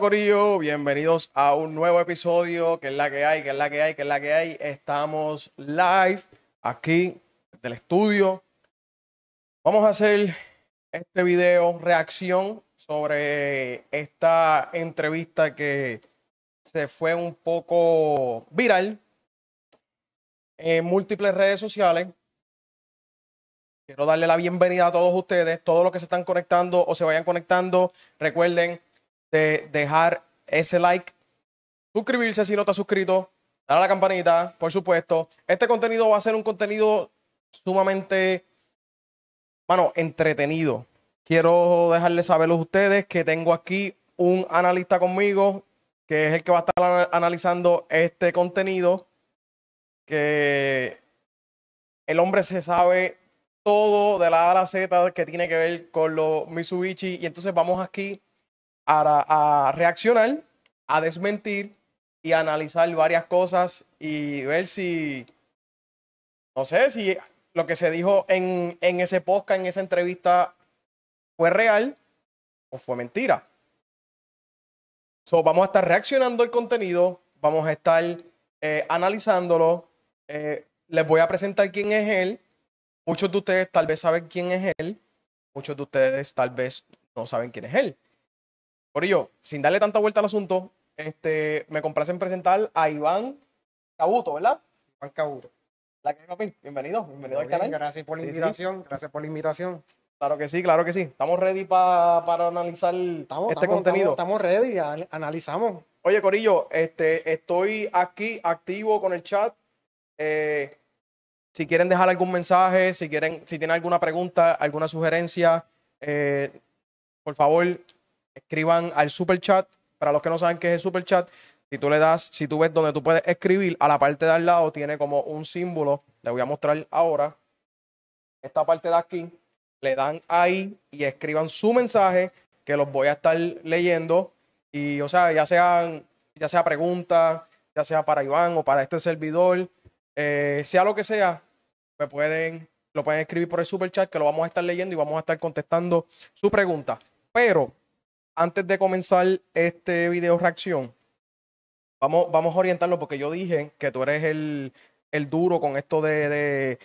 Corillo, bienvenidos a un nuevo episodio, que es la que hay, que es la que hay, que es la que hay. Estamos live aquí del estudio. Vamos a hacer este video reacción sobre esta entrevista que se fue un poco viral en múltiples redes sociales. Quiero darle la bienvenida a todos ustedes, todos los que se están conectando o se vayan conectando. Recuerden de dejar ese like, suscribirse si no has suscrito, dar a la campanita, por supuesto. Este contenido va a ser un contenido sumamente, bueno, entretenido. Quiero dejarles a ustedes que tengo aquí un analista conmigo, que es el que va a estar analizando este contenido, que el hombre se sabe todo de la A a la Z que tiene que ver con los Mitsubishi. Y entonces vamos aquí a, reaccionar, a desmentir y analizar varias cosas y ver si, no sé, si lo que se dijo en, ese podcast, en esa entrevista, fue real o fue mentira. So, vamos a estar reaccionando el contenido, vamos a estar eh, analizándolo. Eh, les voy a presentar quién es él. Muchos de ustedes tal vez saben quién es él, muchos de ustedes tal vez no saben quién es él. Corillo, sin darle tanta vuelta al asunto, este, me complace presentar a Iván Cabuto, ¿verdad? Iván Cabuto. La Bienvenido, bienvenido al canal. Gracias por la invitación, gracias por la invitación. Claro que sí, claro que sí. Estamos ready para analizar este contenido. Estamos, ready, analizamos. Oye, Corillo, este, estoy aquí activo con el chat. Eh, si quieren dejar algún mensaje, si quieren, si tienen alguna pregunta, alguna sugerencia, eh, por favor, escriban al super chat. Para los que no saben qué es el super chat, si tú le das, si tú ves donde tú puedes escribir, a la parte de al lado tiene como un símbolo. Le voy a mostrar ahora. Esta parte de aquí. Le dan ahí y escriban su mensaje que los voy a estar leyendo. Y, o sea, ya sean, ya sea pregunta ya sea para Iván o para este servidor, eh, sea lo que sea, me pueden, lo pueden escribir por el super chat que lo vamos a estar leyendo y vamos a estar contestando su pregunta. Pero antes de comenzar este video reacción, vamos, vamos a orientarlo porque yo dije que tú eres el, el duro con esto de, de,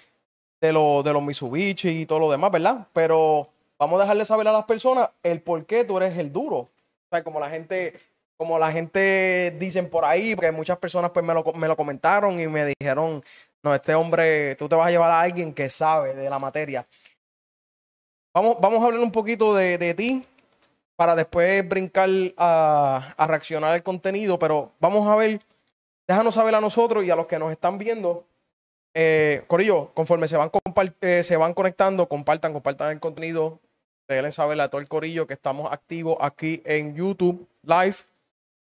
de, lo, de los Mitsubishi y todo lo demás, ¿verdad? Pero vamos a dejarle saber a las personas el por qué tú eres el duro. O sea, como la gente, como la gente dicen por ahí, porque muchas personas pues me lo, me lo comentaron y me dijeron, no, este hombre, tú te vas a llevar a alguien que sabe de la materia. Vamos, vamos a hablar un poquito de, de ti, para después brincar a, reaccionar al contenido, pero vamos a ver, déjanos saber a nosotros y a los que nos están viendo. Eh, Corillo, conforme se van, eh, se van conectando, compartan, compartan el contenido, Déjenles saber a todo el Corillo que estamos activos aquí en YouTube Live.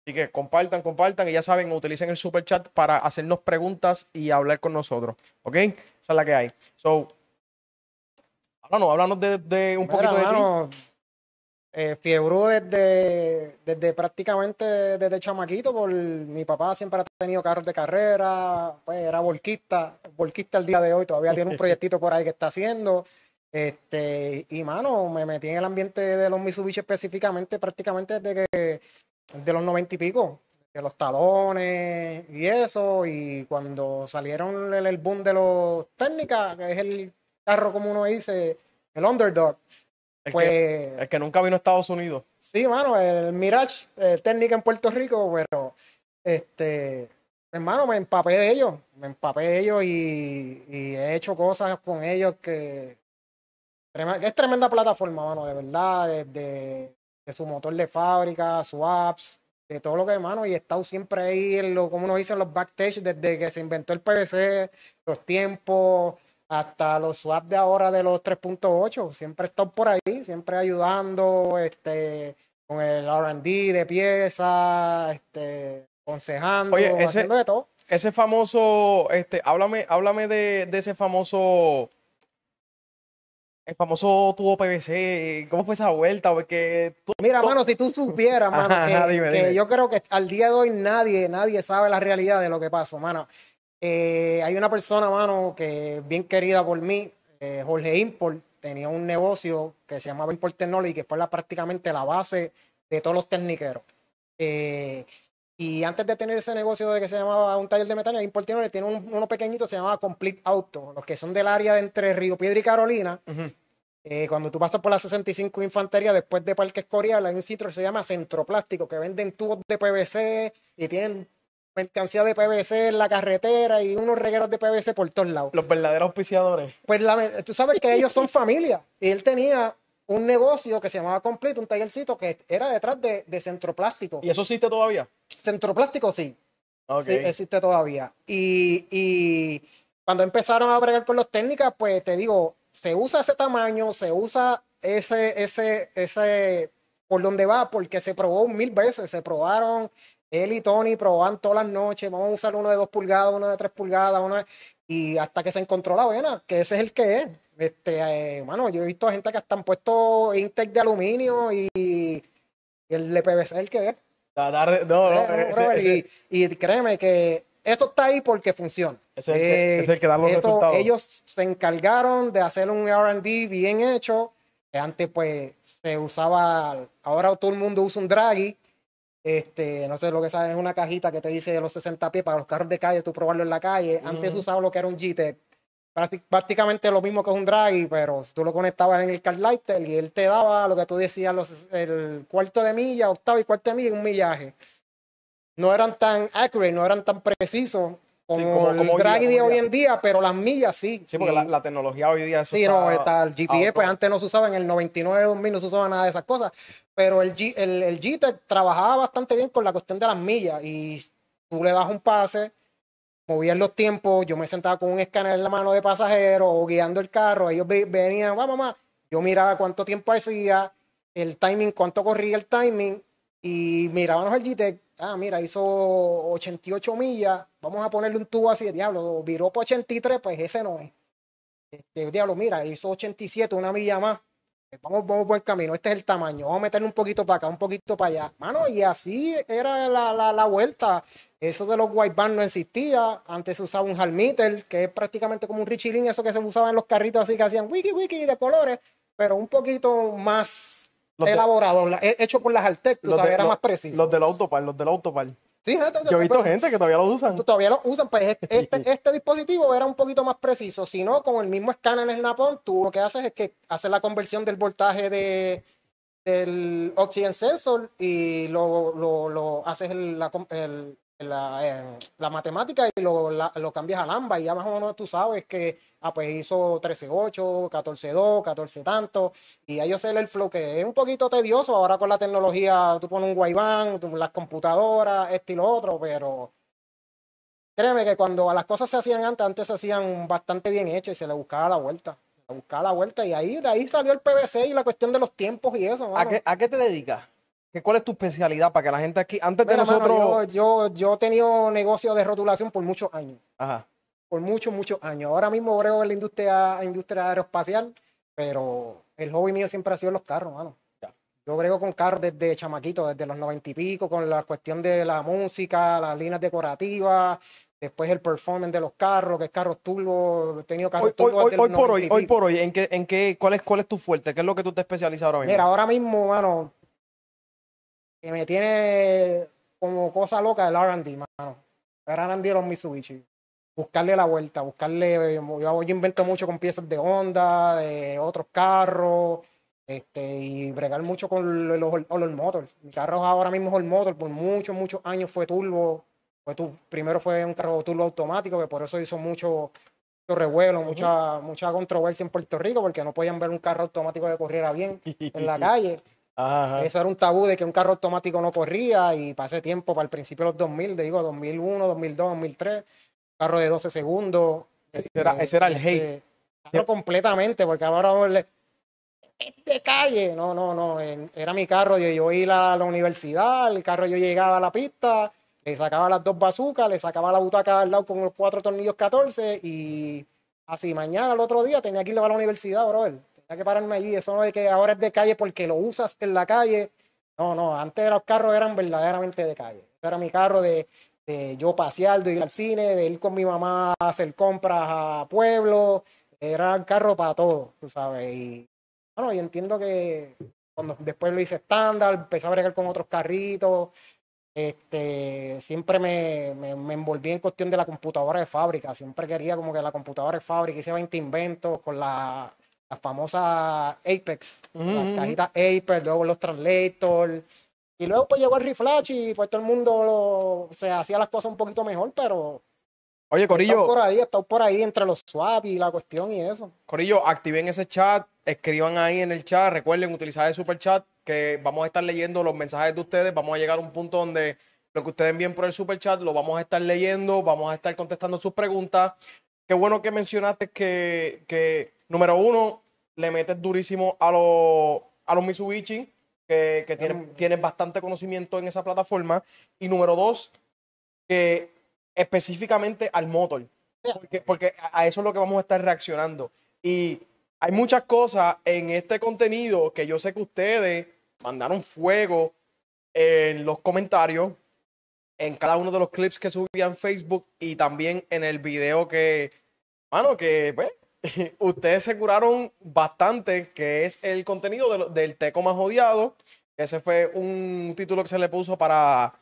Así que compartan, compartan y ya saben, utilicen el super chat para hacernos preguntas y hablar con nosotros. ¿Ok? Esa es la que hay. So, háblanos, de, un poquito de. Eh, desde, desde prácticamente desde chamaquito, por mi papá siempre ha tenido carros de carrera, pues era volquista, volquista el día de hoy, todavía tiene un proyectito por ahí que está haciendo. Este, y mano, me metí en el ambiente de los Mitsubishi específicamente prácticamente desde que, de los noventa y pico, de los talones y eso, y cuando salieron el, el boom de los técnicas, que es el carro como uno dice, el underdog es pues, que, nunca vino a Estados Unidos. Sí, mano, el Mirage, el técnico en Puerto Rico, pero este, hermano, me empapé de ellos, me empapé de ellos y, he hecho cosas con ellos que, es tremenda plataforma, mano, de verdad, desde de su motor de fábrica, su apps, de todo lo que, mano, y he estado siempre ahí, en lo, como uno dice, los backstage, desde que se inventó el PVC, los tiempos, hasta los swaps de ahora de los 3.8, siempre están por ahí, siempre ayudando este, con el RD de piezas, este, aconsejando, haciendo de todo. Ese famoso, este, háblame, háblame de, de ese famoso el famoso tubo PVC, ¿cómo fue esa vuelta? Porque Mira, mano, si tú supieras, mano, que, yo creo que al día de hoy nadie, nadie sabe la realidad de lo que pasó, mano. Eh, hay una persona, mano, que bien querida por mí, eh, Jorge Import, tenía un negocio que se llamaba Import Technology, que fue la, prácticamente la base de todos los tecniqueros. Eh, y antes de tener ese negocio de que se llamaba un taller de metal, Import Technology tiene uno pequeñito que se llamaba Complete Auto, los que son del área de entre Río Piedra y Carolina. cuando tú pasas por la 65 Infantería, después de Parque Escorial, hay un sitio que se llama Centro Plástico, que venden tubos de PVC y tienen mercancía de PVC en la carretera y unos regueros de PVC por todos lados. Los verdaderos auspiciadores. Pues tú sabes que ellos son familia. Y él tenía un negocio que se llamaba Complete, un tallercito que era detrás de, de Centro Plástico. ¿Y eso existe todavía? Centro Plástico sí. sí existe todavía. Y, cuando empezaron a bregar con los técnicas, pues te digo, se usa ese tamaño, se usa ese, ese, ese, por donde va, porque se probó mil veces, se probaron él y Tony probaban todas las noches, vamos a usar uno de dos pulgadas, uno de tres pulgadas, uno y hasta que se encontró la vena, que ese es el que es. Este, bueno, eh, yo he visto gente que hasta han puesto intake de aluminio y, el LPVC el que es. no, eh, y, créeme que esto está ahí porque funciona. Ese es el que eh, da los Ellos se encargaron de hacer un RD bien hecho. Antes, pues, se usaba. Ahora todo el mundo usa un draghi. Este, no sé lo que sabes, es una cajita que te dice los 60 pies para los carros de calle, tú probarlo en la calle. Antes usaba lo que era un GT, prácticamente lo mismo que un drag, pero tú lo conectabas en el car lighter y él te daba lo que tú decías, los, el cuarto de milla, octavo y cuarto de milla, un millaje. No eran tan accurate, no eran tan precisos como, como, el día, hoy en día, pero las millas sí. Sí, porque la, tecnología hoy día Sí, no, está el GPS, e, pues antes no se usaba, en el 99, 2000 no se usaba nada de esas cosas, pero el, GTEC trabajaba bastante bien con la cuestión de las millas y tú le das un pase, movían los tiempos, yo me sentaba con un escáner en la mano de pasajero o guiando el carro, ellos venían, va mamá, yo miraba cuánto tiempo hacía, el timing, cuánto corría el timing y mirábamos el GTEC ah, mira, hizo 88 millas, vamos a ponerle un tubo así, diablo, viró por 83, pues ese no es. Este, diablo, mira, hizo 87, una milla más. Pues vamos, vamos por el camino, este es el tamaño, vamos a meterle un poquito para acá, un poquito para allá. Mano, y así era la, vuelta. Eso de los white no existía. Antes se usaba un halmeter, que es prácticamente como un richilín, eso que se usaba en los carritos así que hacían wiki wiki de colores, pero un poquito más elaborado, hecho por las Artec, era más preciso. Los del autopar, los del autopar. Sí, yo he visto pues, gente que todavía lo usan. Todavía lo usan, pues este, este, dispositivo era un poquito más preciso. Si no, con el mismo escáner en el Napón, tú lo que haces es que haces la conversión del voltaje del oxygen sensor y lo, lo, lo haces la, el, la, eh, la, matemática y lo, lo, cambias a lambda y ya más o menos tú sabes que ah, pues hizo 13.8, 14.2, 14 tanto y ahí yo sé el flow que es un poquito tedioso ahora con la tecnología, tú pones un guayban las computadoras, este y lo otro, pero créeme que cuando las cosas se hacían antes, antes se hacían bastante bien hechas y se le buscaba la vuelta. Se buscaba la vuelta y ahí de ahí salió el PVC y la cuestión de los tiempos y eso. ¿A qué, ¿A qué te dedicas? ¿Qué, ¿Cuál es tu especialidad para que la gente aquí, antes de nosotros... yo, yo, he tenido negocio de rotulación por muchos años. Ajá. Por muchos, muchos años. Ahora mismo brego en la industria, aeroespacial, pero el hobby mío siempre ha sido los carros, mano. Yo brego con carros desde chamaquito, desde los noventa y pico, con la cuestión de la música, las líneas decorativas, después el performance de los carros, que es carros turbo, he tenido carros turbo. Hoy, por hoy, hoy por hoy, ¿en qué, en qué, cuál, es, ¿cuál es tu fuerte? ¿Qué es lo que tú te especializas ahora mismo? Mira, ahora mismo, mano, que me tiene como cosa loca el RD, mano. El RD de los Mitsubishi. Buscarle la vuelta, buscarle. Yo, invento mucho con piezas de Honda, de otros carros, este, y bregar mucho con los, los, motors. Mi carro ahora mismo es el motor, por muchos, muchos años fue turbo. tu, primero fue un carro turbo automático, que por eso hizo mucho, revuelo, mucha, mucha controversia en Puerto Rico, porque no podían ver un carro automático que corriera bien en la calle. Eso era un tabú de que un carro automático no corría y pasé tiempo para el principio de los 2000, digo 2001, 2002, 2003, carro de 12 segundos. Ese era, el este, hate. completamente, porque ahora vamos a de este calle, no, no, no, era mi carro, yo, yo iba a la universidad, el carro yo llegaba a la pista, le sacaba las dos bazucas, le sacaba la butaca al lado con los cuatro tornillos 14 y así mañana, el otro día tenía que irle a la universidad, brother que pararme allí. Eso no es que ahora es de calle porque lo usas en la calle. No, no. Antes los carros eran verdaderamente de calle. Era mi carro de, de yo pasear, de ir al cine, de ir con mi mamá a hacer compras a pueblo. Era un carro para todo, tú sabes. Y bueno, yo entiendo que cuando después lo hice estándar, empecé a bregar con otros carritos. Este, siempre me, me, me, envolví en cuestión de la computadora de fábrica. Siempre quería como que la computadora de fábrica hice 20 inventos con la las famosas Apex, las cajitas Apex, luego los Translator. Y luego pues llegó el Reflash y pues todo el mundo lo, se hacía las cosas un poquito mejor, pero... Oye, Corillo. por ahí, está por ahí entre los Swaps y la cuestión y eso. Corillo, activen ese chat, escriban ahí en el chat, recuerden utilizar el super chat, que vamos a estar leyendo los mensajes de ustedes, vamos a llegar a un punto donde lo que ustedes envíen por el super chat lo vamos a estar leyendo, vamos a estar contestando sus preguntas. Qué bueno que mencionaste que, que Número uno, le metes durísimo a los, a los Mitsubishi, que, que tienen, tienen bastante conocimiento en esa plataforma. Y número dos, que específicamente al motor. Porque, a eso es lo que vamos a estar reaccionando. Y hay muchas cosas en este contenido que yo sé que ustedes mandaron fuego en los comentarios, en cada uno de los clips que subían en Facebook y también en el video que, mano, que pues, ustedes se curaron bastante, que es el contenido del teco más odiado. Ese fue un título que se le puso para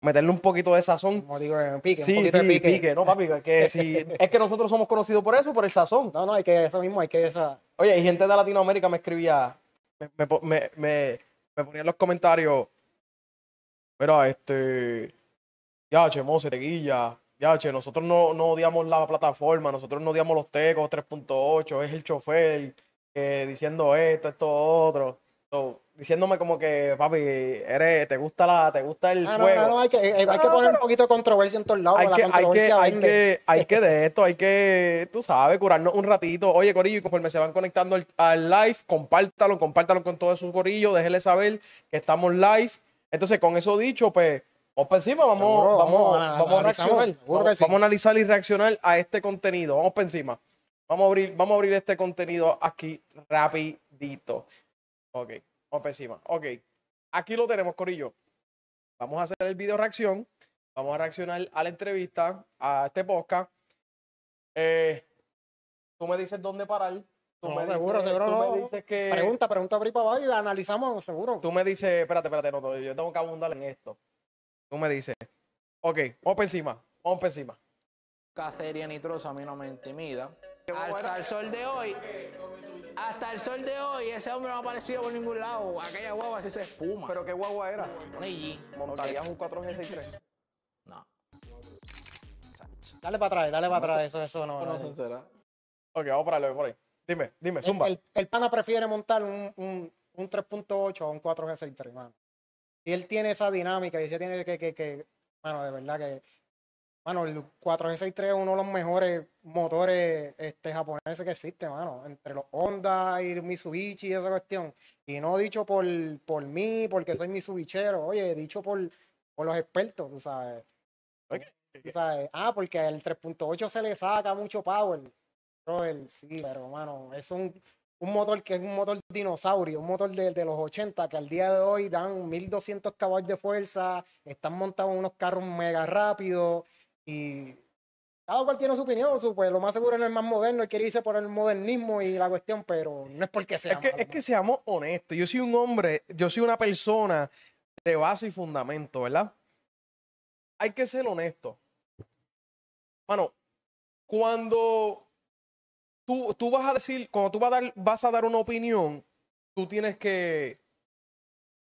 meterle un poquito de sazón. Como digo, pique, un poquito de pique. es que nosotros somos conocidos por eso, por el sazón. No, no, hay que eso mismo, hay que esa. Oye, y gente de Latinoamérica me escribía, me, ponía en los comentarios, Pero este, ya, chemo, te guilla, ya, che, nosotros no, odiamos la plataforma, nosotros no odiamos los tecos 3.8, es el chofer eh, diciendo esto, esto, otro. diciéndome como que, papi, eres, te gusta la, te gusta el ah, juego. No, hay que, eh, poner un poquito de controversia en todos lados. la hay, que, hay, que, hay que de esto, hay que, tú sabes, curarnos un ratito. Oye, Corillo, y me se van conectando al, live, compártalo, compártalo con todos sus gorillos, déjele saber que estamos live. Entonces, con eso dicho, pues, Vamos para encima, vamos, vamos, a reaccionar. Vamos, a analizar y reaccionar a este contenido. Vamos para encima. Vamos a abrir, vamos a abrir este contenido aquí rapidito. Ok, vamos para encima. Ok, aquí lo tenemos, Corillo. Vamos a hacer el video reacción. Vamos a reaccionar a la entrevista, a este podcast. Eh, tú me dices dónde parar. Tú me seguro, dices, Pregunta, pregunta, abrir para abajo y analizamos, seguro. Tú me dices, espérate, espérate, yo tengo que abundar en esto. Tú me dices, ok, vamos para encima, vamos para encima. Cacería nitrosa a mí no me intimida. Hasta el sol de hoy, hasta el sol de hoy, ese hombre no ha aparecido por ningún lado. Aquella guagua así se espuma. ¿Pero qué guagua era? ¿Montarían un 4G63? No. Dale para atrás, dale para atrás, eso, eso no. No, sincera. Ok, vamos para ahí, por ahí. Dime, dime, zumba. El, pana prefiere montar un, un, un 3.8 o un 4G63, mano. Y él tiene esa dinámica y se tiene que, que, que, bueno, de verdad que, bueno, el 4G63 es uno de los mejores motores este, japoneses que existe, mano, entre los Honda y Mitsubishi y esa cuestión. Y no dicho por, por mí, porque soy Mitsubichero, oye, dicho por, por los expertos, tú sabes. Ah, porque el 3.8 se le saca mucho power. el sí, pero, mano, es un un motor que es un motor dinosaurio, un motor de, los 80 que al día de hoy dan 1200 caballos de fuerza, están montados en unos carros mega rápidos y cada cual tiene su opinión, pues lo más seguro no es más moderno, el que irse por el modernismo y la cuestión, pero no es porque sea. Es que, es que seamos honestos, yo soy un hombre, yo soy una persona de base y fundamento, ¿verdad? Hay que ser honesto. Bueno, cuando tú, vas a decir, cuando tú vas a, dar, vas a dar una opinión, tú tienes que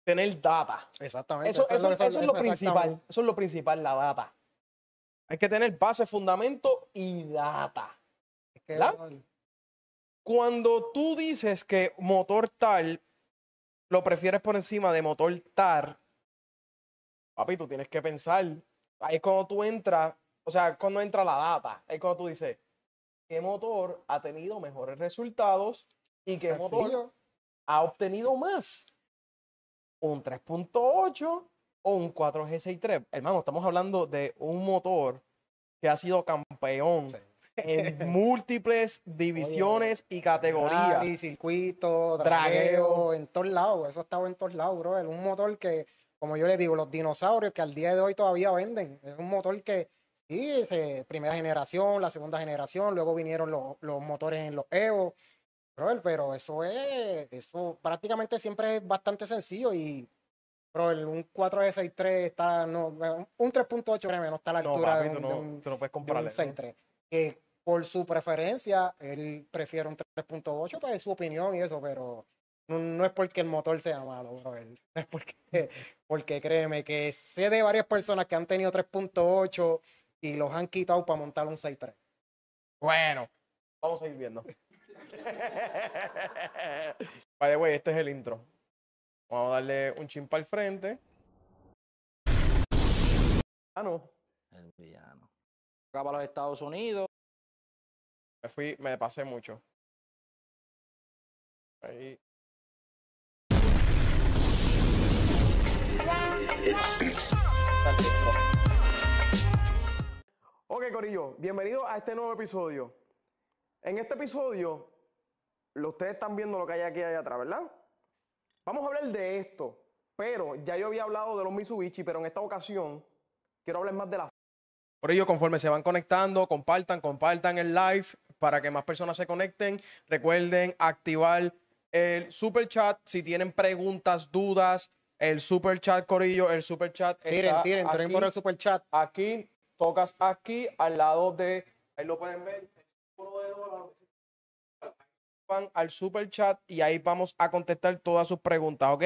tener data. Exactamente. Eso, es, lo, principal. Eso es lo principal, la data. Hay que tener base, fundamento y data. Cuando tú dices que motor tal lo prefieres por encima de motor tal, papi, tú tienes que pensar. Ahí es cuando tú entras, o sea, cuando entra la data. Ahí es cuando tú dices, qué motor ha tenido mejores resultados y qué motor ha obtenido más. Un 3.8 o un 4G63. Hermano, estamos hablando de un motor que ha sido campeón en múltiples divisiones y categorías. Y circuito, tragueo, en todos lados. Eso estado en todos lados, bro. Es un motor que, como yo le digo, los dinosaurios que al día de hoy todavía venden. Es un motor que ese, primera generación, la segunda generación, luego vinieron los, los motores en los Evo. pero eso es, eso prácticamente siempre es bastante sencillo y pero un 463 está, no, un 3.8 no está a la altura no, de, un, no, no un 63, Que por su preferencia, él prefiere un 3.8, pues es su opinión y eso, pero no, es porque el motor sea malo, es porque, porque créeme que sé de varias personas que han tenido 3.8 y los han quitado para montar un 6-3. Bueno, vamos a ir viendo. vale, güey, este es el intro. Vamos a darle un chimpa al frente. Ah, no. El villano. Acá para los Estados Unidos. Me fui, me pasé mucho. Ahí. Ok, Corillo, bienvenido a este nuevo episodio. En este episodio, lo, ustedes están viendo lo que hay aquí allá atrás, ¿verdad? Vamos a hablar de esto, pero ya yo había hablado de los Mitsubishi, pero en esta ocasión quiero hablar más de la... Por ello, conforme se van conectando, compartan, compartan el live para que más personas se conecten. Recuerden activar el super chat si tienen preguntas, dudas. El super chat, Corillo, el super chat. Tiren, tiren, tiren por el super chat. Aquí tocas aquí al lado de, ahí lo pueden ver, van al super chat y ahí vamos a contestar todas sus preguntas, ¿ok?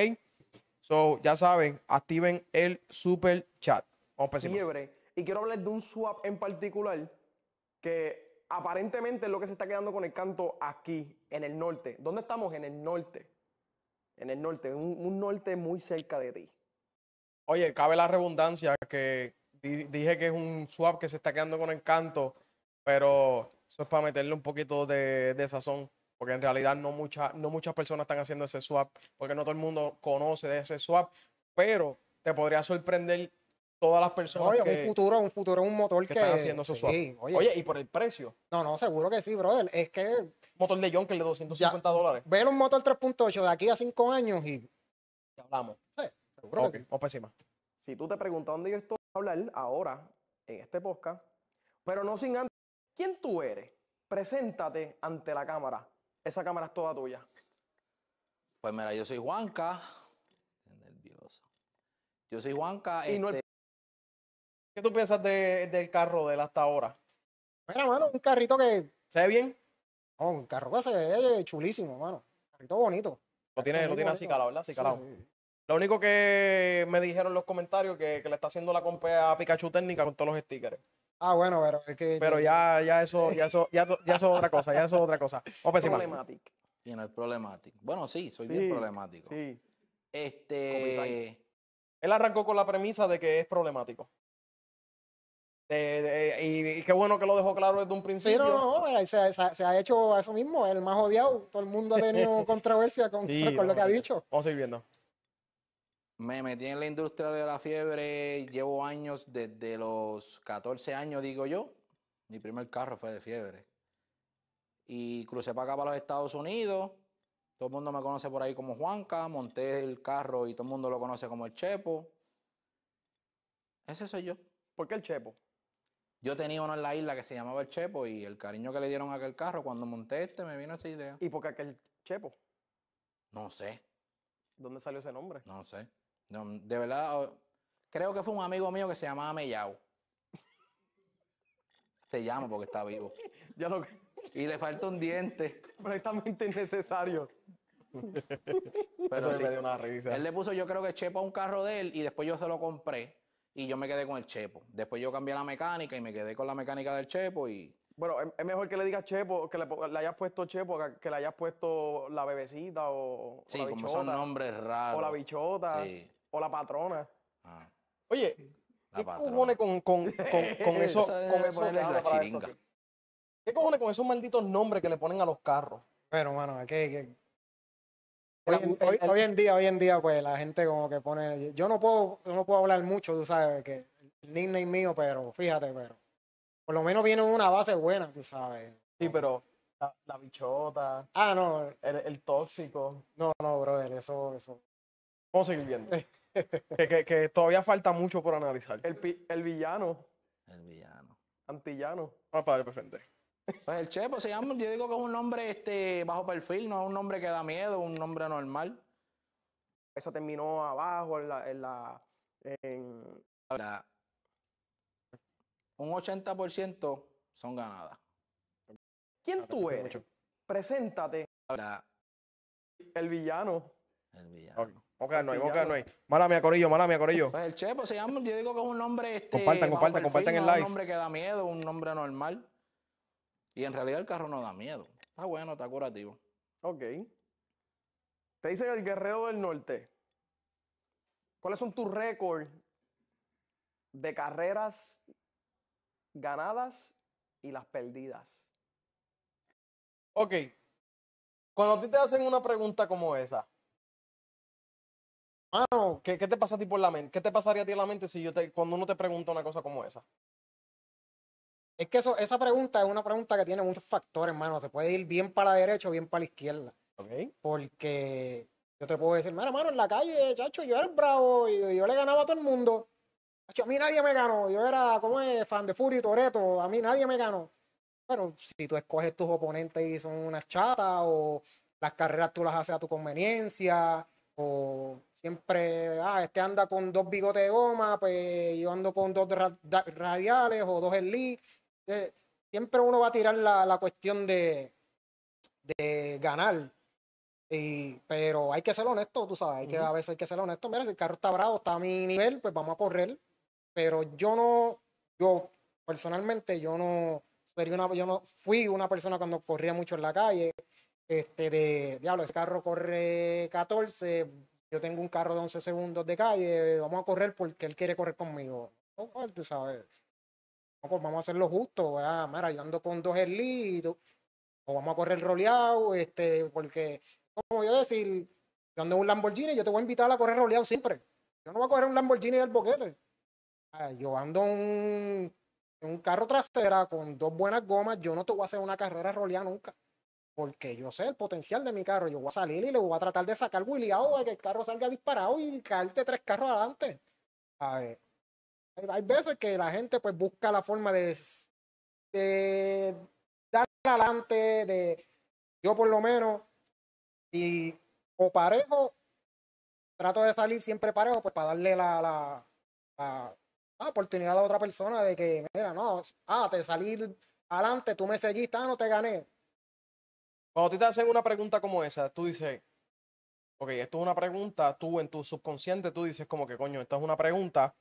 So, ya saben, activen el super chat. Vamos Fiebre. Y quiero hablar de un swap en particular que aparentemente es lo que se está quedando con el canto aquí, en el norte. ¿Dónde estamos? En el norte. En el norte, un norte muy cerca de ti. Oye, cabe la redundancia que dije que es un swap que se está quedando con encanto, pero eso es para meterle un poquito de, sazón, porque en realidad no, mucha, no muchas personas están haciendo ese swap, porque no todo el mundo conoce de ese swap, pero te podría sorprender todas las personas. Oye, un futuro, un futuro, un motor que, haciendo Oye. y por el precio. No, no, seguro que sí, brother. Es que. Motor de John que 250 dólares. ve un motor 3.8 de aquí a 5 años y. Ya hablamos. Sí, seguro. Ok, que sí. vamos Si tú te preguntas dónde yo estoy hablar ahora en este podcast, pero no sin antes. ¿Quién tú eres? Preséntate ante la cámara. Esa cámara es toda tuya. Pues mira, yo soy Juanca. nervioso. Yo soy Juanca. y no este, ¿Qué tú piensas del carro de hasta ahora? Mira, mano, un carrito que. ¿Se ve bien? un carro que se ve eh, chulísimo, mano. Un carrito bonito. Lo tiene, lo tiene así calado, ¿verdad? Así calado. Lo único que me dijeron los comentarios que, que le está haciendo la compa a Pikachu técnica con todos los stickers. Ah, bueno, pero es que. Pero ya, ya eso, ya eso, ya, ya eso es otra cosa, ya eso es otra cosa. Y no problemático. Bueno, sí, soy bien problemático. Sí. Este. Él arrancó con la premisa de que es problemático. y, qué bueno que lo dejó claro desde un principio. Sí, no, no, eh, se, ha hecho eso mismo, el más odiado. Todo el mundo ha tenido controversia con, lo que ha dicho. Vamos a viendo. Me metí en la industria de la fiebre, llevo años, desde los 14 años, digo yo. Mi primer carro fue de fiebre. Y crucé para acá, para los Estados Unidos. Todo el mundo me conoce por ahí como Juanca. Monté el carro y todo el mundo lo conoce como el Chepo. Ese soy yo. ¿Por qué el Chepo? Yo tenía uno en la isla que se llamaba el Chepo y el cariño que le dieron a aquel carro, cuando monté este, me vino esa idea. ¿Y por qué aquel Chepo? No sé. ¿Dónde salió ese nombre? No sé de verdad, oh, creo que fue un amigo mío que se llamaba Mellao. Se llama porque está vivo. Ya Y le falta un diente. Completamente innecesario. Pero sí, dio una Él le puso, yo creo que chepo a un carro de él y después yo se lo compré y yo me quedé con el chepo. Después yo cambié la mecánica y me quedé con la mecánica del chepo y. Bueno, es mejor que le digas chepo, que le, hayas puesto chepo, que le hayas puesto la bebecita o. Sí, como son nombres raros. O la bichota. Sí o la patrona. Ah. Oye, ¿qué con, con, con, eso? ¿Qué con esos malditos nombres que le ponen a los carros? Pero, mano, aquí... Hoy, en día, hoy en día, pues la gente como que pone. Yo no puedo, no puedo hablar mucho, tú sabes, que el nickname mío, pero fíjate, pero. Por lo menos viene una base buena, tú sabes. Sí, pero la, bichota. Ah, no. El, el, tóxico. No, no, brother, eso, eso. Vamos a seguir viendo. que, todavía falta mucho por analizar. El, el villano. El villano. Antillano. ah padre el che Pues el Chepo se yo digo que es un nombre este, bajo perfil, no es un nombre que da miedo, un nombre normal. Eso terminó abajo en la... En la en... Ahora, un 80% son ganadas. ¿Quién ah, tú eres? Preséntate. el villano. El villano. Moca no hay, moca no hay. Mala mía, Corillo, mala mía, Corillo. Pues el Chepo se llama, yo digo que es un nombre. Este, compartan, compartan, compartan el live. Un nombre que da miedo, un nombre normal. Y en realidad el carro no da miedo. Está bueno, está curativo. Ok. Te dicen el guerrero del norte. ¿Cuáles son tus récords de carreras ganadas y las perdidas? Ok. Cuando a ti te hacen una pregunta como esa, Mano, ¿qué, ¿qué, te pasa a ti la mente? ¿Qué te pasaría a ti en la mente si yo te, cuando uno te pregunta una cosa como esa? Es que eso, esa pregunta es una pregunta que tiene muchos factores, mano. Se puede ir bien para la derecha o bien para la izquierda. Okay. Porque yo te puedo decir, mano, mano, en la calle, chacho, yo era bravo, y yo le ganaba a todo el mundo. a mí nadie me ganó. Yo era, como es? Fan de Fury, Toreto, a mí nadie me ganó. Pero si tú escoges tus oponentes y son unas chatas, o las carreras tú las haces a tu conveniencia, o Siempre, ah, este anda con dos bigotes de goma, pues yo ando con dos radiales o dos Lee. Eh, siempre uno va a tirar la, la cuestión de, de ganar. Y, pero hay que ser honesto, tú sabes, hay que, a veces hay que ser honesto. Mira, si el carro está bravo, está a mi nivel, pues vamos a correr. Pero yo no, yo personalmente, yo no, sería una, yo no fui una persona cuando corría mucho en la calle, este, de, diablo, el carro corre 14, yo tengo un carro de 11 segundos de calle, vamos a correr porque él quiere correr conmigo. Pues, tú sabes. Pues, vamos a hacerlo justo, yo ando con dos herlitos, o vamos a correr roleado, este, porque, como voy a decir, yo ando en un Lamborghini, yo te voy a invitar a correr roleado siempre. Yo no voy a correr un Lamborghini del boquete. Ah, yo ando en un, un carro trasera con dos buenas gomas, yo no te voy a hacer una carrera roleada nunca porque yo sé el potencial de mi carro. Yo voy a salir y le voy a tratar de sacar Willy a que el carro salga disparado y caerte tres carros adelante. A ver, hay veces que la gente pues busca la forma de, de dar adelante, de yo por lo menos, y o parejo, trato de salir siempre parejo, pues para darle la, la, oportunidad a la otra persona de que, mira, no, ah, te salí adelante, tú me seguiste, ah, no te gané cuando te hacen una pregunta como esa, tú dices, ok, esto es una pregunta, tú en tu subconsciente tú dices como que coño, esta es una pregunta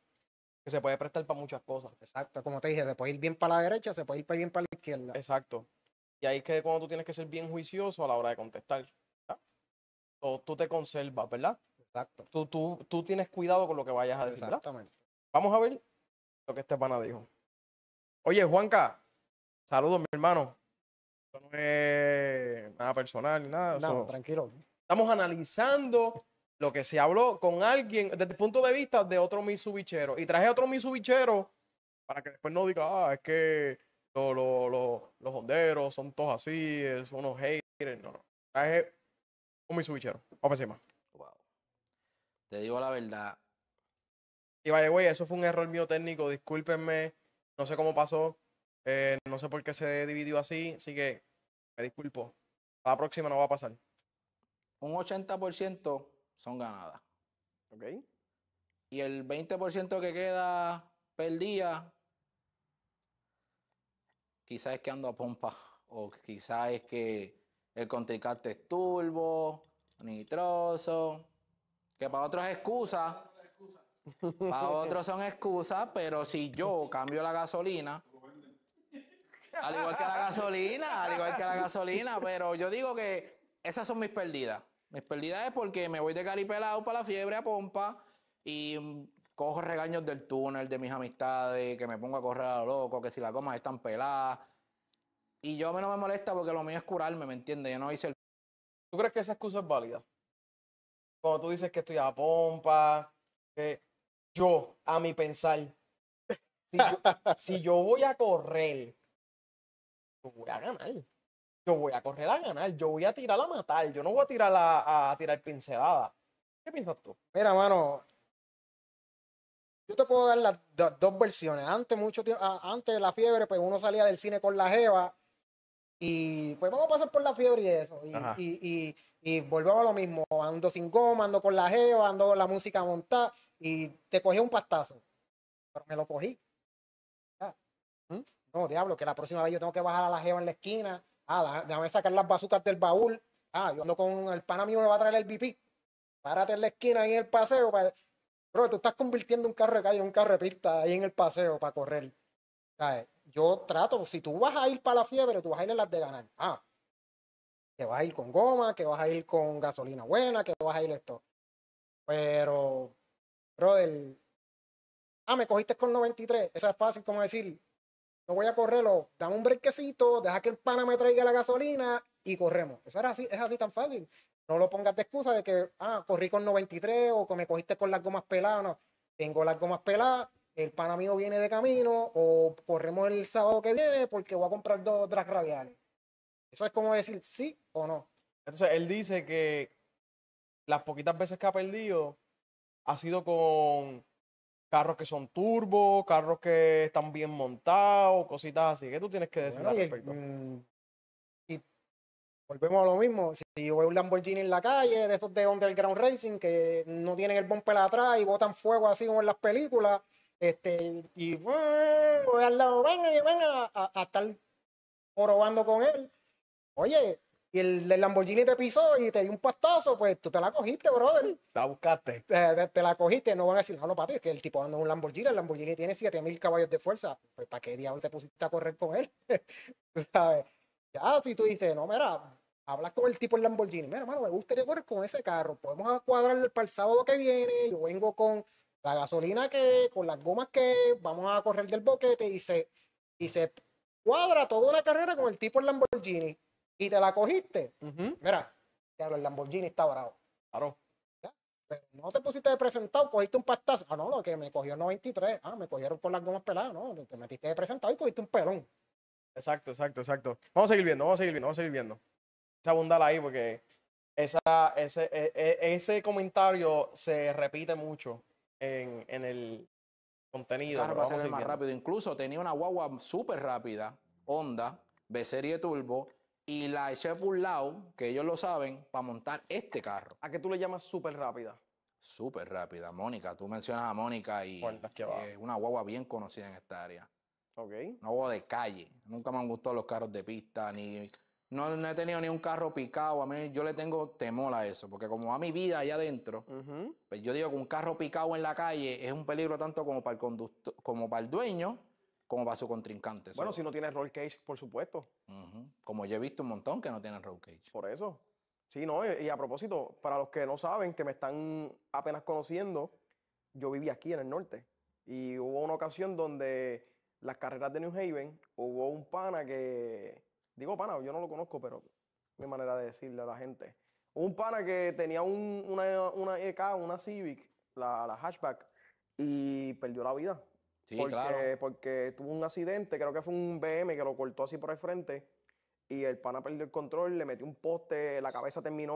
que se puede prestar para muchas cosas. Exacto, como te dije, se puede ir bien para la derecha, se puede ir bien para la izquierda. Exacto. Y ahí es que cuando tú tienes que ser bien juicioso a la hora de contestar. O tú te conservas, ¿verdad? Exacto. Tú, tú, tú tienes cuidado con lo que vayas a decir. Exactamente. Vamos a ver lo que este pana dijo. Oye, Juanca, saludos, mi hermano no es nada personal ni nada. No, tranquilo. Estamos analizando lo que se habló con alguien desde el punto de vista de otro Misubichero. Y traje otro Misubichero para que después no diga, ah, es que los, los, honderos son todos así, eh, son unos haters. No, no. Traje un misubichero. Vamos encima. Te digo la verdad. Y vaya, güey, eso fue un error mío técnico, discúlpenme, no sé cómo pasó. Eh, no sé por qué se dividió así, así que me disculpo. la próxima no va a pasar. Un 80% son ganadas. Ok. Y el 20% que queda perdida, quizás es que ando a pompa. O quizás es que el contrincante es turbo, nitroso. Que para otros es excusa. Para otros son excusas, pero si yo cambio la gasolina al igual que la gasolina, al igual que la gasolina, pero yo digo que esas son mis pérdidas. Mis pérdidas es porque me voy de caripelado para la fiebre a pompa y cojo regaños del túnel, de mis amistades, que me pongo a correr a lo loco, que si la comas están pelada. Y yo menos no me molesta porque lo mío es curarme, ¿me entiendes? Yo no hice el... ¿Tú crees que esa excusa es válida? Cuando tú dices que estoy a pompa, que yo, a mi pensar, si yo voy a correr yo voy a ganar. Yo voy a correr a ganar, yo voy a tirar a matar, yo no voy a tirar a, a tirar pincelada. ¿Qué piensas tú? Mira, mano, yo te puedo dar las dos versiones. Antes, mucho tiempo, antes de la fiebre, pues uno salía del cine con la jeva y pues vamos a pasar por la fiebre y eso. Y, y, y, y volvemos a lo mismo. Ando sin goma, ando con la jeva, ando con la música montada y te cogí un pastazo. Pero me lo cogí. ¿Mm? No, diablo, que la próxima vez yo tengo que bajar a la jeva en la esquina. Ah, déjame sacar las bazucas del baúl. Ah, yo ando con el pana mío me va a traer el BP. Párate en la esquina ahí en el paseo. Bro, tú estás convirtiendo un carro de calle en un carro de pista ahí en el paseo para correr. ¿Sabes? Yo trato, si tú vas a ir para la fiebre, tú vas a ir en las de ganar. Ah, que vas a ir con goma, que vas a ir con gasolina buena, que vas a ir esto. Pero, brother, ah, me cogiste con 93. Eso es fácil como decir, no voy a correrlo, dame un brequecito, deja que el pana me traiga la gasolina y corremos. Eso era así, es así tan fácil. No lo pongas de excusa de que, ah, corrí con 93 o que me cogiste con las gomas peladas. tengo las gomas peladas, el pana mío viene de camino o corremos el sábado que viene porque voy a comprar dos drag radiales. Eso es como decir sí o no. Entonces, él dice que las poquitas veces que ha perdido ha sido con carros que son turbo, carros que están bien montados, cositas así. ¿Qué tú tienes que decir al respecto? Mm, y, volvemos a lo mismo. Si, si yo veo un Lamborghini en la calle, de esos de Underground Racing, que no tienen el bumper atrás y botan fuego así como en las películas, este, y voy al lado, venga, venga, a, a, estar probando con él. Oye, y el, Lamborghini te pisó y te dio un pastazo, pues tú te la cogiste, brother. La buscaste. Te, la cogiste, no van a decir, no, no, papi, es que el tipo anda en un Lamborghini, el Lamborghini tiene 7000 caballos de fuerza. Pues, ¿para qué diablos te pusiste a correr con él? sabes? Ya, si tú dices, no, mira, hablas con el tipo del Lamborghini, mira, mano, me gustaría correr con ese carro, podemos cuadrar para el sábado que viene, yo vengo con la gasolina que, con las gomas que, vamos a correr del boquete y se, y se cuadra toda una carrera con el tipo del Lamborghini y te la cogiste, mira, el Lamborghini está bravo. Claro. no te pusiste de presentado, cogiste un pastazo. Ah, no, lo que me cogió 93. Ah, me cogieron con las gomas peladas. No, te metiste de presentado y cogiste un pelón. Exacto, exacto, exacto. Vamos a seguir viendo, vamos a seguir viendo, vamos a seguir viendo. Esa bundala ahí, porque esa, ese, e, e, ese comentario se repite mucho en, en el contenido. Claro, a más rápido. Incluso tenía una guagua súper rápida, Honda, B-Serie Turbo, y la eché por lado, que ellos lo saben, para montar este carro. ¿A que tú le llamas súper rápida? Súper rápida. Mónica, tú mencionas a Mónica y es eh, una guagua bien conocida en esta área. Ok. Una guagua de calle. Nunca me han gustado los carros de pista, ni. No, he tenido ni un carro picado. A mí yo le tengo temor a eso, porque como va mi vida allá adentro, pues yo digo que un carro picado en la calle es un peligro tanto como para el conductor, como para el dueño, cómo va su contrincante. Bueno, si no tiene roll cage, por supuesto. Como yo he visto un montón que no tienen roll cage. Por eso. Sí, no, y a propósito, para los que no saben, que me están apenas conociendo, yo viví aquí en el norte. Y hubo una ocasión donde las carreras de New Haven, hubo un pana que, digo pana, yo no lo conozco, pero mi manera de decirle a la gente. un pana que tenía un, una, una EK, una Civic, la, la hatchback, y perdió la vida porque, tuvo un accidente, creo que fue un BM que lo cortó así por el frente y el pana perdió el control, le metió un poste, la cabeza terminó.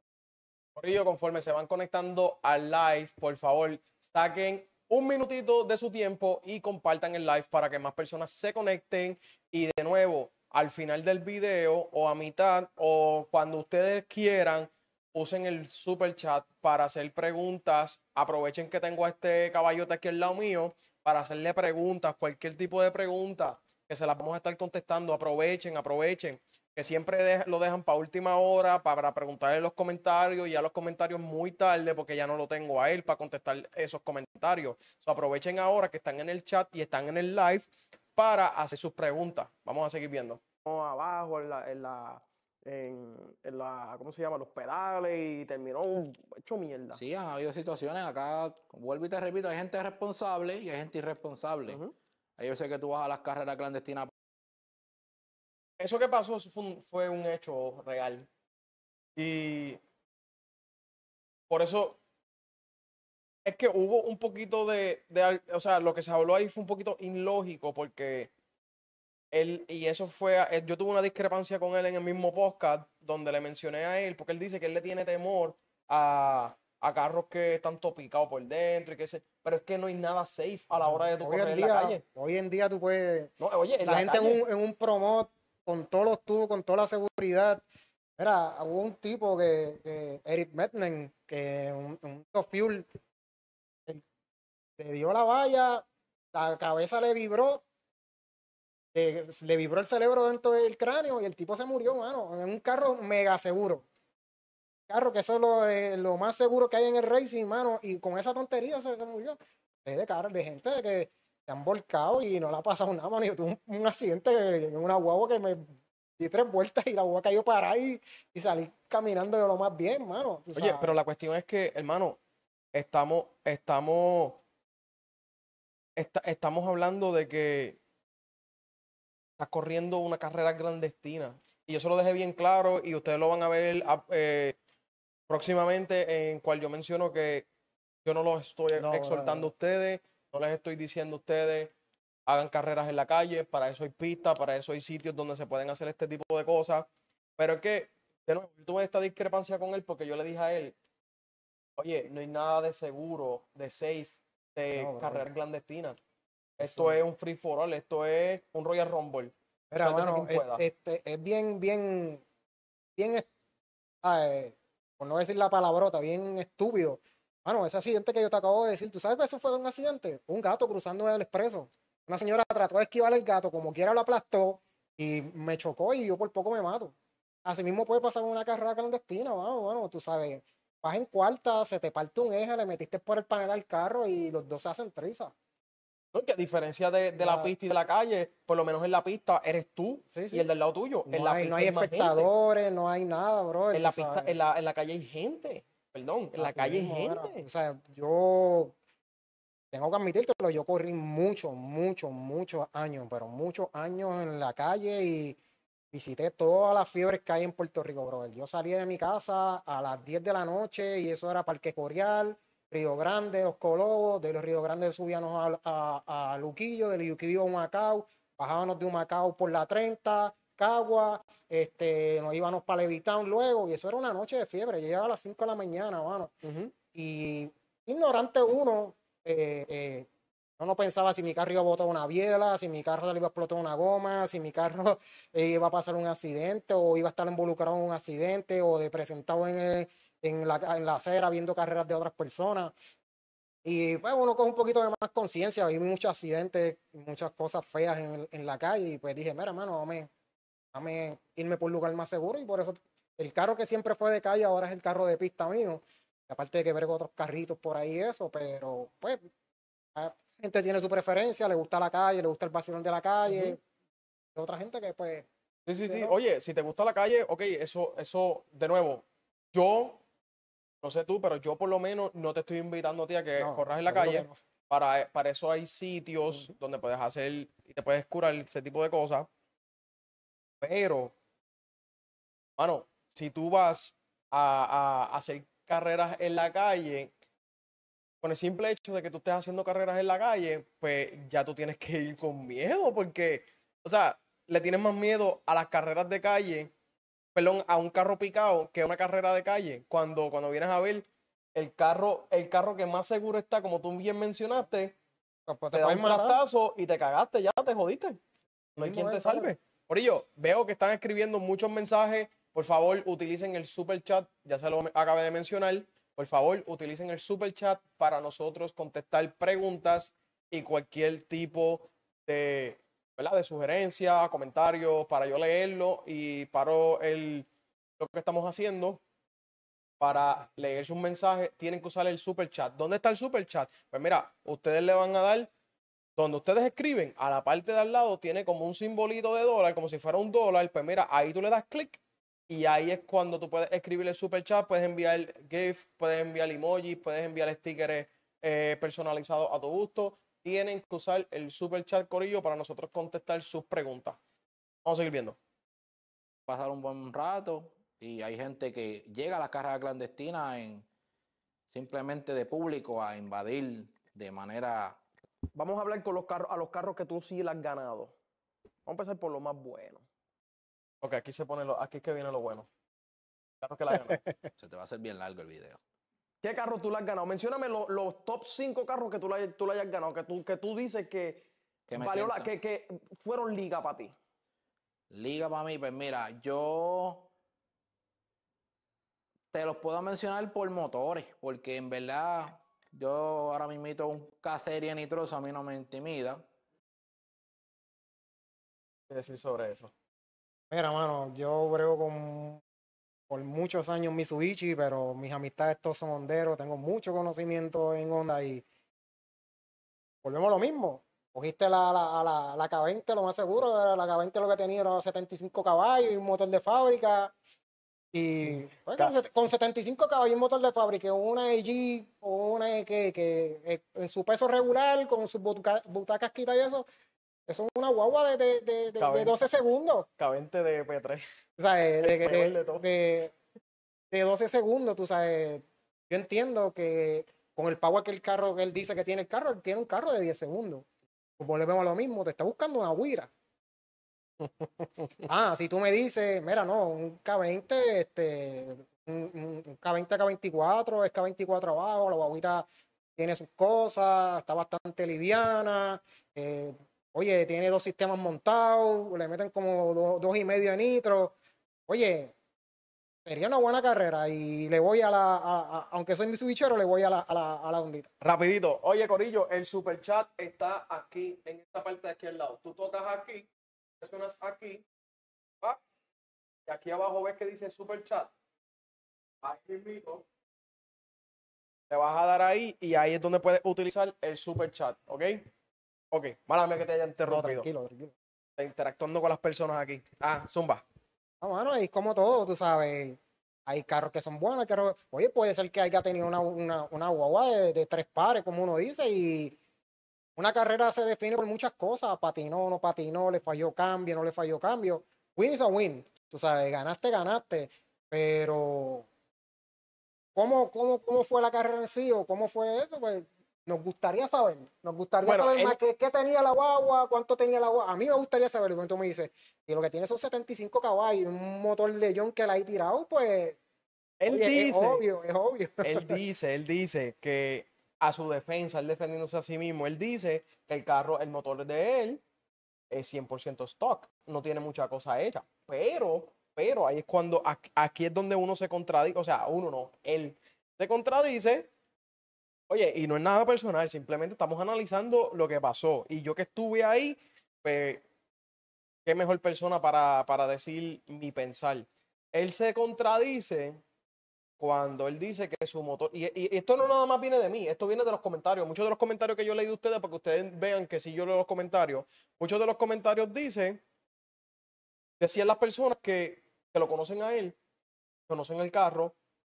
ello, conforme se van conectando al live, por favor, saquen un minutito de su tiempo y compartan el live para que más personas se conecten. Y de nuevo, al final del video o a mitad o cuando ustedes quieran, usen el super chat para hacer preguntas. Aprovechen que tengo a este caballote aquí al lado mío para hacerle preguntas, cualquier tipo de pregunta que se las vamos a estar contestando. Aprovechen, aprovechen, que siempre lo dejan para última hora para preguntarle los comentarios, ya los comentarios muy tarde porque ya no lo tengo a él para contestar esos comentarios. aprovechen ahora que están en el chat y están en el live para hacer sus preguntas. Vamos a seguir viendo. abajo en la en, la, ¿cómo se llama? Los pedales y terminó hecho mierda. Sí, han habido situaciones acá, vuelvo y te repito, hay gente responsable y hay gente irresponsable. Hay veces que tú vas a las carreras clandestinas. Eso que pasó fue un, hecho real. Y por eso es que hubo un poquito de, de, o sea, lo que se habló ahí fue un poquito ilógico porque y eso fue, eh, yo tuve una discrepancia con él en el mismo podcast donde le mencioné a él, porque él dice que él le tiene temor a, a carros que están topicados por dentro y que se, pero es que no hay nada safe a la hora de tu hoy correr en, la calle. Hoy en día tú puedes, oye, la, gente en, un, en con todos los tubos, con toda la seguridad. Mira, hubo un tipo que, Eric Metnen, que un, un fuel, le dio la valla, la cabeza le vibró eh, le, vibró el cerebro dentro del cráneo y el tipo se murió, mano, en un carro mega seguro. Carro que eso es lo, eh, más seguro que hay en el racing, mano, y con esa tontería se, murió. Es de, cara, de gente que se han volcado y no le ha pasado nada, mano. Yo tuve un, accidente en una guagua que me di tres vueltas y la guagua cayó para ahí y salí caminando de lo más bien, mano. Oye, pero la cuestión es que, hermano, estamos, estamos, estamos hablando de que estás corriendo una carrera clandestina. Y eso lo dejé bien claro y ustedes lo van a ver ah, eh, próximamente en cual yo menciono que yo no los estoy exhortando a ustedes, no les estoy diciendo a ustedes hagan carreras en la calle, para eso hay pistas, para eso hay sitios donde se pueden hacer este tipo de cosas. Pero es que, yo tuve esta discrepancia con él porque yo le dije a él, oye, no hay nada de seguro, de safe, de carreras clandestinas. Esto es un free for all, esto es un Royal Rumble. Pero, es, este, es bien, bien, bien, por no decir la palabrota, bien estúpido. bueno ese accidente que yo te acabo de decir, ¿tú sabes que eso fue un accidente? Un gato cruzando el expreso. Una señora trató de esquivar el gato, como quiera lo aplastó y me chocó y yo por poco me mato. Así mismo puede pasar una carrera clandestina, vamos, bueno, tú sabes. Vas en cuarta, se te parte un eje, le metiste por el panel al carro y los dos se hacen trizas que a diferencia de, la, ah. pista y de la calle, por lo menos en la pista eres tú y el del lado tuyo. No hay, espectadores, no hay nada, bro. En la, calle hay gente. Perdón, en la calle hay gente. O sea, yo tengo que pero yo corrí muchos, muchos, muchos años, pero muchos años en la calle y visité todas las fiebres que hay en Puerto Rico, bro. Yo salí de mi casa a las 10 de la noche y eso era Parque Corial Río Grande, Los Colobos, de los Río Grande subíamos a, Luquillo, de Luquillo a Macao, bajábamos de Macao por la 30, Cagua, este, nos íbamos para Levitown luego, y eso era una noche de fiebre, yo llegaba a las 5 de la mañana, mano. Y ignorante uno, eh, eh, yo no pensaba si mi carro iba a botar una biela, si mi carro le iba a explotar una goma, si mi carro iba a pasar un accidente o iba a estar involucrado en un accidente o de presentado en el, en la, en la acera viendo carreras de otras personas. Y pues uno con un poquito de más conciencia, vi muchos accidentes, muchas cosas feas en, en, la calle y pues dije, mira, hermano, dame, dame irme por un lugar más seguro y por eso el carro que siempre fue de calle ahora es el carro de pista mío. Y aparte de que ver otros carritos por ahí eso, pero pues la gente tiene su preferencia, le gusta la calle, le gusta el vacilón de la calle. Otra gente que pues... Sí, sí, sí. Oye, si te gusta la calle, ok, eso, eso, de nuevo, yo no sé tú, pero yo por lo menos no te estoy invitando a ti a que corras en la calle. Para, eh, para eso hay sitios donde puedes hacer y te puedes curar ese tipo de cosas. Pero, mano, si tú vas a, a, hacer carreras en la calle, con el simple hecho de que tú estés haciendo carreras en la calle, pues ya tú tienes que ir con miedo, porque, o sea, le tienes más miedo a las carreras de calle perdón, a un carro picado que es una carrera de calle. Cuando, cuando vienes a ver el carro, el carro que más seguro está, como tú bien mencionaste, ah, pues, te, das un plastazo y te cagaste, ya te jodiste. No hay quien te salve. Por ello, veo que están escribiendo muchos mensajes. Por favor, utilicen el super chat, ya se lo acabé de mencionar. Por favor, utilicen el super chat para nosotros contestar preguntas y cualquier tipo de de sugerencias, comentarios para yo leerlo y para el, lo que estamos haciendo para leer un mensaje, Tienen que usar el super chat. ¿Dónde está el super chat? Pues mira, ustedes le van a dar donde ustedes escriben, a la parte de al lado tiene como un simbolito de dólar, como si fuera un dólar. Pues mira, ahí tú le das clic y ahí es cuando tú puedes escribir el super chat, puedes enviar GIF, puedes enviar emojis, puedes enviar stickers eh, personalizados a tu gusto, tienen que usar el super chat corillo para nosotros contestar sus preguntas. Vamos a seguir viendo. Pasar un buen rato y hay gente que llega a la carrera clandestina en simplemente de público a invadir de manera. Vamos a hablar con los carros, a los carros que tú sí le has ganado. Vamos a empezar por lo más bueno. Ok, aquí se pone aquí que viene lo bueno. que la se te va a hacer bien largo el video. ¿Qué carro tú le has ganado? Mencióname los, top 5 carros que tú le, tú hayas ganado, que tú, que tú dices que, que, valió que, fueron liga para ti. Liga para mí, pues mira, yo te los puedo mencionar por motores, porque en verdad yo ahora mismo un casería nitroso, a mí no me intimida. ¿Qué decir sobre eso? Mira, hermano, yo brego con por muchos años Mitsubishi, pero mis amistades todos son honderos, tengo mucho conocimiento en Honda y volvemos a lo mismo. Cogiste la, la, la, la K20, lo más seguro, eh, la K20 lo que tenía era 75 caballos y un motor de fábrica. Y mm, pues, con, 75 caballos y un motor de fábrica, una EG o una e, que, que eh, en su peso regular, con sus butacas quitas y eso, eso es una guagua de, de, de, 12 segundos. K20 de P3. O sea, eh, de, de 12 segundos, tú sabes. Yo entiendo que con el power que el carro que él dice que tiene el carro, él tiene un carro de 10 segundos. Pues volvemos a lo mismo, te está buscando una guira. ah, si tú me dices, mira, no, un K20, este, un, K20 K24, es K24 abajo, la guaguita tiene sus cosas, está bastante liviana, eh, Oye, tiene dos sistemas montados, le meten como dos y medio de nitro. Oye, sería una buena carrera y le voy a la, aunque soy mi subichero, le voy a la, a ondita. Rapidito, oye Corillo, el super chat está aquí, en esta parte de aquí al lado. Tú tocas aquí, presionas aquí, ¿va? y aquí abajo ves que dice super chat. Aquí mismo. Te vas a dar ahí y ahí es donde puedes utilizar el super chat, ¿ok? Ok, mala mía que te haya interrumpido. Tranquilo, tranquilo, Está Interactuando con las personas aquí. Ah, Zumba. Ah, no, bueno, es como todo, tú sabes. Hay carros que son buenos, carros... Oye, puede ser que haya tenido una, una, una guagua de, tres pares, como uno dice, y una carrera se define por muchas cosas. Patinó, no patinó, le falló cambio, no le falló cambio. Win is a win. Tú sabes, ganaste, ganaste. Pero, ¿cómo, cómo, cómo fue la carrera en sí o cómo fue eso? Pues nos gustaría saber, nos gustaría saber qué, tenía la guagua, cuánto tenía la guagua. A mí me gustaría saberlo. Entonces tú me dices, si lo que tiene son 75 caballos, un motor de John que la hay tirado, pues. Él dice. Es obvio, es obvio. Él dice, él dice que a su defensa, él defendiéndose a sí mismo, él dice que el carro, el motor de él es 100% stock, no tiene mucha cosa hecha, pero, pero ahí es cuando, aquí es donde uno se contradice, o sea, uno no, él se contradice Oye, y no es nada personal, simplemente estamos analizando lo que pasó. Y yo que estuve ahí, pues, qué mejor persona para, para decir mi pensar. Él se contradice cuando él dice que su motor. Y, esto no nada más viene de mí, esto viene de los comentarios. Muchos de los comentarios que yo leí de ustedes, para que ustedes vean que si yo leo los comentarios, muchos de los comentarios dicen, decían las personas que, que lo conocen a él, conocen el carro,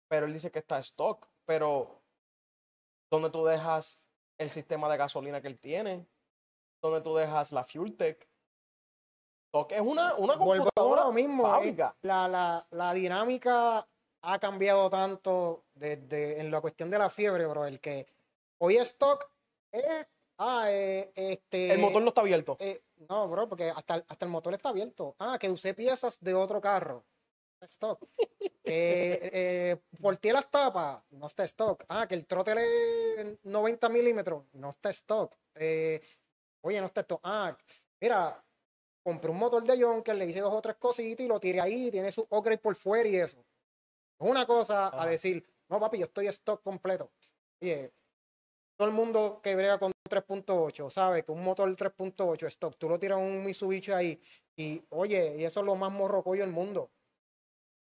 pero él dice que está stock. Pero Dónde tú dejas el sistema de gasolina que él tiene, donde tú dejas la FuelTech. Es una, una computadora mismo. Eh, la, dinámica ha cambiado tanto desde en la cuestión de la fiebre, bro. El que hoy stock es. Eh, ah, eh, este. El motor no está abierto. no, bro, porque hasta, hasta el motor está abierto. Ah, que usé piezas de otro carro stock. que eh, eh, las tapas, no está stock. Ah, que el trotel es 90 milímetros, no está stock. Eh, oye, no está stock. Ah, mira, compré un motor de que le hice dos o tres cositas y lo tiré ahí, tiene su upgrade por fuera y eso. Es una cosa a decir, no papi, yo estoy stock completo. todo el mundo que brega con 3.8, Sabe Que un motor 3.8 stock, tú lo tiras un Mitsubishi ahí y, oye, y eso es lo más morrocoyo del mundo.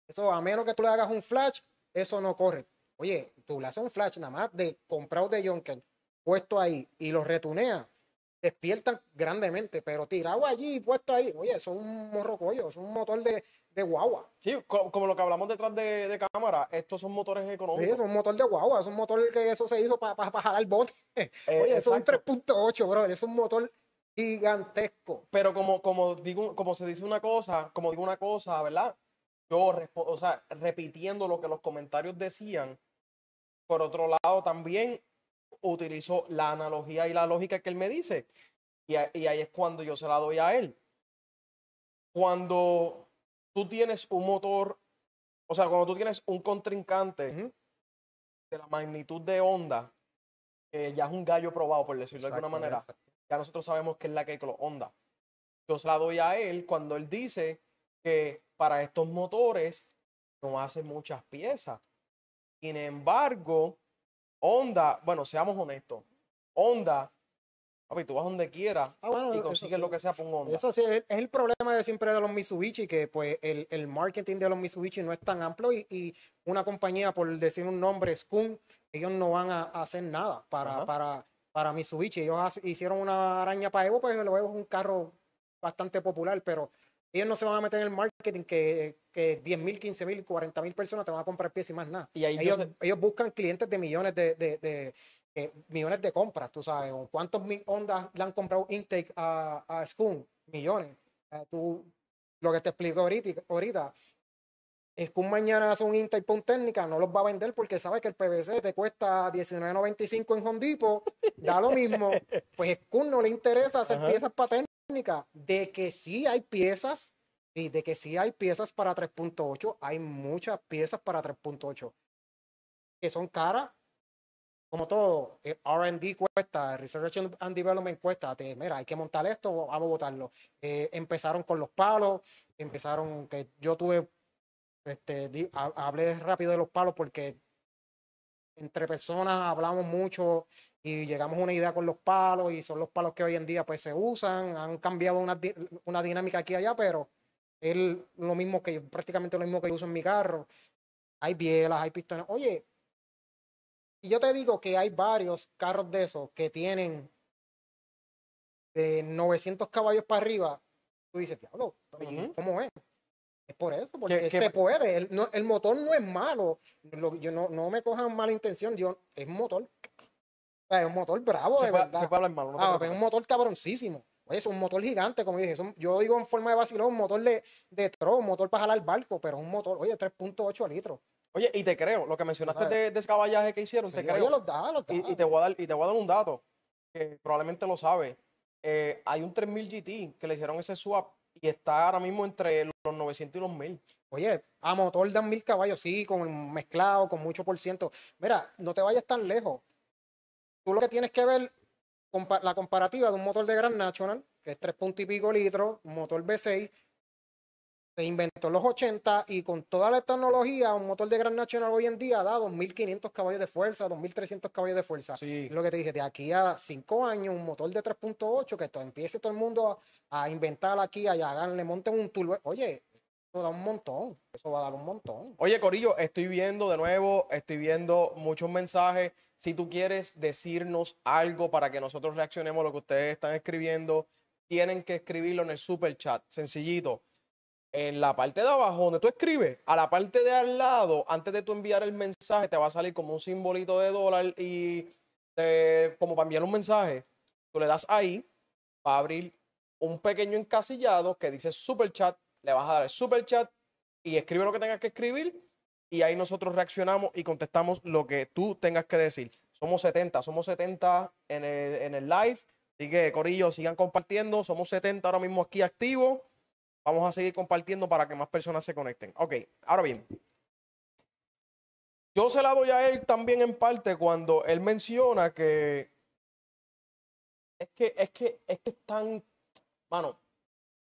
Eso, a menos que tú le hagas un flash, eso no corre. Oye, tú le haces un flash nada más de comprado de Junker, puesto ahí y los retunea, despiertan grandemente, pero tirado allí y puesto ahí, oye, eso es un morrocollo, es un motor de, guagua. Sí, como, lo que hablamos detrás de, cámara, estos son motores económicos. Sí, es un motor de guagua, es un motor que eso se hizo para bajar al jalar bote. Eh, oye, es un 3.8, bro, es un motor gigantesco. Pero como, como, digo, como se dice una cosa, como digo una cosa, ¿verdad? yo, o sea, repitiendo lo que los comentarios decían. Por otro lado, también utilizo la analogía y la lógica que él me dice. Y, ahí es cuando yo se la doy a él. Cuando tú tienes un motor, o sea, cuando tú tienes un contrincante de la magnitud de onda, que ya es un gallo probado, por decirlo de alguna manera, ya nosotros sabemos que es la que onda Yo se la doy a él cuando él dice que para estos motores no hacen muchas piezas. Sin embargo, Honda, bueno, seamos honestos, Honda, tú vas donde quieras ah, y consigues lo que sea un Honda. Eso sí, es el problema de siempre de los Mitsubishi, que pues el, el marketing de los Mitsubishi no es tan amplio y, y una compañía, por decir un nombre, Skun, ellos no van a, hacer nada para, para, para Mitsubishi. Ellos hicieron una araña para Evo, pues lo es un carro bastante popular, pero ellos no se van a meter en el marketing que, que 10 mil, 15 mil, 40 mil personas te van a comprar pies y más nada. Y ellos, buscan clientes de millones de, eh, millones de compras, tú sabes. ¿Cuántos mil ondas le han comprado intake a, a Millones. Eh, tú, lo que te explico ahorita, ahorita es que mañana hace un intake técnica, no los va a vender porque sabe que el PVC te cuesta $19.95 en Hondipo, da lo mismo. Pues que no le interesa hacer piezas para de que sí hay piezas y de que sí hay piezas para 3.8, hay muchas piezas para 3.8 que son caras. Como todo, eh, RD cuesta, Research and Development cuesta. mira, hay que montar esto, vamos a botarlo. Eh, empezaron con los palos, empezaron que yo tuve, este, hablé rápido de los palos porque entre personas hablamos mucho y llegamos a una idea con los palos y son los palos que hoy en día pues se usan, han cambiado una, una dinámica aquí y allá, pero es lo mismo que yo, prácticamente lo mismo que yo uso en mi carro. Hay bielas, hay pistones. Oye, y yo te digo que hay varios carros de esos que tienen de 900 caballos para arriba. Tú dices, diablo, ¿cómo es? Es por eso, porque se puede. El, motor no es malo. yo no, me cojan mala intención. Yo, es un motor. es un motor bravo, ah, es un motor cabroncísimo. Oye, es un motor gigante, como dije. yo digo en forma de vacilón, un motor de, de tro, un motor para jalar el barco, pero es un motor, oye, 3.8 litros. Oye, y te creo, lo que mencionaste de descaballaje que hicieron, te creo. Y, te voy a dar, un dato que probablemente lo sabes. Eh, hay un 3000 GT que le hicieron ese swap y está ahora mismo entre los 900 y los 1000. Oye, a motor dan 1000 caballos, sí, con mezclado, con mucho por ciento. Mira, no te vayas tan lejos. Tú lo que tienes que ver la comparativa de un motor de Gran National, que es tres puntos y pico litros, motor V6, se inventó en los 80 y con toda la tecnología, un motor de gran nacional hoy en día da 2.500 caballos de fuerza, 2.300 caballos de fuerza. Sí. Lo que te dije, de aquí a cinco años, un motor de 3.8, que todo, empiece todo el mundo a, inventar aquí, allá, hagan, le monten un turbo. Oye, eso da un montón, eso va a dar un montón. Oye, Corillo, estoy viendo de nuevo, estoy viendo muchos mensajes. Si tú quieres decirnos algo para que nosotros reaccionemos a lo que ustedes están escribiendo, tienen que escribirlo en el super chat, sencillito en la parte de abajo donde tú escribes, a la parte de al lado, antes de tú enviar el mensaje, te va a salir como un simbolito de dólar y como para enviar un mensaje, tú le das ahí, va a abrir un pequeño encasillado que dice super chat, le vas a dar el super chat y escribe lo que tengas que escribir y ahí nosotros reaccionamos y contestamos lo que tú tengas que decir. Somos 70, somos 70 en el, en el live, así que Corillo, sigan compartiendo, somos 70 ahora mismo aquí activos. Vamos a seguir compartiendo para que más personas se conecten. Ok, ahora bien. Yo se la doy a él también en parte cuando él menciona que es que es que es que están, mano,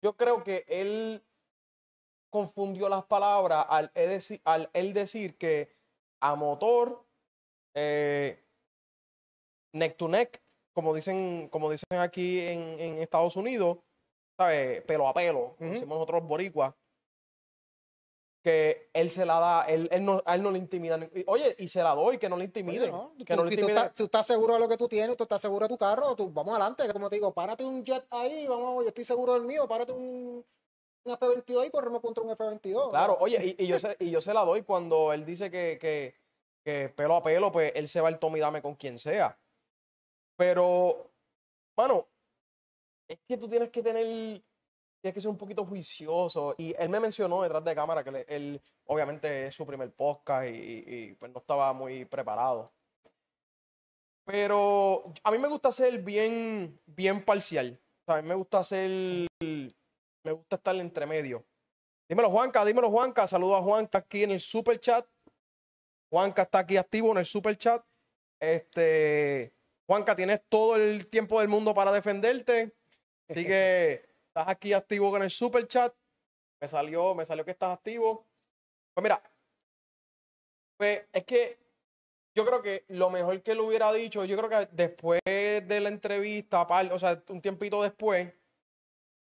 yo creo que él confundió las palabras al decir, al él decir que a motor eh, neck to neck, como dicen, como dicen aquí en, en Estados Unidos, ¿sabes? Pelo a pelo, como decimos nosotros boricuas, que él se la da, él, no, le intimida. Oye, y se la doy, que no le intimide. Si tú, estás, seguro de lo que tú tienes, tú estás seguro de tu carro, vamos adelante, como te digo, párate un jet ahí, vamos, yo estoy seguro del mío, párate un, F-22 y corremos contra un F-22. Claro, oye, y, yo se, y yo se la doy cuando él dice que, que, que pelo a pelo, pues él se va al y Dame con quien sea. Pero, bueno, es que tú tienes que tener tienes que ser un poquito juicioso. Y él me mencionó detrás de cámara que él, obviamente, es su primer podcast y, pues no estaba muy preparado. Pero a mí me gusta ser bien, bien parcial. a mí me gusta ser. Me gusta estar entre medio. Dímelo, Juanca, dímelo, Juanca. Saludo a Juanca aquí en el super chat. Juanca está aquí activo en el super chat. Este. Juanca, tienes todo el tiempo del mundo para defenderte Así que estás aquí activo con el super chat. Me salió, me salió que estás activo. Pues mira, pues es que yo creo que lo mejor que lo hubiera dicho, yo creo que después de la entrevista, o sea, un tiempito después,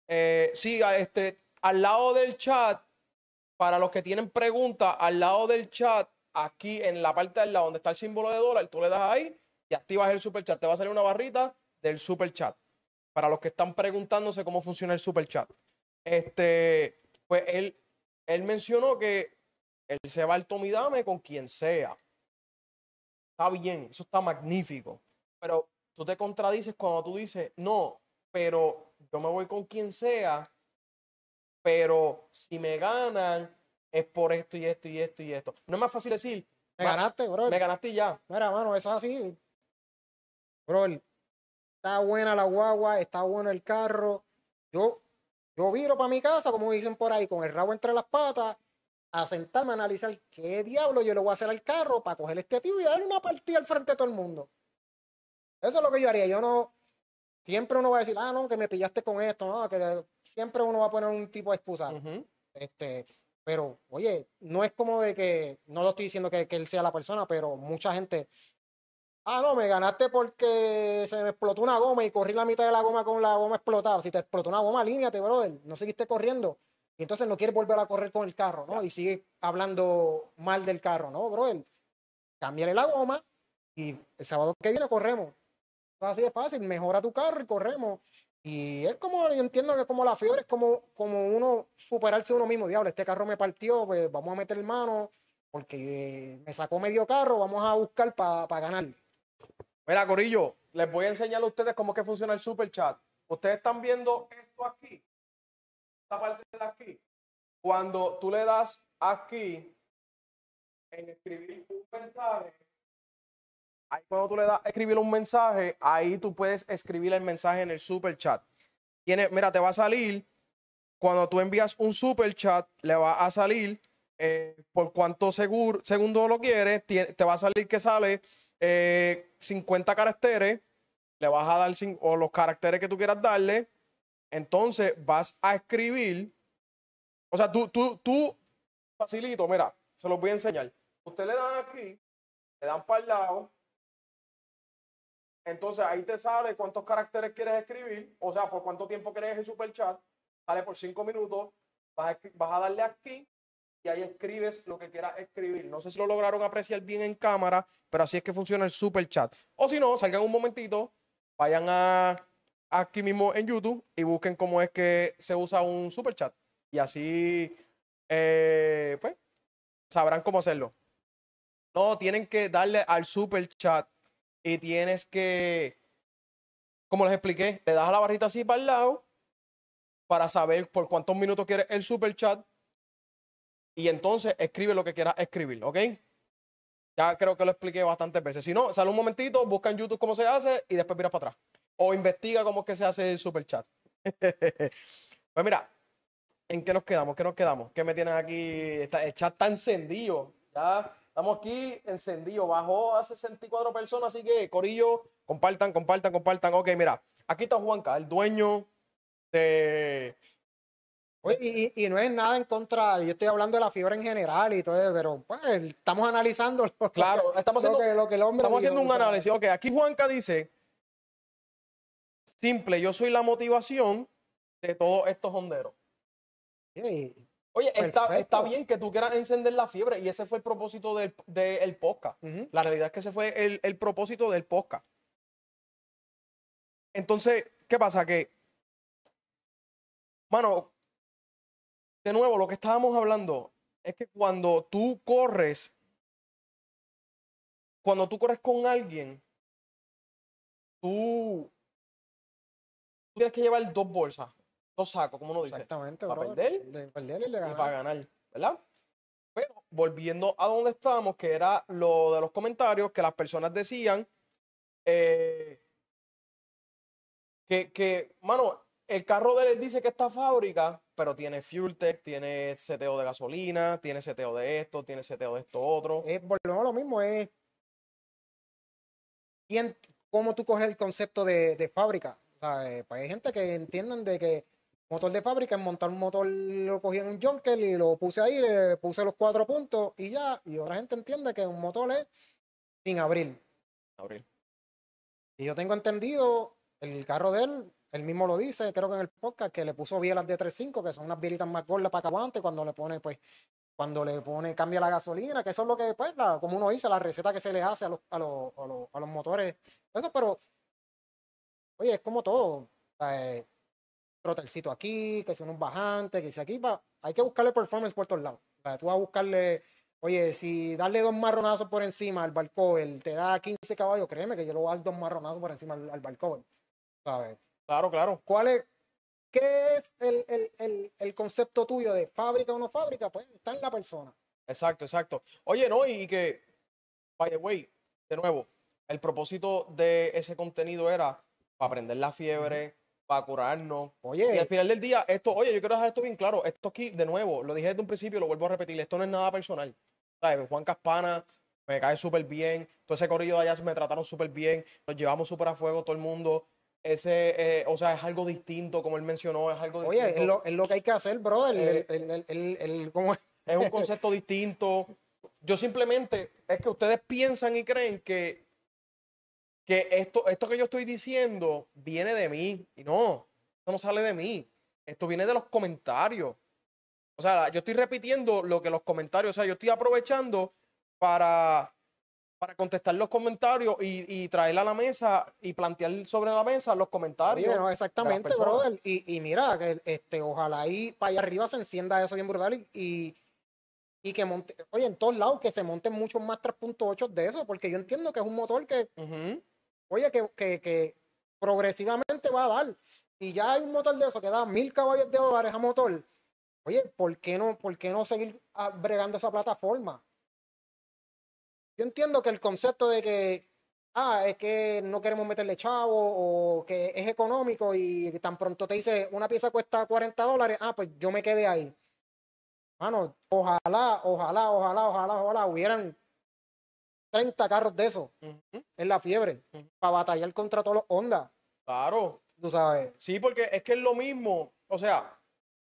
eh, siga este, al lado del chat, para los que tienen preguntas, al lado del chat, aquí en la parte del lado donde está el símbolo de dólar, tú le das ahí y activas el super chat. Te va a salir una barrita del super chat para los que están preguntándose cómo funciona el super chat. Este, pues él, él mencionó que él se va al tomidame con quien sea. Está bien, eso está magnífico. Pero tú te contradices cuando tú dices, no, pero yo me voy con quien sea, pero si me ganan es por esto y esto y esto y esto. No es más fácil decir, me ganaste, bro. Me ganaste ya. Mira, mano, eso es así. Bro, está buena la guagua, está bueno el carro. Yo, yo viro para mi casa, como dicen por ahí, con el rabo entre las patas, a sentarme a analizar qué diablo yo le voy a hacer al carro para coger este tío y darle una partida al frente de todo el mundo. Eso es lo que yo haría. Yo no. Siempre uno va a decir, ah, no, que me pillaste con esto, no, que siempre uno va a poner un tipo de excusa. Este. Pero, oye, no es como de que, no lo estoy diciendo que él sea la persona, pero mucha gente Ah, no, me ganaste porque se me explotó una goma y corrí la mitad de la goma con la goma explotada. Si te explotó una goma, alíñate, brother. No seguiste corriendo. Y entonces no quieres volver a correr con el carro, ¿no? Y sigue hablando mal del carro, ¿no, brother? Cámbiale la goma y el sábado que viene corremos. Así de fácil, mejora tu carro y corremos. Y es como, yo entiendo que es como la fiebre, es como, como uno superarse uno mismo. Diablo, este carro me partió, pues vamos a meter mano porque me sacó medio carro, vamos a buscar para ganar. Mira, Corillo, les voy a enseñar a ustedes cómo que funciona el super chat. Ustedes están viendo esto aquí, esta parte de aquí. Cuando tú le das aquí en escribir un mensaje, ahí cuando tú le das escribir un mensaje, ahí tú puedes escribir el mensaje en el super chat. Tiene, mira, te va a salir cuando tú envías un super chat, le va a salir eh, por cuánto seguro, segundo lo quieres, te va a salir que sale eh, 50 caracteres, le vas a dar o los caracteres que tú quieras darle, entonces vas a escribir, o sea, tú, tú, tú, facilito, mira, se los voy a enseñar. Usted le dan aquí, le dan para el lado, entonces ahí te sale cuántos caracteres quieres escribir, o sea, por cuánto tiempo quieres el chat, sale por 5 minutos, vas a darle aquí y ahí escribes lo que quieras escribir. No sé si lo lograron apreciar bien en cámara, pero así es que funciona el super chat. O si no, salgan un momentito, vayan a aquí mismo en YouTube y busquen cómo es que se usa un super chat. Y así, eh, pues, sabrán cómo hacerlo. No, tienen que darle al super chat y tienes que, como les expliqué, le das a la barrita así para el lado para saber por cuántos minutos quieres el super chat y entonces escribe lo que quieras escribir, ¿ok? Ya creo que lo expliqué bastantes veces. Si no, sale un momentito, busca en YouTube cómo se hace y después mira para atrás. O investiga cómo es que se hace el super chat. pues mira, ¿en qué nos quedamos? ¿Qué nos quedamos? ¿Qué me tienen aquí? el chat está encendido. Ya estamos aquí encendido. Bajó a 64 personas, así que Corillo, compartan, compartan, compartan. Ok, mira, aquí está Juanca, el dueño de y, no es nada en contra, yo estoy hablando de la fiebre en general y todo eso, pero pues, estamos analizando claro, estamos haciendo, lo que, el hombre Estamos haciendo un análisis. Ok, aquí Juanca dice, simple, yo soy la motivación de todos estos honderos. Oye, está, bien que tú quieras encender la fiebre y ese fue el propósito del, del podcast. La realidad es que ese fue el, propósito del podcast. Entonces, ¿qué pasa? Que, bueno de nuevo, lo que estábamos hablando es que cuando tú corres, cuando tú corres con alguien, tú, tienes que llevar dos bolsas, dos sacos, como uno dice. Exactamente, para perder, y, para ganar, ¿verdad? Pero volviendo a donde estábamos, que era lo de los comentarios, que las personas decían eh, que, que, mano, el carro de él dice que está fábrica, pero tiene fuel tech, tiene seteo de gasolina, tiene seteo de esto, tiene seteo de esto otro. es volvemos lo mismo, es. ¿Cómo tú coges el concepto de, fábrica? O eh, pues hay gente que entienden de que motor de fábrica es montar un motor, lo cogí en un Junker y lo puse ahí, puse los cuatro puntos y ya. Y otra gente entiende que un motor es sin abrir. Abrir. Y yo tengo entendido el carro de él él mismo lo dice, creo que en el podcast, que le puso bielas de 3.5, que son unas bielitas más gordas para que aguante cuando le pone, pues, cuando le pone, cambia la gasolina, que eso es lo que, pues, como uno dice, la receta que se le hace a los, a los, a los, motores. Eso, pero, oye, es como todo. Eh, aquí, que son un bajante, que si aquí va, hay que buscarle performance por todos lados. tú vas a buscarle, oye, si darle dos marronazos por encima al balcón él te da 15 caballos, créeme que yo lo voy a dar dos marronazos por encima al, balcón ¿sabes? Claro, claro. ¿Cuál es, ¿Qué es el, concepto tuyo de fábrica o no fábrica? Pues está en la persona. Exacto, exacto. Oye, no, y que, by the way, de nuevo, el propósito de ese contenido era para aprender la fiebre, para curarnos. Oye. Y al final del día, esto, oye, yo quiero dejar esto bien claro. Esto aquí, de nuevo, lo dije desde un principio, lo vuelvo a repetir, esto no es nada personal. ¿Sabes? Juan Caspana me cae súper bien, todo ese corrido de allá me trataron súper bien, nos llevamos súper a fuego todo el mundo ese, eh, o sea, es algo distinto, como él mencionó, es algo Oye, es lo, que hay que hacer, bro. Eh, es? un concepto distinto. Yo simplemente, es que ustedes piensan y creen que, esto, esto que yo estoy diciendo viene de mí. Y no, esto no sale de mí. Esto viene de los comentarios. O sea, yo estoy repitiendo lo que los comentarios, o sea, yo estoy aprovechando para para contestar los comentarios y, traerla a la mesa y plantear sobre la mesa los comentarios. exactamente, brother. Y, mira, que este, ojalá ahí para allá arriba se encienda eso bien brutal y, que monte, oye, en todos lados que se monten muchos más 3.8 de eso, porque yo entiendo que es un motor que, oye, que, progresivamente va a dar. Y ya hay un motor de eso que da mil caballos de dólares a motor. Oye, ¿por qué no, por qué no seguir bregando esa plataforma? Yo entiendo que el concepto de que, ah, es que no queremos meterle chavo o que es económico y tan pronto te dice una pieza cuesta 40 dólares, ah, pues yo me quedé ahí. Mano, ojalá, ojalá, ojalá, ojalá, ojalá hubieran 30 carros de eso en la fiebre para batallar contra todos los ondas. Claro. Tú sabes. Sí, porque es que es lo mismo. O sea,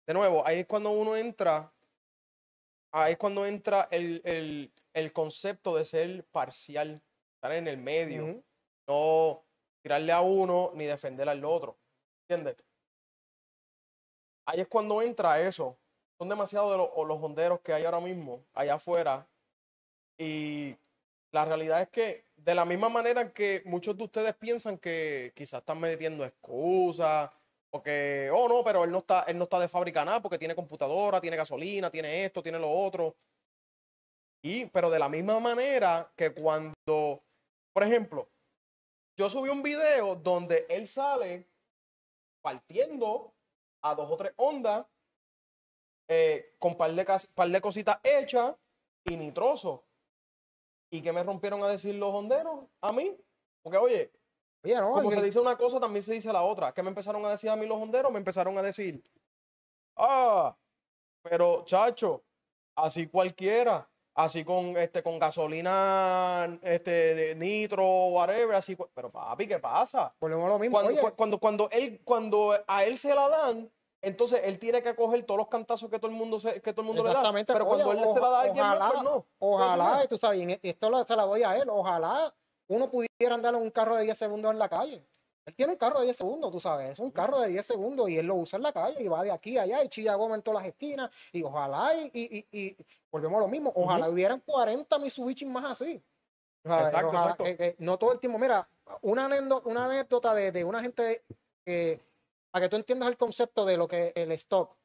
de nuevo, ahí es cuando uno entra, ahí es cuando entra el, el el concepto de ser parcial, estar en el medio, no tirarle a uno ni defender al otro. ¿Entiendes? Ahí es cuando entra eso. Son demasiados los, honderos que hay ahora mismo, allá afuera. Y la realidad es que, de la misma manera que muchos de ustedes piensan que quizás están metiendo excusas, que oh no, pero él no está, él no está de fábrica nada porque tiene computadora, tiene gasolina, tiene esto, tiene lo otro pero de la misma manera que cuando, por ejemplo, yo subí un video donde él sale partiendo a dos o tres ondas eh, con par de, par de cositas hechas y nitroso. ¿Y que me rompieron a decir los honderos? A mí. Porque, oye, como se dice una cosa, también se dice la otra. ¿Qué me empezaron a decir a mí los honderos? Me empezaron a decir, ah, pero chacho, así cualquiera así con este con gasolina este nitro whatever así pero papi qué pasa lo mismo cuando, cuando, él cuando a él se la dan entonces él tiene que coger todos los cantazos que todo el mundo le da pero cuando él se la da alguien pues ojalá, no ojalá tú sabes esto se la doy a él ojalá uno pudiera andar en un carro de 10 segundos en la calle él tiene un carro de 10 segundos, tú sabes, es un carro de 10 segundos y él lo usa en la calle y va de aquí allá y chilla goma en todas las esquinas y ojalá y, y, volvemos a lo mismo, ojalá hubieran 40 Mitsubishi más así. Eh, exacto, eh, eh, no todo el tiempo, mira, una anécdota, una anécdota de, una gente que, para que tú entiendas el concepto de lo que el stock,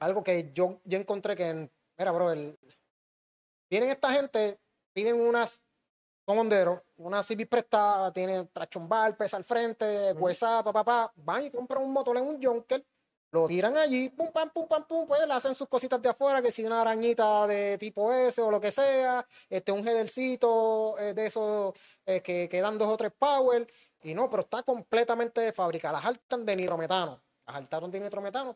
algo que yo, yo encontré que, en, mira, bro, el, vienen esta gente, piden unas con una civil prestada, tiene tracción bar, pesa al frente, huesa, papá, papá, van y compran un motor en un Junker, lo tiran allí, pum, pam, pum, pam, pum, pues le hacen sus cositas de afuera, que si una arañita de tipo S o lo que sea, este, un headercito eh, de esos eh, que, quedan dan dos o tres power, y no, pero está completamente de fábrica, las altan de nitrometano asaltaron Dinetrometano,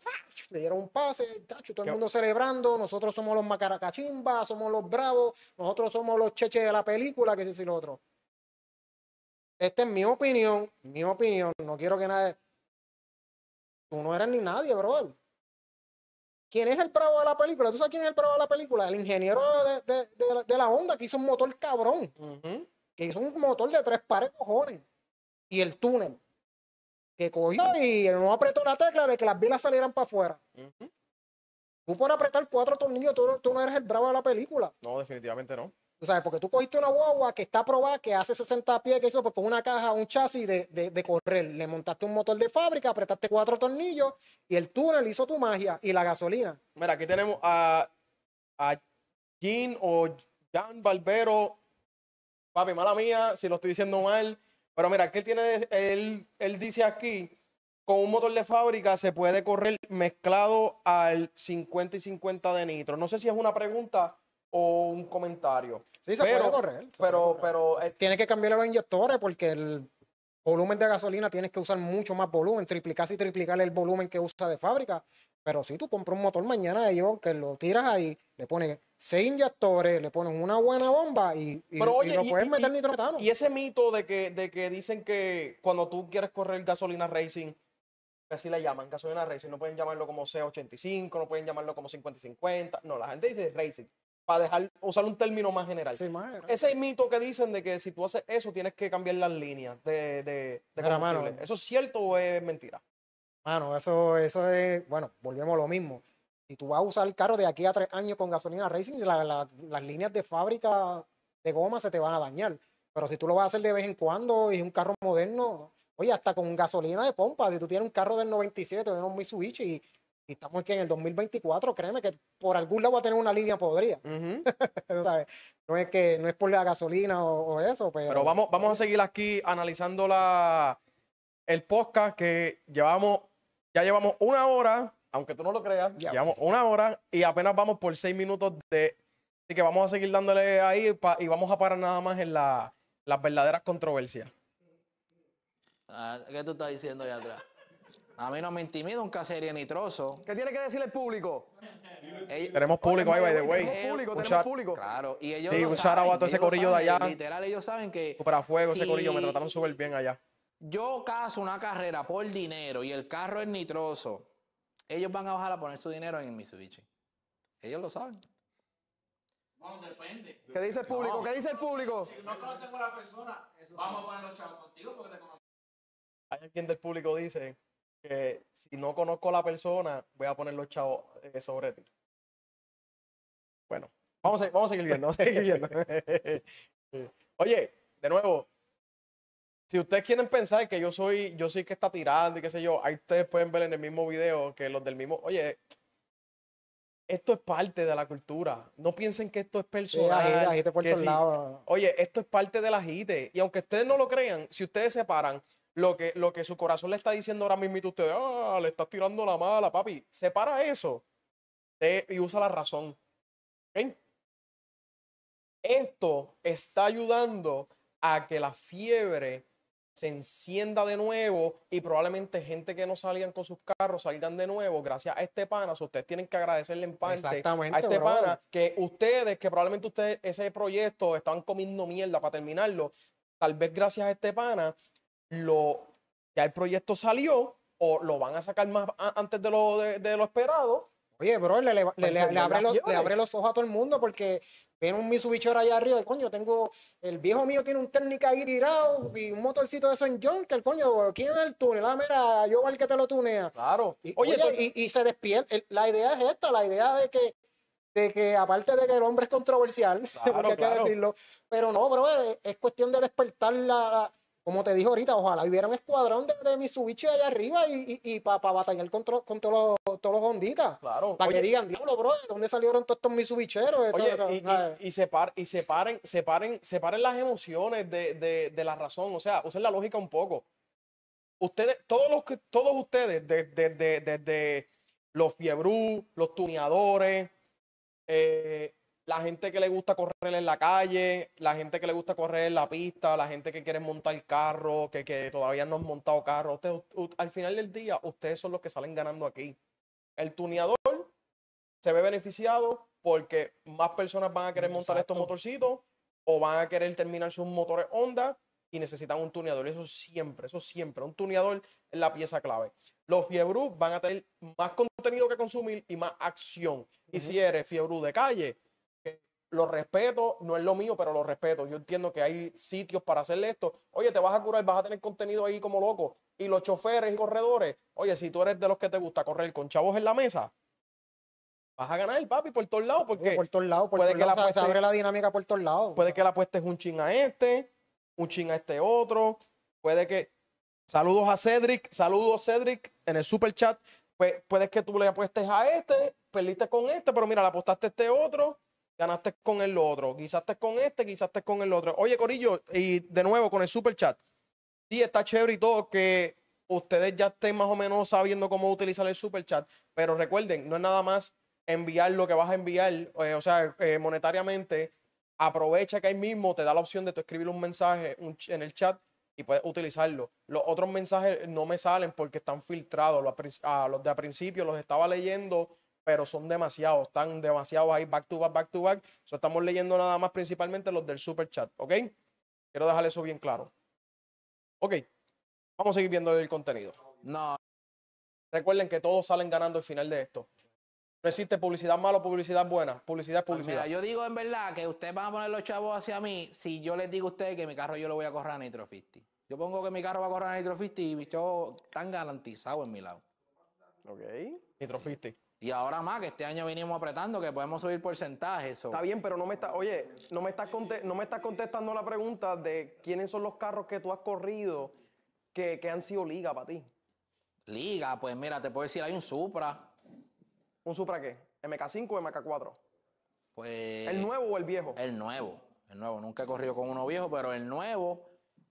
le dieron un pase, todo el mundo celebrando, nosotros somos los macaracachimbas somos los bravos, nosotros somos los cheches de la película, que sí, lo otro. Esta es mi opinión, mi opinión, no quiero que nadie... Tú no eres ni nadie, bro. ¿Quién es el bravo de la película? ¿Tú sabes quién es el bravo de la película? El ingeniero de, la, onda que hizo un motor cabrón. Que hizo un motor de tres pares cojones. Y el túnel cogió y no apretó la tecla de que las velas salieran para afuera. Tú por apretar cuatro tornillos, tú, no eres el bravo de la película. No, definitivamente no. Tú sabes, porque tú cogiste una guagua que está probada, que hace 60 pies, que hizo pues, con una caja, un chasis de, correr. Le montaste un motor de fábrica, apretaste cuatro tornillos y el túnel hizo tu magia y la gasolina. Mira, aquí tenemos a, a Jean o Jan Barbero. Papi, mala mía, si lo estoy diciendo mal. Pero mira, que él tiene, él, dice aquí, con un motor de fábrica se puede correr mezclado al 50 y 50 de nitro. No sé si es una pregunta o un comentario. Sí, se puede correr. pero, eh, tiene que cambiar los inyectores porque el volumen de gasolina tienes que usar mucho más volumen, triplicar y triplicar el volumen que usa de fábrica. Pero si tú compras un motor mañana de que lo tiras ahí, le pones seis inyectores, le pones una buena bomba y, y, Pero, lo puedes meter nitrógeno. Y ese mito de que, de que dicen que cuando tú quieres correr gasolina racing, así le llaman, gasolina racing, no pueden llamarlo como C85, no pueden llamarlo como 50-50, no, la gente dice racing, para dejar, usar un término más general. más Ese mito que dicen de que si tú haces eso tienes que cambiar las líneas de, de, de combustible. ¿Eso es cierto o es mentira? Mano, eso, eso es, bueno, volvemos a lo mismo. Si tú vas a usar el carro de aquí a tres años con gasolina racing, las líneas de fábrica de goma se te van a dañar. Pero si tú lo vas a hacer de vez en cuando y es un carro moderno, oye, hasta con gasolina de pompa, si tú tienes un carro del 97, tenemos un Mitsubishi y, estamos aquí en el 2024, créeme que por algún lado va a tener una línea podría. No es que no es por la gasolina o, o eso, pero... pero... vamos, vamos a seguir aquí analizando la, el podcast que llevamos ya llevamos una hora, aunque tú no lo creas, llevamos una hora y apenas vamos por seis minutos de... Así que vamos a seguir dándole ahí y vamos a parar nada más en las verdaderas controversias. Ah, ¿Qué tú estás diciendo allá atrás? A mí no me intimida un caserío ni ¿Qué tiene que decir el público? tenemos público ahí, by the way. Tenemos público, tenemos público. Claro, y ellos. Sí, a ese corillo de allá. Literal, ellos saben que. Para fuego, ese corillo, me trataron súper bien allá yo caso una carrera por dinero y el carro es nitroso, ellos van a bajar a poner su dinero en el Mitsubishi. Ellos lo saben. Bueno, depende. ¿Qué dice el público? ¿Qué dice el público? Si no conocemos a la persona, vamos a poner los chavos contigo porque te conocemos. Hay alguien del público dice que si no conozco a la persona, voy a poner los chavos eh, sobre ti. Bueno, vamos a, vamos a seguir viendo, vamos a seguir viendo. Eh, oye, de nuevo, si ustedes quieren pensar que yo soy, yo soy que está tirando y qué sé yo, ahí ustedes pueden ver en el mismo video que los del mismo, oye, esto es parte de la cultura. No piensen que esto es personal. Oye, esto es parte de la gente. Y aunque ustedes no lo crean, si ustedes separan lo que, lo que su corazón le está diciendo ahora mismo a ustedes, ah, le estás tirando la mala, papi, separa eso y usa la razón. Esto está ayudando a que la fiebre se encienda de nuevo y probablemente gente que no salían con sus carros salgan de nuevo gracias a este pana. ustedes tienen que agradecerle en parte a este pana que ustedes, que probablemente ustedes ese proyecto estaban comiendo mierda para terminarlo, tal vez gracias a este pana lo, ya el proyecto salió o lo van a sacar más antes de lo, de lo esperado Oye, bro, le, le, pues, abre los, ojos a todo el mundo porque ven un Mitsubishi allá arriba y coño, tengo, el viejo mío tiene un técnica ahí tirado y un motorcito de en John, que el coño, ¿quién es el túnel? Ah, mira, yo al que te lo tunea. Claro. Y, oye, y, se despierta. La idea es esta, la idea de que, de que aparte de que el hombre es controversial, hay que decirlo, pero no, bro, es, cuestión de despertar la como te dije ahorita, ojalá hubiera un escuadrón de, de Mitsubishi allá arriba y, y, y para batallar con, todos los, todos los Honditas. Claro. Para que digan, diablo, bro, ¿de dónde salieron todos estos Mitsubicheros? oye, y, separ, y separen, separen, separen las emociones de, la razón. O sea, usen la lógica un poco. Ustedes, todos los que, todos ustedes, desde los fiebrú, los tuneadores, eh, la gente que le gusta correr en la calle, la gente que le gusta correr en la pista, la gente que quiere montar carro, que, todavía no han montado carro. al final del día, ustedes son los que salen ganando aquí. El tuneador se ve beneficiado porque más personas van a querer montar estos motorcitos o van a querer terminar sus motores Honda y necesitan un tuneador. Eso siempre, eso siempre. Un tuneador es la pieza clave. Los Fiebru van a tener más contenido que consumir y más acción. Y si eres fiebru de calle, lo respeto, no es lo mío, pero lo respeto. Yo entiendo que hay sitios para hacerle esto. Oye, te vas a curar, vas a tener contenido ahí como loco. Y los choferes y corredores, oye, si tú eres de los que te gusta correr con chavos en la mesa, vas a ganar el papi por todos lados. Porque oh, por todos lados, puede que la se abre la dinámica por todos lados. Puede que la apuestes un ching a este, un ching a este otro. Puede que. Saludos a Cedric, saludos Cedric en el super chat. Pues, puedes que tú le apuestes a este, perdiste con este, pero mira, le apostaste a este otro ganaste con el otro, quizás estés con este, quizás estés con el otro. Oye, Corillo, y de nuevo con el super chat. Sí, está chévere y todo que ustedes ya estén más o menos sabiendo cómo utilizar el super chat, pero recuerden, no es nada más enviar lo que vas a enviar, eh, o sea, eh, monetariamente, aprovecha que ahí mismo te da la opción de tú escribir un mensaje en el chat y puedes utilizarlo. Los otros mensajes no me salen porque están filtrados. los de a principio los estaba leyendo pero son demasiados, están demasiados ahí, back to back, back to back. Eso estamos leyendo nada más principalmente los del super chat, ¿ok? Quiero dejar eso bien claro. Ok, vamos a seguir viendo el contenido. No. Recuerden que todos salen ganando al final de esto. No existe publicidad mala o publicidad buena. Publicidad es pues publicidad. Mira, yo digo en verdad que ustedes van a poner los chavos hacia mí si yo les digo a ustedes que mi carro yo lo voy a correr a Nitro 50. Yo pongo que mi carro va a correr a Nitro 50 y mis están garantizados en mi lado. Ok. Nitro 50. Y ahora más, que este año vinimos apretando, que podemos subir porcentajes. Está bien, pero no me está, oye, no me estás no me contestando la pregunta de quiénes son los carros que tú has corrido que, que han sido liga para ti. Liga, pues mira, te puedo decir, hay un Supra. ¿Un Supra qué? ¿MK5 o MK4? Pues. ¿El nuevo o el viejo? El nuevo, el nuevo. Nunca he corrido con uno viejo, pero el nuevo,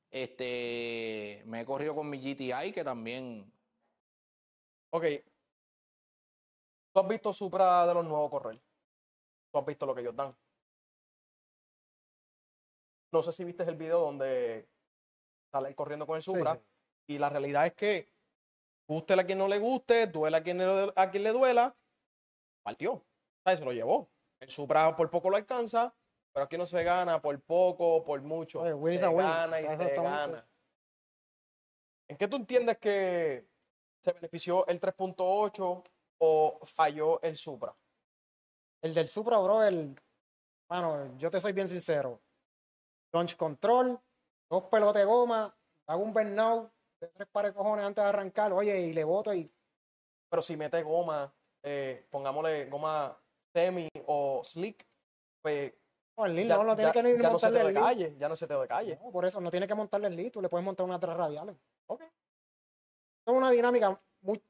este, me he corrido con mi GTI, que también. Ok, ¿Tú has visto Supra de los nuevos correr? ¿Tú has visto lo que ellos dan? No sé si viste el video donde sale corriendo con el Supra. Y la realidad es que guste a quien no le guste, duela a quien, le, a quien le duela, partió. Se lo llevó. El Supra por poco lo alcanza, pero aquí no se gana por poco, por mucho. se gana y se gana. ¿En qué tú entiendes que se benefició el 3.8 o falló el Supra? El del Supra, bro, el. Bueno, yo te soy bien sincero. Launch control, dos pelotes de goma, hago un burnout de tres pares de cojones antes de arrancar, oye, y le boto y. Pero si mete goma, eh, pongámosle goma semi o slick, pues. No, el lead no, tiene que ni montarle se el Ya no se te de calle. No, por eso, no tiene que montarle el lead, tú le puedes montar una tras radiales. Ok. Es una dinámica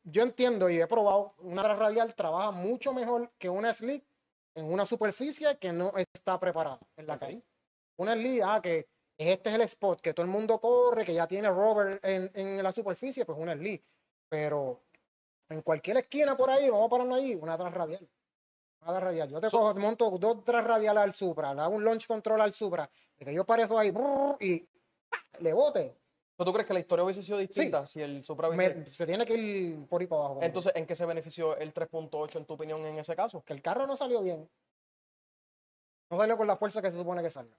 yo entiendo y he probado, una radial trabaja mucho mejor que una slick en una superficie que no está preparada en la calle. Una slick, ah, que este es el spot que todo el mundo corre, que ya tiene rover en, en la superficie, pues una slick. Pero en cualquier esquina por ahí, vamos a pararnos ahí, una tras Una radial Yo te cojo, monto dos tras radiales al Supra, le hago un launch control al Supra, de que yo parezco ahí y le bote. ¿Tú crees que la historia hubiese sido distinta si el Supra se tiene que ir por ahí para abajo. Entonces, ¿en qué se benefició el 3.8 en tu opinión en ese caso? Que el carro no salió bien. No salió con la fuerza que se supone que salga.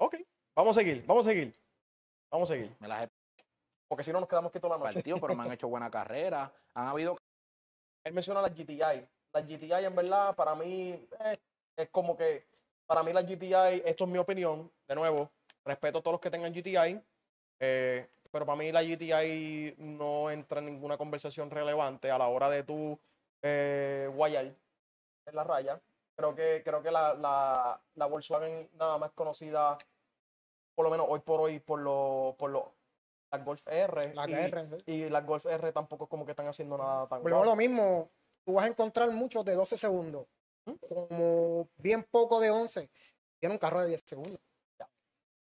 Ok, vamos a seguir, vamos a seguir. Vamos a seguir. Me las Porque si no nos quedamos quietos la noche. pero me han hecho buena carrera. Han habido... Él menciona la GTI. Las GTI en verdad para mí eh, es como que... Para mí la GTI, esto es mi opinión, de nuevo, respeto a todos los que tengan GTI, eh, pero para mí la GTI no entra en ninguna conversación relevante a la hora de tu eh, en la raya. Creo que, creo que la, la, Volkswagen nada más conocida, por lo menos hoy por hoy, por lo por lo, las Golf R. y, ¿eh? las Golf R tampoco como que están haciendo nada tan Pero lo mismo, tú vas a encontrar muchos de 12 segundos, ¿Mm? como bien poco de 11. Tiene un carro de 10 segundos.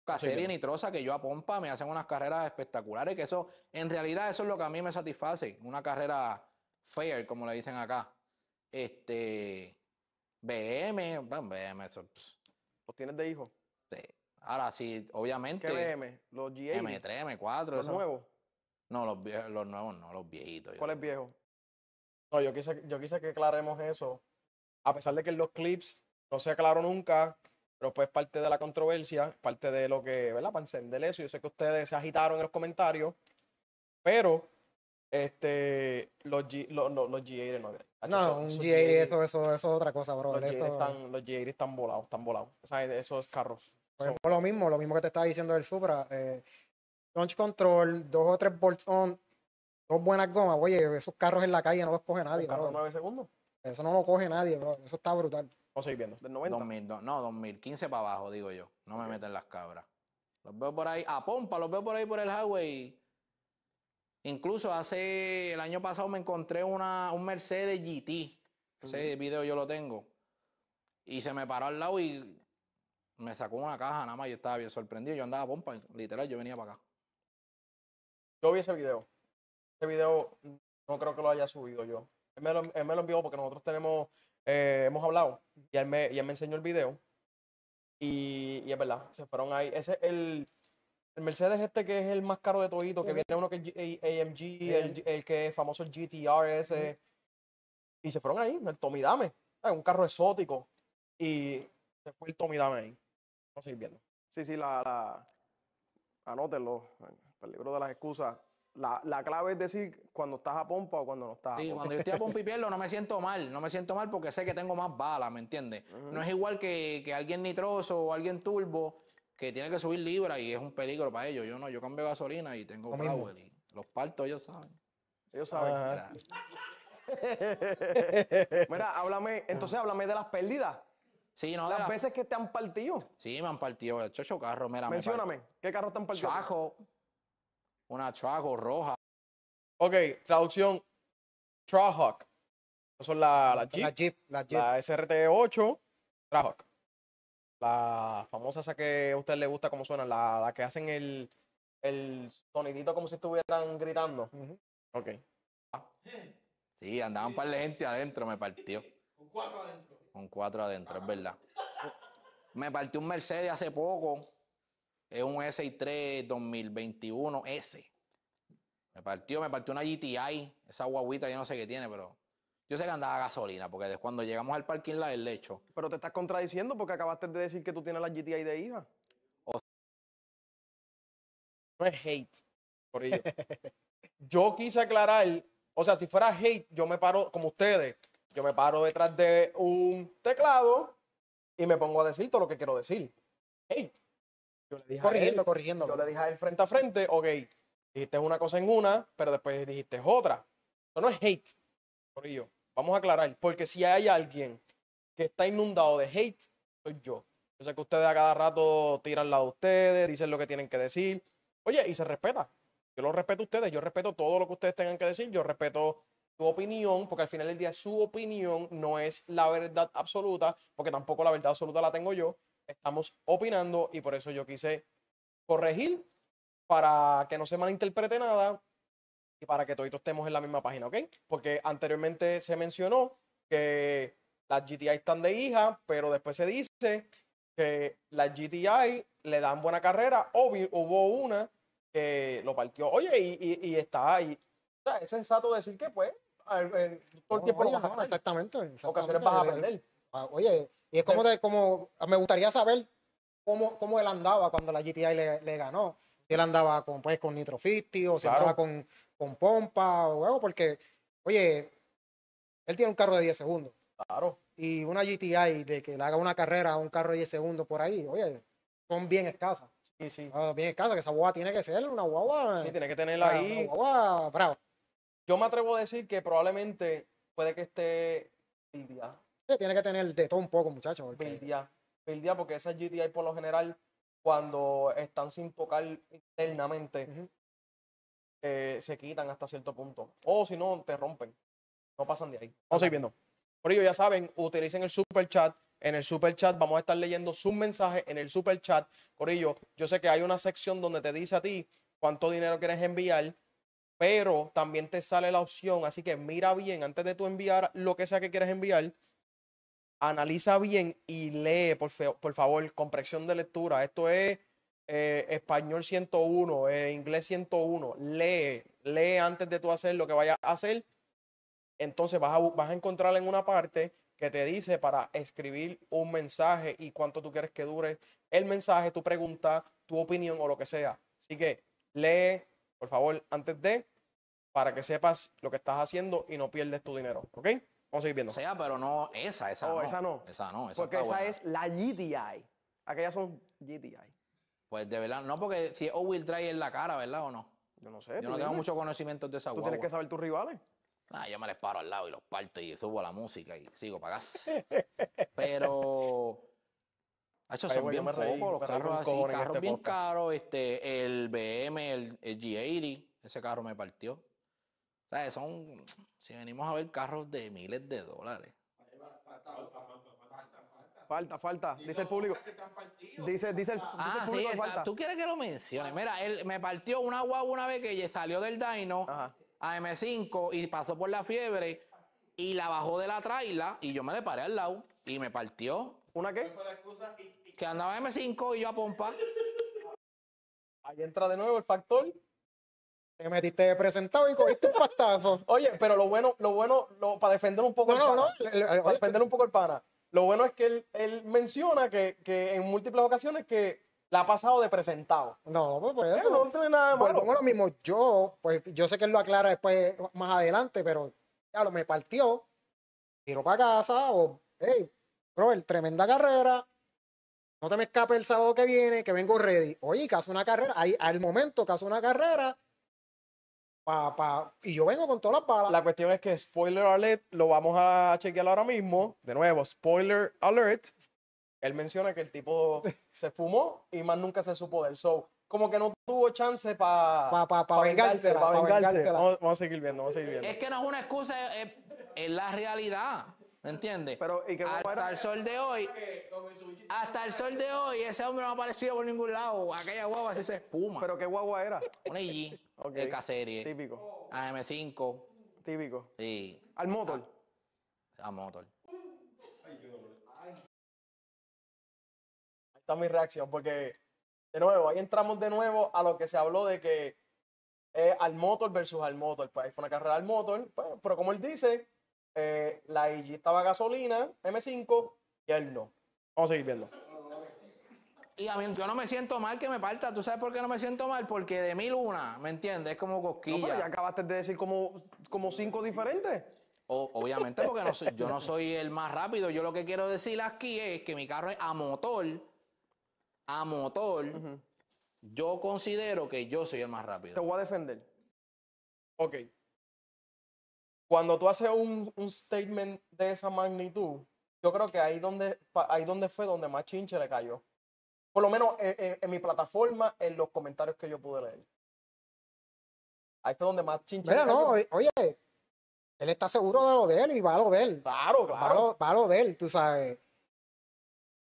Cacería Nitrosa, que yo a Pompa me hacen unas carreras espectaculares, que eso, en realidad, eso es lo que a mí me satisface, una carrera fair, como le dicen acá. Este, BM, bueno, BM, eso. ¿Los tienes de hijo? Sí. Ahora sí, obviamente. ¿Qué BM? los gm m M3, M4. ¿Los nuevos? No, los, los nuevos no, los viejitos. ¿Cuál es viejo? No, yo quise, yo quise que aclaremos eso. A pesar de que en los clips no se aclaró nunca, pero pues parte de la controversia, parte de lo que, ¿verdad? Para encender eso, yo sé que ustedes se agitaron en los comentarios, pero este, los, G, los, los, no No, un g eso, eso, es otra cosa, bro. Los g están, los están volados, están volados. O sea, esos carros. Pues, Lo mismo, lo mismo que te estaba diciendo del Supra. Eh, launch control, dos o tres bolts on, dos buenas gomas. Oye, esos carros en la calle no los coge nadie. carro de nueve segundos. Eso no lo coge nadie, bro. Eso está brutal. O seguir viendo? ¿Del 90? no, 2015 para abajo, digo yo. No me meten las cabras. Los veo por ahí, a pompa, los veo por ahí por el highway. Incluso hace, el año pasado me encontré una, un Mercedes GT. Ese video yo lo tengo. Y se me paró al lado y me sacó una caja nada más. Yo estaba bien sorprendido. Yo andaba a pompa, literal, yo venía para acá. Yo vi ese video. Ese video no creo que lo haya subido yo. me lo, él me lo envió porque nosotros tenemos eh, hemos hablado y él, me, me enseñó el video y, y, es verdad, se fueron ahí. Ese es el, el, Mercedes este que es el más caro de todito, que viene uno que es AMG, eh, el, que es famoso el GTR ese. Y se fueron ahí, el Tomidame, ah, un carro exótico. Y se fue el Tomidame ahí. a seguir viendo. Sí, sí, la, anótelo anótenlo, el libro de las excusas la, clave es decir cuando estás a pompa o cuando no estás. a pompa. cuando yo estoy a pompa y pierdo no me siento mal, no me siento mal porque sé que tengo más balas, ¿me entiendes? No es igual que, alguien nitroso o alguien turbo que tiene que subir libra y es un peligro para ellos. Yo no, yo cambio gasolina y tengo power y los parto ellos saben. Ellos saben. Mira. háblame, entonces háblame de las pérdidas. Sí, no, las, veces que te han partido. Sí, me han partido. He hecho, hecho carro, mira. Mencióname, ¿qué carro te han partido? Chajo, una Trago roja. Ok, traducción. Trahawk. Son es la Jeep. La Jeep, la SRT8. Trahawk. La famosa esa que a usted le gusta cómo suena. La, que hacen el, el sonidito como si estuvieran gritando. Ok. Sí, andaban un par gente adentro, me partió. Con cuatro adentro. Con cuatro adentro, es verdad. Me partió un Mercedes hace poco. Es un S3 2021S. Me partió, me partió una GTI. Esa guaguita yo no sé qué tiene, pero yo sé que andaba a gasolina, porque desde cuando llegamos al parking la del lecho. Pero te estás contradiciendo porque acabaste de decir que tú tienes la GTI de hija. O... No es hate. Por ello. yo quise aclarar, o sea, si fuera hate, yo me paro, como ustedes, yo me paro detrás de un teclado y me pongo a decir todo lo que quiero decir. Hate. Yo le dije corrigiendo, a él, Yo le dije a frente a frente, ok, dijiste una cosa en una, pero después dijiste otra. Eso no es hate, por Vamos a aclarar, porque si hay alguien que está inundado de hate, soy yo. Yo sé que ustedes a cada rato tiran la de ustedes, dicen lo que tienen que decir. Oye, y se respeta. Yo lo respeto a ustedes, yo respeto todo lo que ustedes tengan que decir, yo respeto su opinión, porque al final del día su opinión no es la verdad absoluta, porque tampoco la verdad absoluta la tengo yo estamos opinando y por eso yo quise corregir para que no se malinterprete nada y para que todos estemos en la misma página, ¿ok? Porque anteriormente se mencionó que las GTI están de hija, pero después se dice que las GTI le dan buena carrera. o hubo una que lo partió. Oye, y, está ahí. O sea, es sensato decir que, pues, el tiempo Exactamente, Ocasiones vas a perder. Ah, oye, y es como, de, como ah, me gustaría saber cómo, cómo él andaba cuando la GTI le, ganó. Si él andaba con, pues, con Nitro 50 o si andaba con, con pompa o algo, porque, oye, él tiene un carro de 10 segundos. Claro. Y una GTI de que le haga una carrera a un carro de 10 segundos por ahí, oye, son bien escasas. Sí, sí. Ah, bien escasas, que esa guagua tiene que ser una guagua. Sí, tiene que tenerla ahí. Yo me atrevo a decir que probablemente puede que esté Lidia tiene que tener de todo un poco, muchachos. Porque... el día porque esas GTI por lo general, cuando están sin tocar internamente, eh, se quitan hasta cierto punto. O si no, te rompen. No pasan de ahí. Vamos a viendo. Por ello, ya saben, utilicen el super chat. En el super chat vamos a estar leyendo sus mensajes en el super chat. ello, yo sé que hay una sección donde te dice a ti cuánto dinero quieres enviar, pero también te sale la opción. Así que mira bien antes de tú enviar lo que sea que quieres enviar analiza bien y lee, por, favor por favor, compresión de lectura. Esto es eh, español 101, eh, inglés 101. Lee, lee antes de tú hacer lo que vayas a hacer. Entonces vas a, vas a encontrar en una parte que te dice para escribir un mensaje y cuánto tú quieres que dure el mensaje, tu pregunta, tu opinión o lo que sea. Así que lee, por favor, antes de, para que sepas lo que estás haciendo y no pierdes tu dinero. ¿Ok? Vamos a seguir viendo. O sea, pero no esa, esa oh, no. esa no. Esa no, Porque esa es la GTI. Aquellas son GTI. Pues de verdad, no, porque si es all-wheel drive la cara, ¿verdad o no? Yo no sé. Yo no tengo mucho conocimiento de esa ¿Tú tienes que saber tus rivales. Ah, yo me les paro al lado y los parto y subo la música y sigo para casa. pero... hecho son bien pocos los carros así, carros este bien caros. Este, el BM, el G80, ese carro me partió. Son, si venimos a ver carros de miles de dólares. Falta, falta, dice el público. Dice, dice el, ah, dice el ah, público. Sí, falta. Tú quieres que lo mencione. Mira, él me partió una guagua una vez que salió del Dino a M5 y pasó por la fiebre y la bajó de la traila y yo me le paré al lado y me partió. ¿Una qué? Que andaba M5 y yo a pompa. Ahí entra de nuevo el factor te metiste de presentado y cogiste un pastazo. Oye, pero lo bueno, lo bueno, lo, para defender un poco el pana, para defender un poco el pana, lo bueno es que él, menciona que, que, en múltiples ocasiones que la ha pasado de presentado. No, pues eso. No tiene nada de malo. lo mismo, yo, pues yo sé que él lo aclara después, más adelante, pero claro, me partió, tiro para casa, o, hey, bro, tremenda carrera, no te me escape el sábado que viene, que vengo ready. Oye, que hace una carrera, ahí, al momento que hace una carrera, y yo vengo con todas las balas. La cuestión es que spoiler alert, lo vamos a chequear ahora mismo. De nuevo, spoiler alert. Él menciona que el tipo se fumó y más nunca se supo del show. Como que no tuvo chance para pa, pa, Vamos, a seguir viendo, vamos a seguir viendo. Es que no es una excusa, es la realidad. ¿Me entiendes? Pero, ¿y hasta el sol de hoy, hasta el sol de hoy, ese hombre no ha aparecido por ningún lado. Aquella guagua se se espuma. ¿Pero qué guagua era? Una IG, el Típico. AM5. Típico. Sí. ¿Al motor? al motor. Ahí está mi reacción, porque, de nuevo, ahí entramos de nuevo a lo que se habló de que eh, al motor versus al motor. Pues ahí fue una carrera al motor, pues, pero como él dice eh, la IG estaba gasolina, M5, y él no. Vamos a seguir viendo. Y a mí yo no me siento mal que me parta. ¿Tú sabes por qué no me siento mal? Porque de mil una, ¿me entiendes? Es como cosquilla. Y acabaste de decir como, como cinco diferentes. obviamente, porque no yo no soy el más rápido. Yo lo que quiero decir aquí es que mi carro es a motor. A motor. Yo considero que yo soy el más rápido. Te voy a defender. Ok cuando tú haces un, statement de esa magnitud, yo creo que ahí donde, ahí donde fue donde más chinche le cayó. Por lo menos eh, eh, en, mi plataforma, en los comentarios que yo pude leer. Ahí fue donde más chinche Mira, le cayó. no, oye, él está seguro de lo de él y va a lo de él. Claro, claro. Va a lo, de él, tú sabes.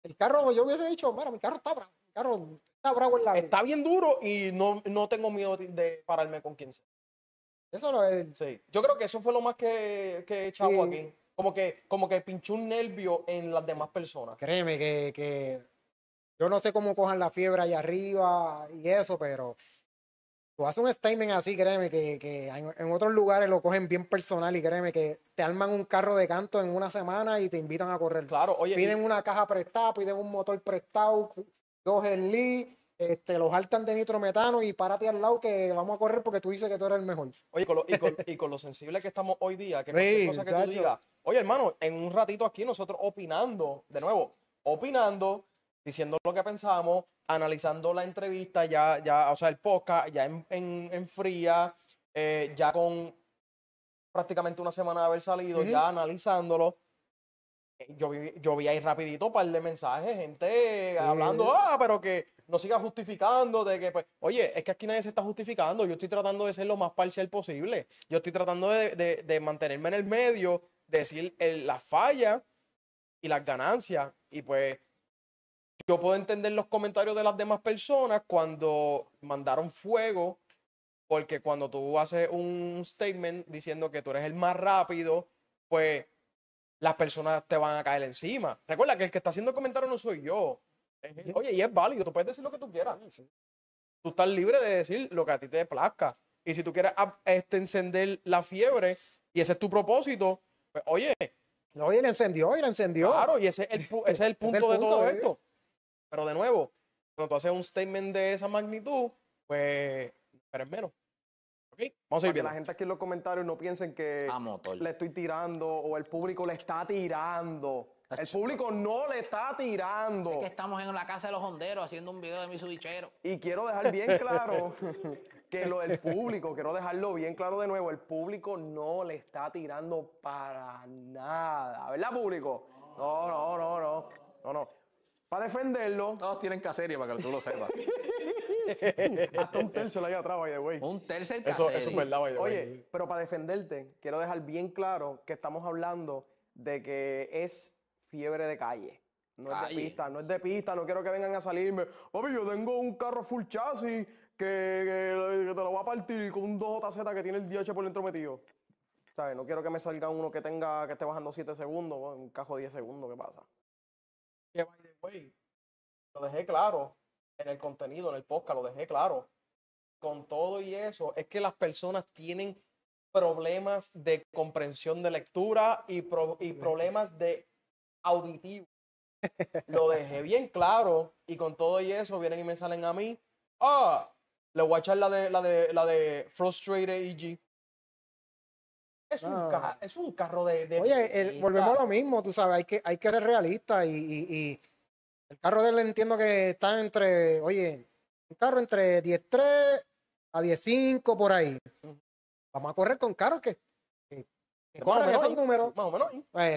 El carro, yo hubiese dicho, mira, mi carro está bravo. Mi carro está bravo en la Está bien duro y no, no tengo miedo de pararme con quien sea. Sí. Yo creo que eso fue lo más que, que aquí. Como que, como que pinchó un nervio en las demás personas. Créeme que, que yo no sé cómo cojan la fiebre allá arriba y eso, pero tú haces un statement así, créeme, que, que en, otros lugares lo cogen bien personal y créeme que te arman un carro de canto en una semana y te invitan a correr. Claro, oye. Piden una caja prestada, piden un motor prestado, dos en Lee este, los altan de nitrometano y párate al lado que vamos a correr porque tú dices que tú eres el mejor. Oye, con y, con, lo sensible que estamos hoy día, que sí, cosa que tú oye hermano, en un ratito aquí nosotros opinando, de nuevo, opinando, diciendo lo que pensamos, analizando la entrevista, ya, ya, o sea, el podcast, ya en, fría, eh, ya con prácticamente una semana de haber salido, ya analizándolo. Eh, yo vi, ahí rapidito un par de mensajes, gente hablando, ah, pero que no sigas justificando de que, pues, oye, es que aquí nadie se está justificando, yo estoy tratando de ser lo más parcial posible, yo estoy tratando de, de, mantenerme en el medio, decir las fallas y las ganancias, y pues yo puedo entender los comentarios de las demás personas cuando mandaron fuego, porque cuando tú haces un statement diciendo que tú eres el más rápido, pues las personas te van a caer encima. Recuerda que el que está haciendo el comentario no soy yo. Oye, y es válido, tú puedes decir lo que tú quieras. Tú estás libre de decir lo que a ti te plazca. Y si tú quieres este, encender la fiebre y ese es tu propósito, pues oye. No, encendió, y la encendió. Claro, y ese es el, punto de todo esto. Eh. Pero de nuevo, cuando tú haces un statement de esa magnitud, pues, pero es menos. Vamos a ir bien. La gente aquí en los comentarios no piensen que le estoy tirando o el público le está tirando. El público no le está tirando. estamos en la casa de los honderos haciendo un video de mi sudichero. Y quiero dejar bien claro que lo del público, quiero dejarlo bien claro de nuevo, el público no le está tirando para nada. ¿Verdad, público? No, no, no, no. No, Para defenderlo. Todos tienen casería para que tú lo sepas. Hasta un tercer hay atrás, by the way. Un tercer casería. eso es verdad, by Oye, pero para defenderte, quiero dejar bien claro que estamos hablando de que es fiebre de calle. No es de pista, no es de pista, no quiero que vengan a salirme. yo tengo un carro full chasis que, te lo voy a partir con un 2JZ que tiene el DH por dentro metido. ¿Sabes? No quiero que me salga uno que tenga que esté bajando 7 segundos, un cajo 10 segundos, ¿qué pasa? lo dejé claro en el contenido, en el podcast, lo dejé claro. Con todo y eso, es que las personas tienen problemas de comprensión de lectura y, y problemas de auditivo. Lo dejé bien claro y con todo y eso vienen y me salen a mí. Ah, le voy a echar la de, la de, la de Frustrated EG. Es, un ah. es un carro de... Oye, volvemos a lo mismo, tú sabes, hay que, hay que ser realista y, el carro de él entiendo que está entre, oye, un carro entre 10.3 a 10.5 por ahí. Vamos a correr con carros que pues,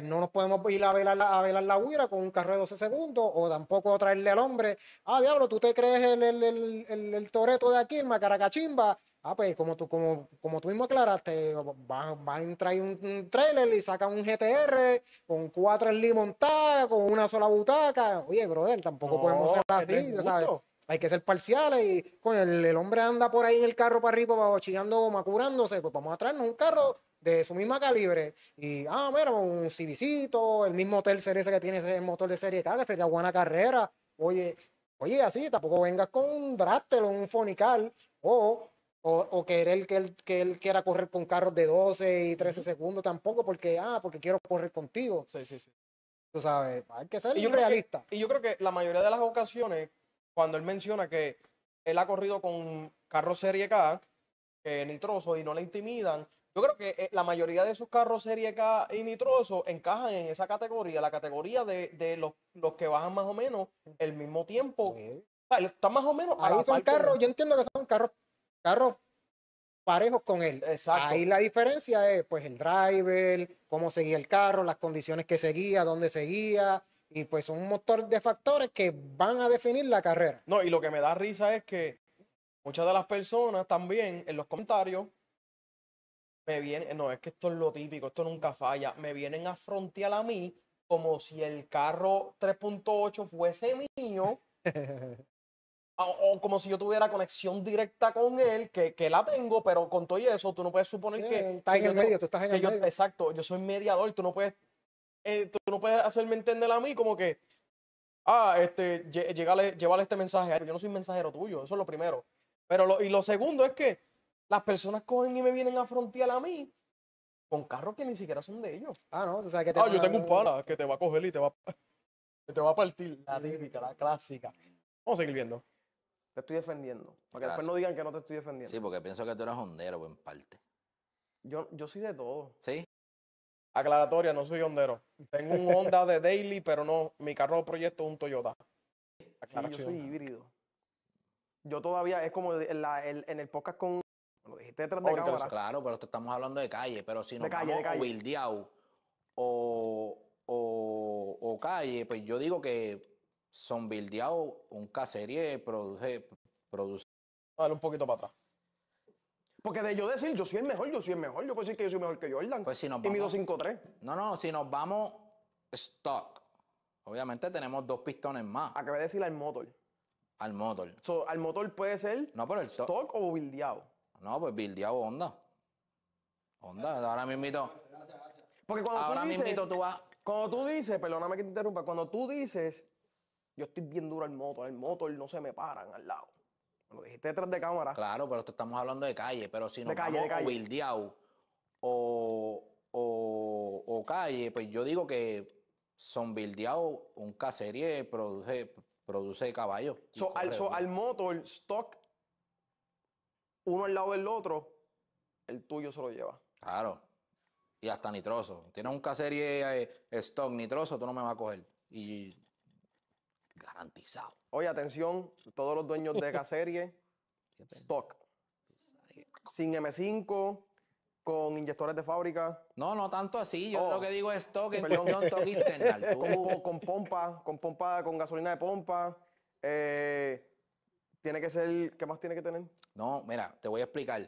no nos podemos ir a velar, velar la huira con un carro de 12 segundos o tampoco traerle al hombre, ah, diablo, tú te crees el, el, el, toreto de aquí, en macaracachimba. Ah, pues como tú, como, como tú mismo aclaraste, va, a entrar un, trailer y saca un GTR con cuatro en con una sola butaca. Oye, brother, tampoco podemos hacer así, hay que ser parciales y el, hombre anda por ahí en el carro para arriba, chillando goma, curándose, pues vamos a traernos un carro de su misma calibre. Y, ah, mira, un Civicito, el mismo hotel Cereza que tiene ese motor de serie K, que sería buena carrera. Oye, oye, así, tampoco vengas con un Drastel o un Fonical o, o, querer que él, que él quiera correr con carros de 12 y 13 segundos tampoco, porque, ah, porque quiero correr contigo. Sí, sí, sí. Tú sabes, hay que ser realista. y yo creo que la mayoría de las ocasiones, cuando él menciona que él ha corrido con carros Serie K, que nitroso y no le intimidan, yo creo que eh, la mayoría de esos carros Serie K y nitroso encajan en esa categoría, la categoría de, los, que bajan más o menos el mismo tiempo. está más o menos. Ahí son carros, yo entiendo que son carros, parejos con él. Exacto. Ahí la diferencia es pues el driver, cómo seguía el carro, las condiciones que seguía, dónde seguía. Y pues son un montón de factores que van a definir la carrera. No, y lo que me da risa es que muchas de las personas también en los comentarios me vienen, no, es que esto es lo típico, esto nunca falla, me vienen a frontear a mí como si el carro 3.8 fuese mío, o, como si yo tuviera conexión directa con él, que, que, la tengo, pero con todo eso, tú no puedes suponer que... Estás en el medio, tú estás en el medio. Exacto, yo soy mediador, tú no puedes, eh, tú no puedes hacerme entender a mí como que, ah, este, llegale, llévale este mensaje, yo no soy mensajero tuyo, eso es lo primero. Pero lo, y lo segundo es que las personas cogen y me vienen a frontear a mí con carros que ni siquiera son de ellos. Ah, no, o sea, que te Ah, yo tengo un pana que te va a coger y te va, te va a partir. La típica, la clásica. Vamos a seguir viendo. Te estoy defendiendo. Para que después no digan que no te estoy defendiendo. Sí, porque pienso que tú eres hondero en parte. Yo, yo soy de todo. ¿Sí? Aclaratoria, no soy hondero. Tengo un Honda de Daily, pero no, mi carro proyecto es un Toyota. Sí, yo soy híbrido. Yo todavía, es como en el podcast con lo claro, pero estamos hablando de calle. Pero si nos vamos o, calle, pues yo digo que son bildeados un caserío produce, produce. Dale un poquito para atrás. Porque de yo decir, yo soy el mejor, yo soy el mejor, yo puedo decir que yo soy mejor que Jordan. Pues si Y mi 253. No, no, si nos vamos stock, obviamente tenemos dos pistones más. Acabé de decir al motor. Al motor. al motor puede ser no, el stock o bildeado. No, pues bildeado onda. Onda, ahora mismito. Gracias, gracias. Porque cuando ahora tú dices, tú vas. Cuando tú dices, perdóname que te interrumpa, cuando tú dices, yo estoy bien duro al motor, al motor no se me paran al lado. Lo dijiste detrás de cámara. Claro, pero estamos hablando de calle, pero si no calle, o, o, o calle, pues yo digo que son bildeados, un cacería produce, produce caballos. al, so, al motor stock uno al lado del otro, el tuyo se lo lleva. Claro. Y hasta nitroso. Tienes un caserie eh, stock nitroso, tú no me vas a coger. Y garantizado. Oye, atención, todos los dueños de caserie, stock. Sin M5, con inyectores de fábrica. No, no tanto así. Yo oh. lo que digo es stock stock internal. Con, con, pompa, con pompa, con gasolina de pompa. Eh, tiene que ser, ¿qué más tiene que tener? No, mira, te voy a explicar.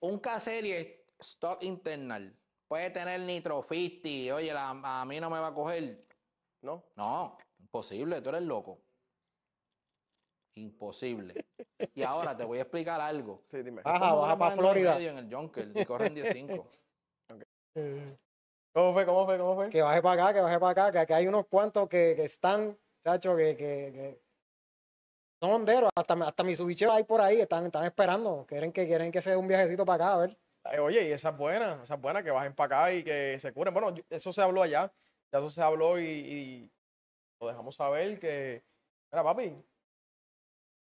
Un K-Series stock internal puede tener Nitro 50. Oye, a mí no me va a coger. No. No, imposible, tú eres loco. Imposible. Y ahora te voy a explicar algo. Sí, dime. Ajá, baja para Florida. En el Junker y corren 15 okay. ¿Cómo fue? ¿Cómo fue? ¿Cómo fue? Que baje para acá, que baje para acá, que aquí hay unos cuantos que, que están, chacho, que, que, que no honderos, hasta, hasta mis subicheros ahí por ahí, están, están esperando. Quieren que, quieren que se dé un viajecito para acá, a ver. oye, y esa es buena, esa buena, que bajen para acá y que se curen. Bueno, eso se habló allá, ya eso se habló y, lo dejamos saber que, mira, papi,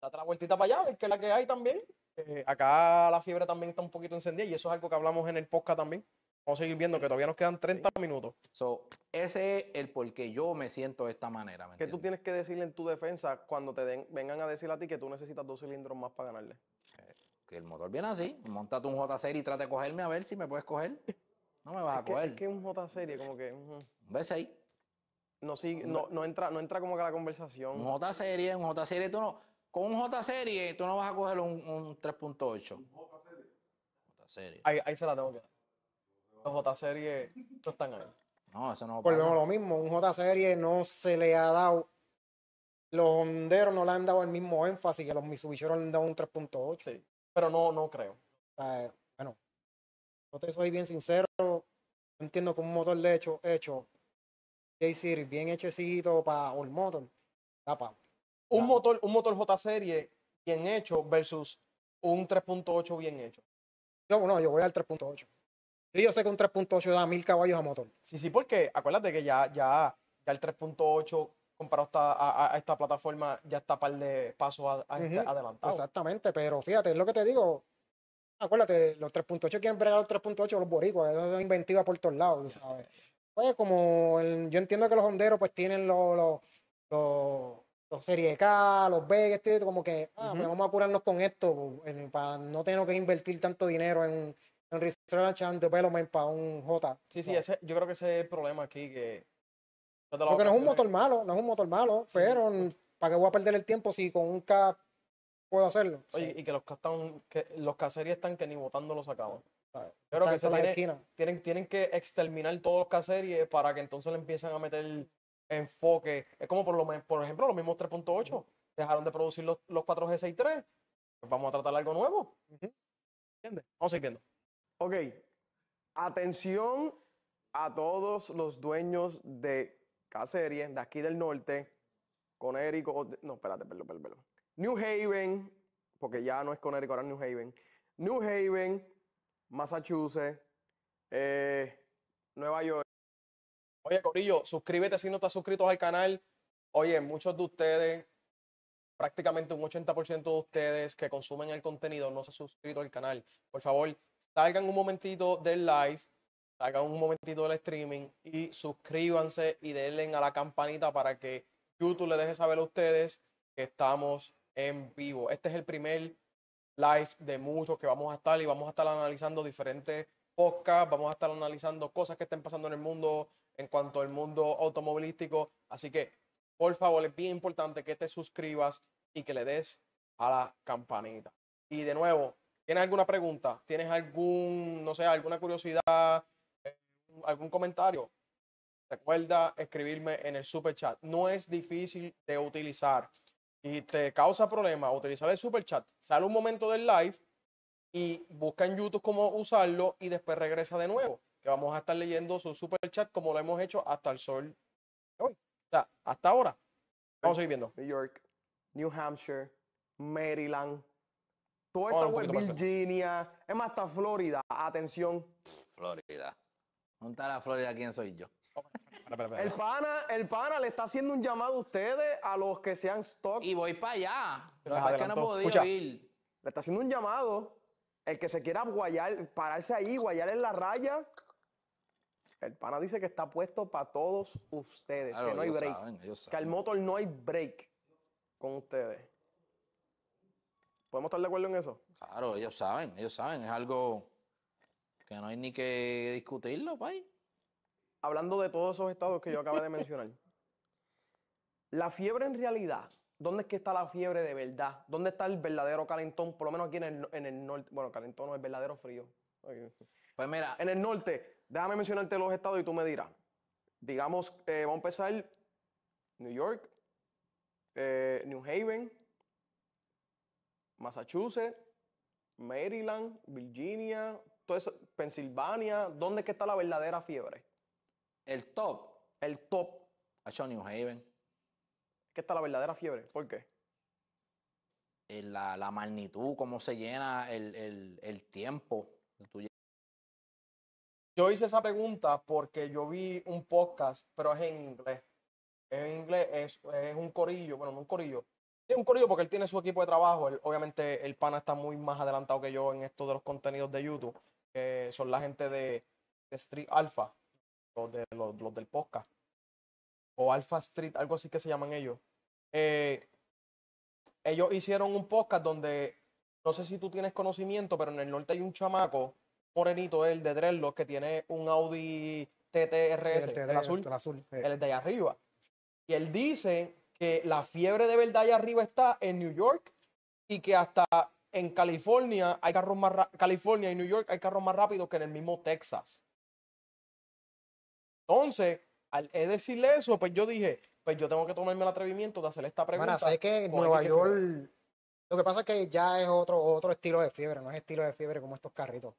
date la vueltita para allá, ver que es la que hay también. Eh, acá la fiebre también está un poquito encendida y eso es algo que hablamos en el podcast también. Vamos a seguir viendo que todavía nos quedan 30 minutos. ese es el por qué yo me siento de esta manera. ¿Qué tú tienes que decirle en tu defensa cuando te den, vengan a decir a ti que tú necesitas dos cilindros más para ganarle? Eh, que el motor viene así. Montate un J Serie y trate de cogerme a ver si me puedes coger. No me vas a que, coger. Es que un J Serie, como que. b V6. No, sí, no, entra, no entra como que a la conversación. Un J Serie, un J Serie, tú no. Con un J Serie, tú no vas a coger un, 3.8. Un J Serie. Ahí, ahí se la tengo que dar los J series no están ahí. No, eso no pasa. Pues lo mismo, un J serie no se le ha dado. Los honderos no le han dado el mismo énfasis que los Mitsubishi le han dado un 3.8. Sí, pero no, no creo. bueno, yo te soy bien sincero. Entiendo que un motor de hecho, hecho J-Series, bien hechecito para un motor, está Un motor, un motor J serie bien hecho versus un 3.8 bien hecho. Yo no, yo voy al 3.8 yo sé que un 3.8 da mil caballos a motor. Sí, sí, porque acuérdate que ya, ya, ya el 3.8 comparado a, a, esta plataforma ya está par de pasos este adelantado. Exactamente, pero fíjate, es lo que te digo. Acuérdate, los 3.8 quieren bregar los 3.8 los boricuas, eso es inventiva por todos lados, ¿sabes? Pues como yo entiendo que los honderos pues tienen los, los, Serie K, los B, este, como que ah, pues vamos a curarnos con esto pues, para no tener que invertir tanto dinero en, en Research and Development para un J. Sí, sí, yo creo que ese es el problema aquí. que Porque no es un motor malo, no es un motor malo, pero ¿para qué voy a perder el tiempo si con un K puedo hacerlo? Oye, y que los K, están, que los K series están que ni votando los sacaban. pero ah, que se tiene, tienen, tienen que exterminar todos los K-series para que entonces le empiecen a meter enfoque. Es como por, lo, por ejemplo los mismos 3.8. Dejaron de producir los, 4G63. Pues vamos a tratar algo nuevo. ¿Entiendes? Vamos a seguir viendo. Ok, atención a todos los dueños de serie de aquí del norte, Con Connecticut, no, espérate, perdón, perdón, New Haven, porque ya no es Connecticut, ahora es New Haven. New Haven, Massachusetts, eh, Nueva York. Oye, Corillo, suscríbete si no estás suscrito al canal. Oye, muchos de ustedes, prácticamente un 80% de ustedes que consumen el contenido no se han suscrito al canal. Por favor, salgan un momentito del live, salgan un momentito del streaming y suscríbanse y denle a la campanita para que YouTube le deje saber a ustedes que estamos en vivo. Este es el primer live de muchos que vamos a estar y vamos a estar analizando diferentes podcasts, vamos a estar analizando cosas que estén pasando en el mundo en cuanto al mundo automovilístico. Así que, por favor, es bien importante que te suscribas y que le des a la campanita. Y de nuevo, alguna pregunta? ¿Tienes algún, no sé, alguna curiosidad? Eh, ¿Algún comentario? Recuerda escribirme en el super chat. No es difícil de utilizar y te causa problema utilizar el super chat. Sale un momento del live y busca en YouTube cómo usarlo y después regresa de nuevo. Que vamos a estar leyendo su super chat como lo hemos hecho hasta el sol hoy. hasta ahora. Vamos a ir viendo. New York, New Hampshire, Maryland. Todo está Virginia. Es más, hasta Florida. Atención. Florida. ¿Dónde la Florida? ¿Quién soy yo? El, pana, el pana le está haciendo un llamado a ustedes, a los que sean stock. Y voy para allá. Pero es que no ir. Le está haciendo un llamado. El que se quiera guayar, pararse ahí, guayar en la raya. El pana dice que está puesto para todos ustedes, que no hay break. que al motor no hay break con ustedes. ¿Podemos estar de acuerdo en eso? Claro, ellos saben, ellos saben, es algo que no hay ni que discutirlo, pay. Hablando de todos esos estados que yo acabo de mencionar, la fiebre en realidad, ¿dónde es que está la fiebre de verdad? ¿Dónde está el verdadero calentón? Por lo menos aquí en el, norte, bueno, calentón no es verdadero frío. Pues mira. En el norte, déjame mencionarte los estados y tú me dirás. Digamos, eh, vamos a empezar New York, eh, New Haven, Massachusetts, Maryland, Virginia, todo Pensilvania, ¿dónde está la verdadera fiebre? El top. El top. Ha hecho New Haven. ¿Qué está la verdadera fiebre? ¿Por qué? La, la magnitud, cómo se llena el, tiempo. Yo hice esa pregunta porque yo vi un podcast, pero es en inglés. en inglés, es, es un corillo, bueno, no un corillo, un corillo porque él tiene su equipo de trabajo. obviamente, el pana está muy más adelantado que yo en esto de los contenidos de YouTube, son la gente de, Street Alpha, los, de, los, del podcast, o Alpha Street, algo así que se llaman ellos. Eh, ellos hicieron un podcast donde, no sé si tú tienes conocimiento, pero en el norte hay un chamaco, morenito, el de Dreadlock, que tiene un Audi TTRS, TTR, el, azul, el azul, el de allá arriba. Y él dice que la fiebre de verdad allá arriba está en New York y que hasta en California hay carros más California y New York hay carros más rápidos que en el mismo Texas. Entonces, al decirle eso, pues yo dije, pues yo tengo que tomarme el atrevimiento de hacerle esta pregunta. Bueno, sé que en Nueva York lo que pasa es que ya es otro, otro estilo de fiebre, no es estilo de fiebre como estos carritos.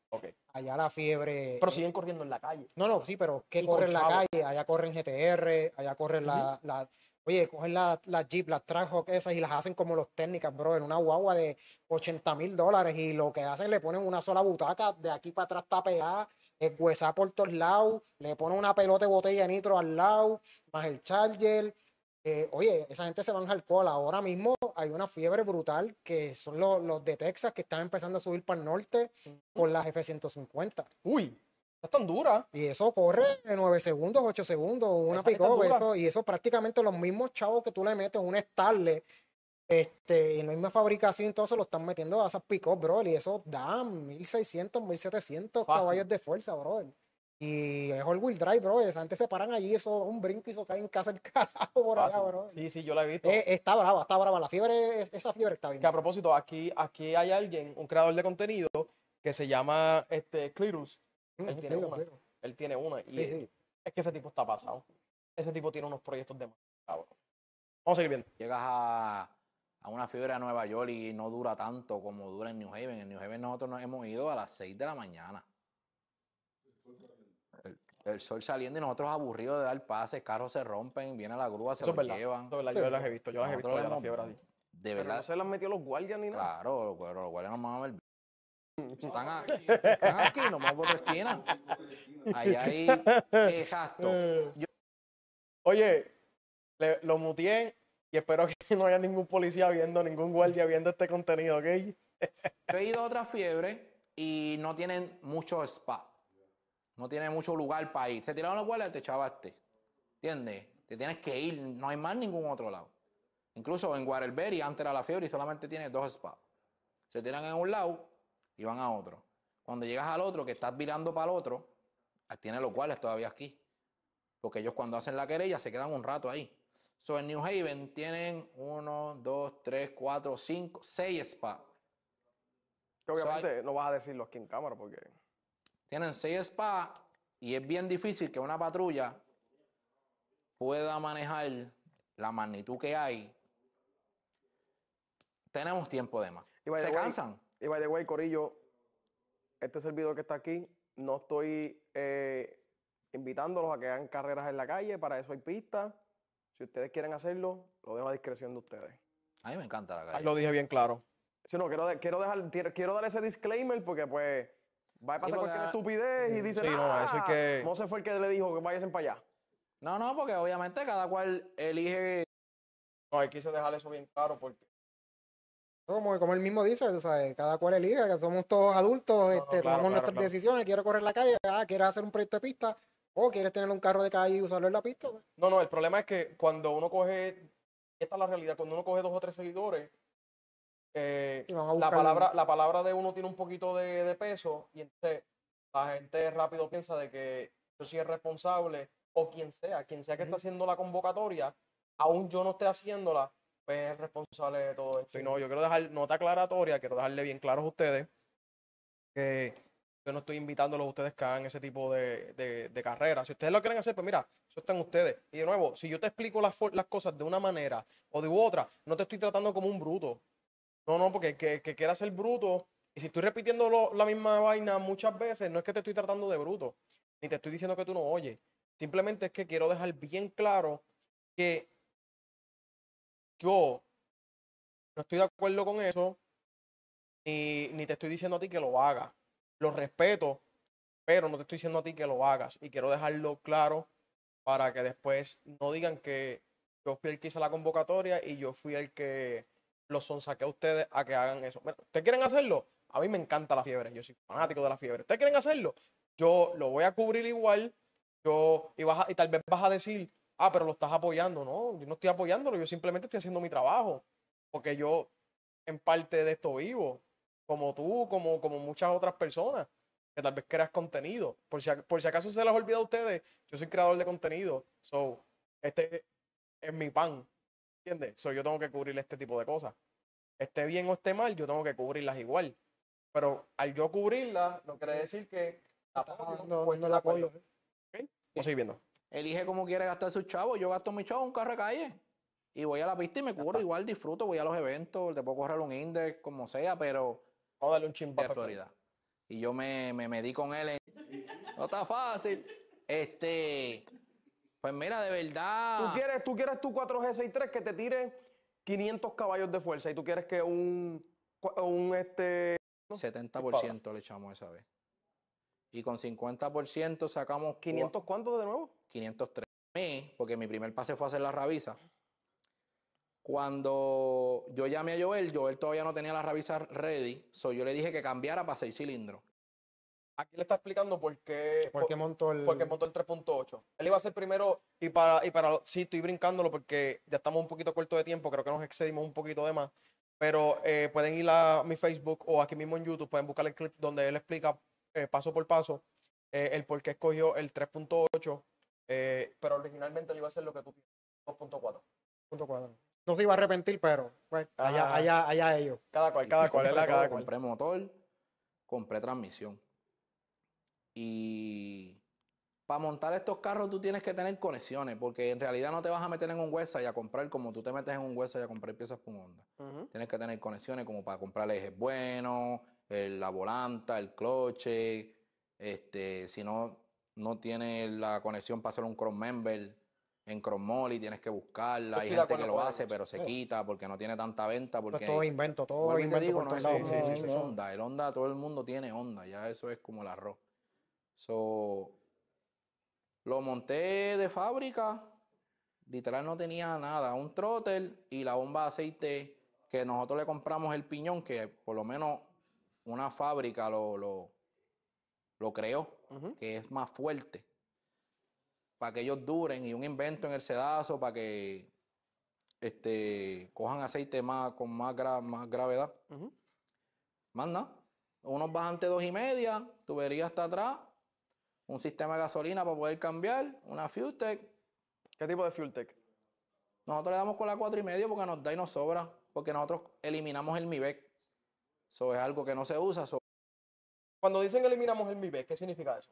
Allá la fiebre. Pero siguen corriendo en la calle. No, no, sí, pero ¿qué corre en la calle? Allá corren GTR, allá corren la, Oye, cogen las la Jeep, las Trackhawk esas y las hacen como los técnicas, bro, en una guagua de 80 mil dólares y lo que hacen le ponen una sola butaca, de aquí para atrás tapada, es huesá por todos lados, le ponen una pelota de botella de nitro al lado, más el charger. Eh, oye, esa gente se van al cola. Ahora mismo hay una fiebre brutal que son los, los de Texas que están empezando a subir para el norte con las F-150. Uy, tan dura. Y eso corre en 9 segundos, ocho segundos, una pick y eso prácticamente los mismos chavos que tú le metes, un Starle, este, en la misma fabricación, entonces lo están metiendo a esas pick bro, y eso da 1600, 1700 caballos de fuerza, bro. Y es all wheel drive, bro. Antes se paran allí, eso un brinco y eso cae en casa el carajo por allá, bro. Sí, sí, yo la he visto. Eh, está brava, está brava. La fiebre, esa fiebre está bien. Que a propósito, aquí, aquí hay alguien, un creador de contenido que se llama este, Clirus él tiene uno una. Él tiene Y es que ese tipo está pasado. Ese tipo tiene unos proyectos de más. Vamos a seguir viendo. Llegas a, a una fiebre a Nueva York y no dura tanto como dura en New Haven. En New Haven nosotros nos hemos ido a las 6 de la mañana. El, sol saliendo y nosotros aburridos de dar pases, carros se rompen, viene la grúa, se los llevan. yo las he visto, yo las he visto de la fiebre De verdad. no se las metió los guardias ni nada. Claro, los, los guardias nos van a ver. Están, aquí, están aquí, nomás por esquina. Ahí ahí, exacto. Oye, lo mutié y espero que no haya ningún policía viendo, ningún guardia viendo este contenido, ¿ok? he ido a otra fiebre y no tienen mucho spa. No tienen mucho lugar para ir. Se tiraron los guardias, te chavaste. ¿Entiendes? Te tienes que ir. No hay más ningún otro lado. Incluso en Guarelberry antes era la fiebre y solamente tiene dos spas. Se tiran en un lado y van a otro. Cuando llegas al otro, que estás virando para el otro, ah, tiene los cuales todavía aquí. Porque ellos cuando hacen la querella se quedan un rato ahí. So en New Haven tienen uno dos tres cuatro cinco seis spa. obviamente no vas a decirlo aquí en cámara porque. Tienen seis spa y es bien difícil que una patrulla pueda manejar la magnitud que hay. Tenemos tiempo de más. se cansan. Y by the way, Corillo, este servidor que está aquí, no estoy eh, invitándolos a que hagan carreras en la calle, para eso hay pistas. Si ustedes quieren hacerlo, lo dejo a discreción de ustedes. A mí me encanta la calle. Ahí lo dije bien claro. Si no, quiero, quiero, dejar, dar ese disclaimer porque pues va a pasar cualquier estupidez y mm, dice sí, no, se ah, eso que... fue el que le dijo que vayasen para allá. No, no, porque obviamente cada cual elige... No, ahí quise dejar eso bien claro porque como, como él mismo dice, eh, cada cual elige, que somos todos adultos, este, tomamos nuestras decisiones, quiero correr la calle, ah, quieres hacer un proyecto de pista, o quieres tener un carro de calle y usarlo en la pista. Pues. No, no, el problema es que cuando uno coge, esta es la realidad, cuando uno coge dos o tres seguidores, eh, la, palabra, la palabra de uno tiene un poquito de, peso y entonces la gente rápido piensa de que yo soy es responsable o quien sea, quien sea que está haciendo la convocatoria, aún yo no esté haciéndola, es responsable de todo esto. Y no, yo quiero dejar nota aclaratoria, quiero dejarle bien claro a ustedes que yo no estoy invitándolos a ustedes que hagan ese tipo de, de, carreras. Si ustedes lo quieren hacer, pues mira, eso están ustedes. Y de nuevo, si yo te explico las, las cosas de una manera o de otra, no te estoy tratando como un bruto. No, no, porque que, que quiera ser bruto, y si estoy repitiendo la misma vaina muchas veces, no es que te estoy tratando de bruto, ni te estoy diciendo que tú no oyes. Simplemente es que quiero dejar bien claro que yo no estoy de acuerdo con eso, ni, ni te estoy diciendo a ti que lo hagas. Lo respeto, pero no te estoy diciendo a ti que lo hagas. Y quiero dejarlo claro para que después no digan que yo fui el que hizo la convocatoria y yo fui el que los sonsaqué a ustedes a que hagan eso. ¿Ustedes quieren hacerlo? A mí me encanta la fiebre, yo soy fanático de la fiebre. ¿Ustedes quieren hacerlo? Yo lo voy a cubrir igual. Yo, y, y tal vez vas a decir, ah, pero lo estás apoyando. No, yo no estoy apoyándolo, yo simplemente estoy haciendo mi trabajo, porque yo en parte de esto vivo, como tú, como, como muchas otras personas, que tal vez creas contenido. Por si, por si acaso se les olvida a ustedes, yo soy creador de contenido, so, este es mi pan, ¿entiendes? So, yo tengo que cubrir este tipo de cosas. Esté bien o esté mal, yo tengo que cubrirlas igual. Pero al yo cubrirlas, no quiere decir que... no, no, la apoyo. ¿eh? Vamos a seguir viendo elige cómo quiere gastar su chavos. Yo gasto mi chavo en un carro calle y voy a la pista y me curo. Igual disfruto, voy a los eventos, de puedo correr un index, como sea, pero. O darle un chimpa. De Florida. Y yo me, medí con él. no está fácil. Este. Pues mira, de verdad. Tú quieres, tú quieres tu 4G63 que te tire 500 caballos de fuerza y tú quieres que un. un este. 70% le echamos esa vez. Y con 50% sacamos... ¿500 cuánto de nuevo? 503 porque mi primer pase fue hacer la revisa. Cuando yo llamé a Joel, Joel todavía no tenía la revisa ready, so yo le dije que cambiara para seis cilindros. Aquí le está explicando por qué, ¿Por montó el, por montó el 3.8. Él iba a ser primero y para, y para, sí, estoy brincándolo porque ya estamos un poquito corto de tiempo, creo que nos excedimos un poquito de más, pero eh, pueden ir a mi Facebook o aquí mismo en YouTube, pueden buscar el clip donde él explica eh, paso por paso eh, el por qué escogió el 3.8, eh, pero originalmente le iba a hacer lo que tú tienes, 2.4. No se iba a arrepentir, pero pues, allá, allá, allá, ellos. Cada cual, cada cual, es cada Compré motor, compré transmisión. Y para montar estos carros tú tienes que tener conexiones, porque en realidad no te vas a meter en un y a comprar como tú te metes en un y a comprar piezas con onda. Tienes que tener conexiones como para comprar ejes buenos, la volanta, el cloche, este, si no, no tienes la conexión para hacer un Chrome member en Chrome y tienes que buscarla. Pues Hay gente que lo hace, pero se quita porque no tiene tanta venta. Pues porque todo invento, todo invento. El onda, todo el mundo tiene onda. Ya eso es como el arroz. So, lo monté de fábrica. Literal no tenía nada. Un trotter y la bomba de aceite que nosotros le compramos el piñón, que por lo menos una fábrica lo, lo, creó, que es más fuerte, para que ellos duren y un invento en el sedazo para que este, cojan aceite con más, más gravedad. Manda, Unos bajantes dos y media, tubería hasta atrás, un sistema de gasolina para poder cambiar, una FuelTech. ¿Qué tipo de FuelTech? Nosotros le damos con la cuatro y media porque nos da y nos sobra, porque nosotros eliminamos el MIBEC. Eso es algo que no se usa. Cuando dicen eliminamos el MIBE, ¿qué significa eso?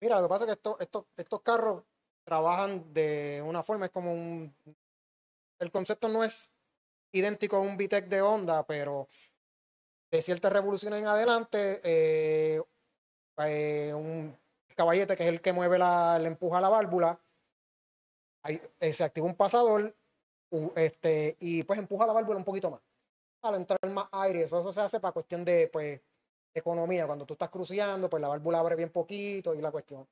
Mira, lo que pasa es que estos carros trabajan de una forma, es como un... El concepto no es idéntico a un VTEC de onda, pero de ciertas revoluciones en adelante, eh, eh, un caballete que es el que mueve la, le empuja la válvula, eh, se activa un pasador este, y pues empuja la válvula un poquito más al entrar más aire. Eso, eso se hace para cuestión de pues, economía. Cuando tú estás cruciando, pues la válvula abre bien poquito y la cuestión.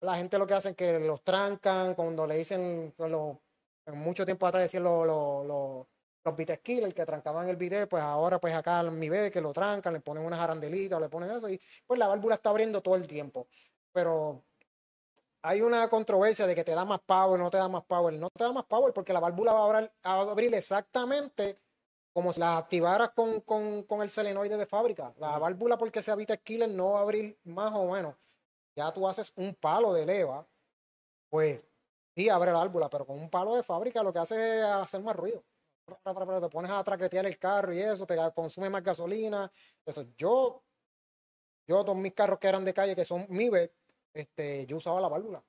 La gente lo que hacen es que los trancan, cuando le dicen, pues, en mucho tiempo atrás decían los, los, los, que trancaban el vite, pues ahora pues acá mi bebé que lo trancan, le ponen unas arandelitas, le ponen eso y pues la válvula está abriendo todo el tiempo. Pero hay una controversia de que te da más power, no te da más power. No te da más power porque la válvula va a abrir, a abrir exactamente como si las activaras con, el selenoide de fábrica. La válvula porque se habita esquiler, no va a abrir más o menos. Ya tú haces un palo de leva, pues sí abre la válvula, pero con un palo de fábrica lo que hace es hacer más ruido. Te pones a traquetear el carro y eso, te consume más gasolina. Eso. Yo, yo, todos mis carros que eran de calle, que son mi este, yo usaba la válvula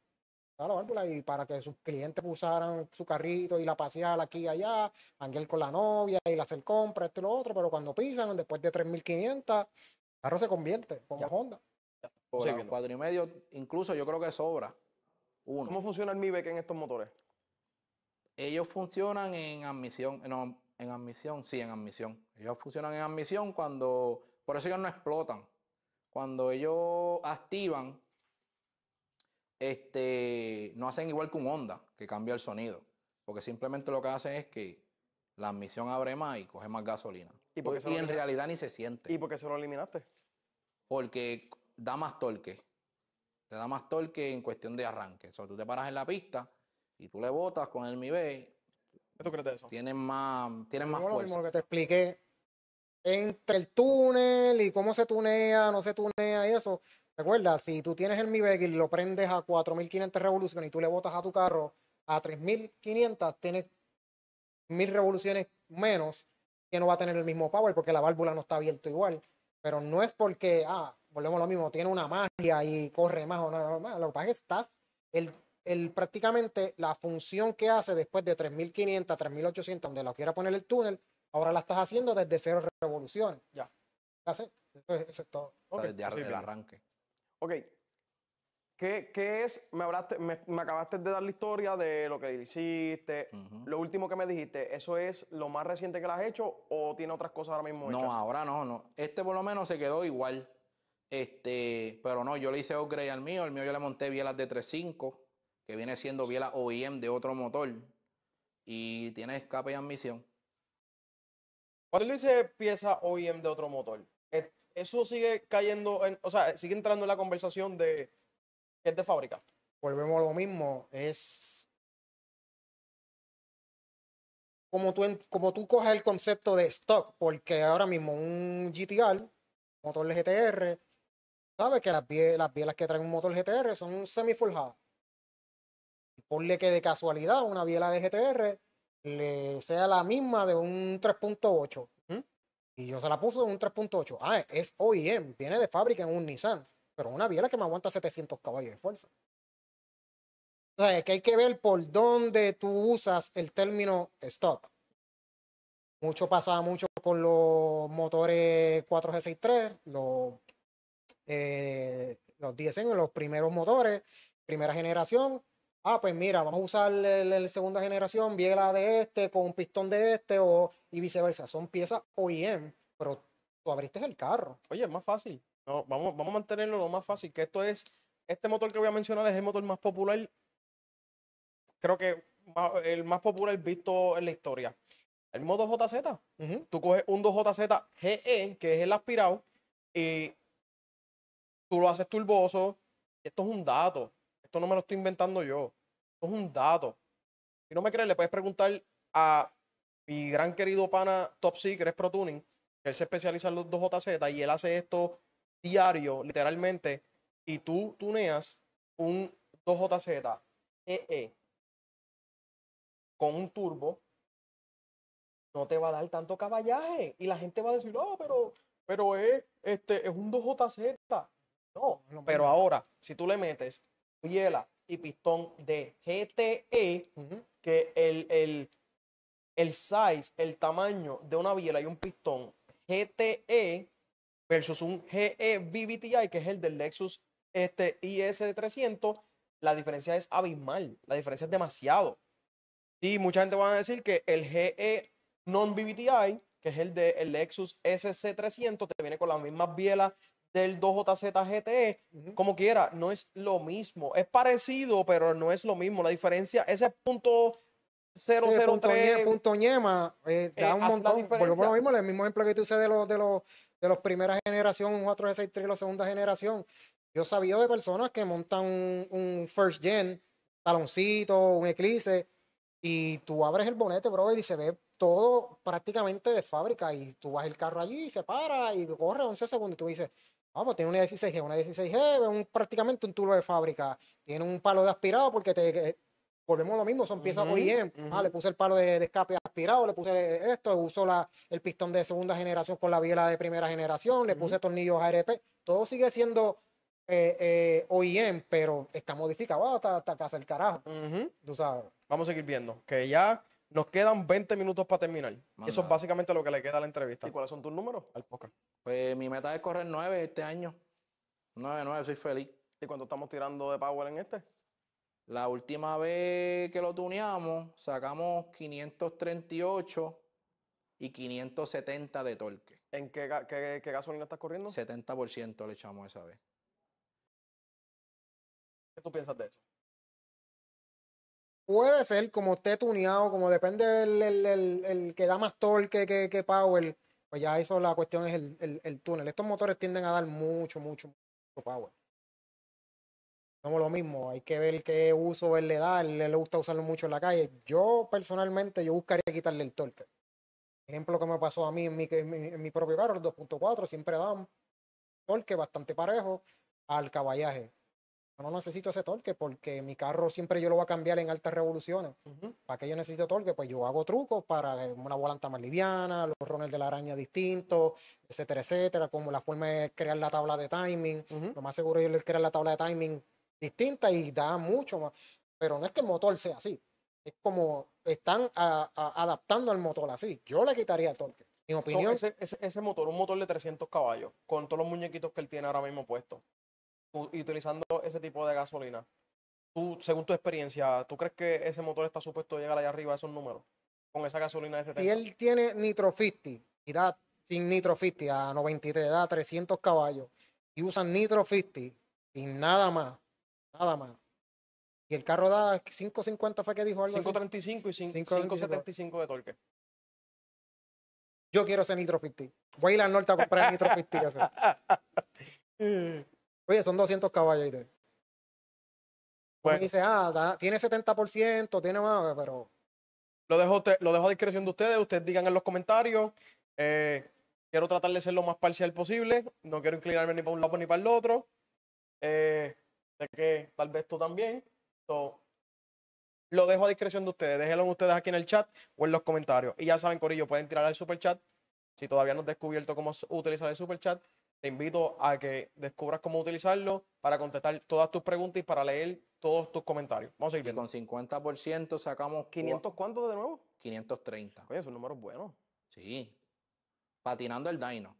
y para que sus clientes usaran su carrito y la pasear aquí y allá, Ángel con la novia y la hacer compras esto y lo otro, pero cuando pisan, después de 3.500, el carro se convierte como Honda. cuadro y medio, incluso yo creo que sobra uno. ¿Cómo funciona el MIBEC en estos motores? Ellos funcionan en admisión, no, en admisión, sí, en admisión. Ellos funcionan en admisión cuando, por eso ellos no explotan. Cuando ellos activan, este, no hacen igual que un onda que cambia el sonido. Porque simplemente lo que hacen es que la admisión abre más y coge más gasolina. Y, pues, en realidad ni se siente. ¿Y por qué se lo eliminaste? Porque da más torque. Te da más torque en cuestión de arranque. O sea, tú te paras en la pista y tú le botas con el MIB. ¿Qué tú crees de eso? Tienes más, tienes más fuerza. Lo que te expliqué. Entre el túnel y cómo se tunea, no se tunea y eso. Recuerda, si tú tienes el mi y lo prendes a 4.500 revoluciones y tú le botas a tu carro a 3.500, tienes 1.000 revoluciones menos que no va a tener el mismo power porque la válvula no está abierta igual. Pero no es porque, ah, volvemos a lo mismo, tiene una magia y corre más o no, más. Lo que pasa es que estás, el, prácticamente la función que hace después de 3.500, 3.800, donde lo quiera poner el túnel, ahora la estás haciendo desde cero revoluciones. Ya. Ya sé. Eso es, todo. Desde el arranque. Ok. ¿Qué, es? Me, acabaste de dar la historia de lo que hiciste. Lo último que me dijiste, ¿eso es lo más reciente que lo has hecho o tiene otras cosas ahora mismo? No, ahora no, no. Este por lo menos se quedó igual. Este, pero no, yo le hice upgrade al mío. El mío yo le monté bielas de 3.5, que viene siendo bielas OEM de otro motor. Y tiene escape y admisión. ¿Cuál le hice pieza OEM de otro motor? eso sigue cayendo, o sea, sigue entrando en la conversación de que es de fábrica. Volvemos a lo mismo, es como tú, como tú coges el concepto de stock, porque ahora mismo un GTR, motor de GTR, sabes que las, bielas que traen un motor GTR son semi-forjadas. Ponle que de casualidad una biela de GTR le sea la misma de un 3.8 y yo se la puso en un 3.8. Ah, es OEM, viene de fábrica en un Nissan, pero una biela que me aguanta 700 caballos de fuerza. O sea, que hay que ver por dónde tú usas el término stock. Mucho pasaba mucho con los motores 4G63, los, eh, los 10 en los primeros motores, primera generación, ah, pues mira, vamos a usar la segunda generación, biela de este, con un pistón de este, o, y viceversa. Son piezas OEM, pero tú abriste el carro. Oye, es más fácil. No, vamos, vamos a mantenerlo lo más fácil, que esto es, este motor que voy a mencionar es el motor más popular, creo que el más popular visto en la historia. El modo JZ. Tú coges un 2JZ GE, que es el aspirado, y tú lo haces turboso. Esto es un dato esto no me lo estoy inventando yo. Esto es un dato. Si no me crees, le puedes preguntar a mi gran querido pana Top Secret Pro Tuning, que él se especializa en los 2JZ y él hace esto diario, literalmente. Y tú tuneas un 2JZ EE con un turbo, no te va a dar tanto caballaje. Y la gente va a decir, no, pero, pero este, es un 2JZ. No, pero ahora, si tú le metes biela y pistón de GTE, que el, el, el size, el tamaño de una biela y un pistón GTE versus un GE VVTi, que es el del Lexus este, IS de 300, la diferencia es abismal, la diferencia es demasiado. Y mucha gente va a decir que el GE non-VVTi, que es el del Lexus SC300, te viene con las mismas bielas, del 2 jz gte como quiera, no es lo mismo. Es parecido, pero no es lo mismo. La diferencia, ese punto 003. punto, eh, da eh, un montón. Por lo mismo, el mismo ejemplo que tú usé de los, de los, de los primera generación, 4G63, la segunda generación. Yo sabía de personas que montan un, un first gen, taloncito, un eclipse, y tú abres el bonete, bro, y se ve todo prácticamente de fábrica y tú vas el carro allí, y se para y corre 11 segundos y tú dices, Vamos, tiene una 16G. Una 16G un, prácticamente un tubo de fábrica. Tiene un palo de aspirado porque te, eh, volvemos lo mismo, son piezas OEM. Ah, le puse el palo de, escape aspirado, le puse eh, esto, uso la, el pistón de segunda generación con la biela de primera generación, le puse tornillos ARP. Todo sigue siendo eh, eh OEM, pero está modificado hasta, hasta casa el carajo. Vamos a seguir viendo. Que ya nos quedan 20 minutos para terminar. Eso es básicamente lo que le queda a la entrevista. ¿Y cuáles son tus números? Al Pues mi meta es correr 9 este año. 9, 9, soy feliz. ¿Y cuánto estamos tirando de Power en este? La última vez que lo tuneamos, sacamos 538 y 570 de torque. ¿En qué, qué gasolina estás corriendo? 70% le echamos esa vez. ¿Qué tú piensas de eso? Puede ser como esté tuneado, como depende del el, que da más torque que, power. Pues ya eso la cuestión es el, túnel. Estos motores tienden a dar mucho, mucho, mucho power. Somos lo mismo, hay que ver qué uso él le da, le gusta usarlo mucho en la calle. Yo personalmente, yo buscaría quitarle el torque. Ejemplo que me pasó a mí en mi, en mi propio carro, el 2.4, siempre da un torque bastante parejo al caballaje no necesito ese torque porque mi carro siempre yo lo voy a cambiar en altas revoluciones. ¿Para que yo necesito torque? Pues yo hago trucos para eh, una volanta más liviana, los rones de la araña distintos, etcétera, etcétera, como la forma de crear la tabla de timing. Lo más seguro es crear la tabla de timing distinta y da mucho más. Pero no es que el motor sea así. Es como están adaptando al motor así. Yo le quitaría el torque. Mi opinión. ese, motor, un motor de 300 caballos, con todos los muñequitos que él tiene ahora mismo puesto, y utilizando ese tipo de gasolina, tú, según tu experiencia, ¿tú crees que ese motor está supuesto a llegar allá arriba a esos números? Con esa gasolina de él tiene Nitro 50 y da sin Nitro 50 a 93, da 300 caballos y usan Nitro 50 y nada más, nada más. Y el carro da 5.50 fue que dijo algo 5.35 y 5.75 de torque. Yo quiero ese Nitro 50. Voy a ir al norte a comprar Nitro 50. Oye, son 200 caballos. Pues Me dice, ah, tiene 70%, tiene más, pero... Lo dejo, lo dejo a discreción de ustedes, ustedes digan en los comentarios. Eh, quiero tratar de ser lo más parcial posible, no quiero inclinarme ni para un lado ni para el otro. Eh, que tal vez tú también. lo dejo a discreción de ustedes. Déjenlo ustedes aquí en el chat o en los comentarios. Y ya saben, Corillo, pueden tirar al super chat. Si todavía no han descubierto cómo utilizar el super chat, te invito a que descubras cómo utilizarlo para contestar todas tus preguntas y para leer todos tus comentarios. Vamos a seguir. Y con 50% sacamos... ¿500 cuánto de nuevo? 530. es son números buenos. Sí. Patinando el Dino.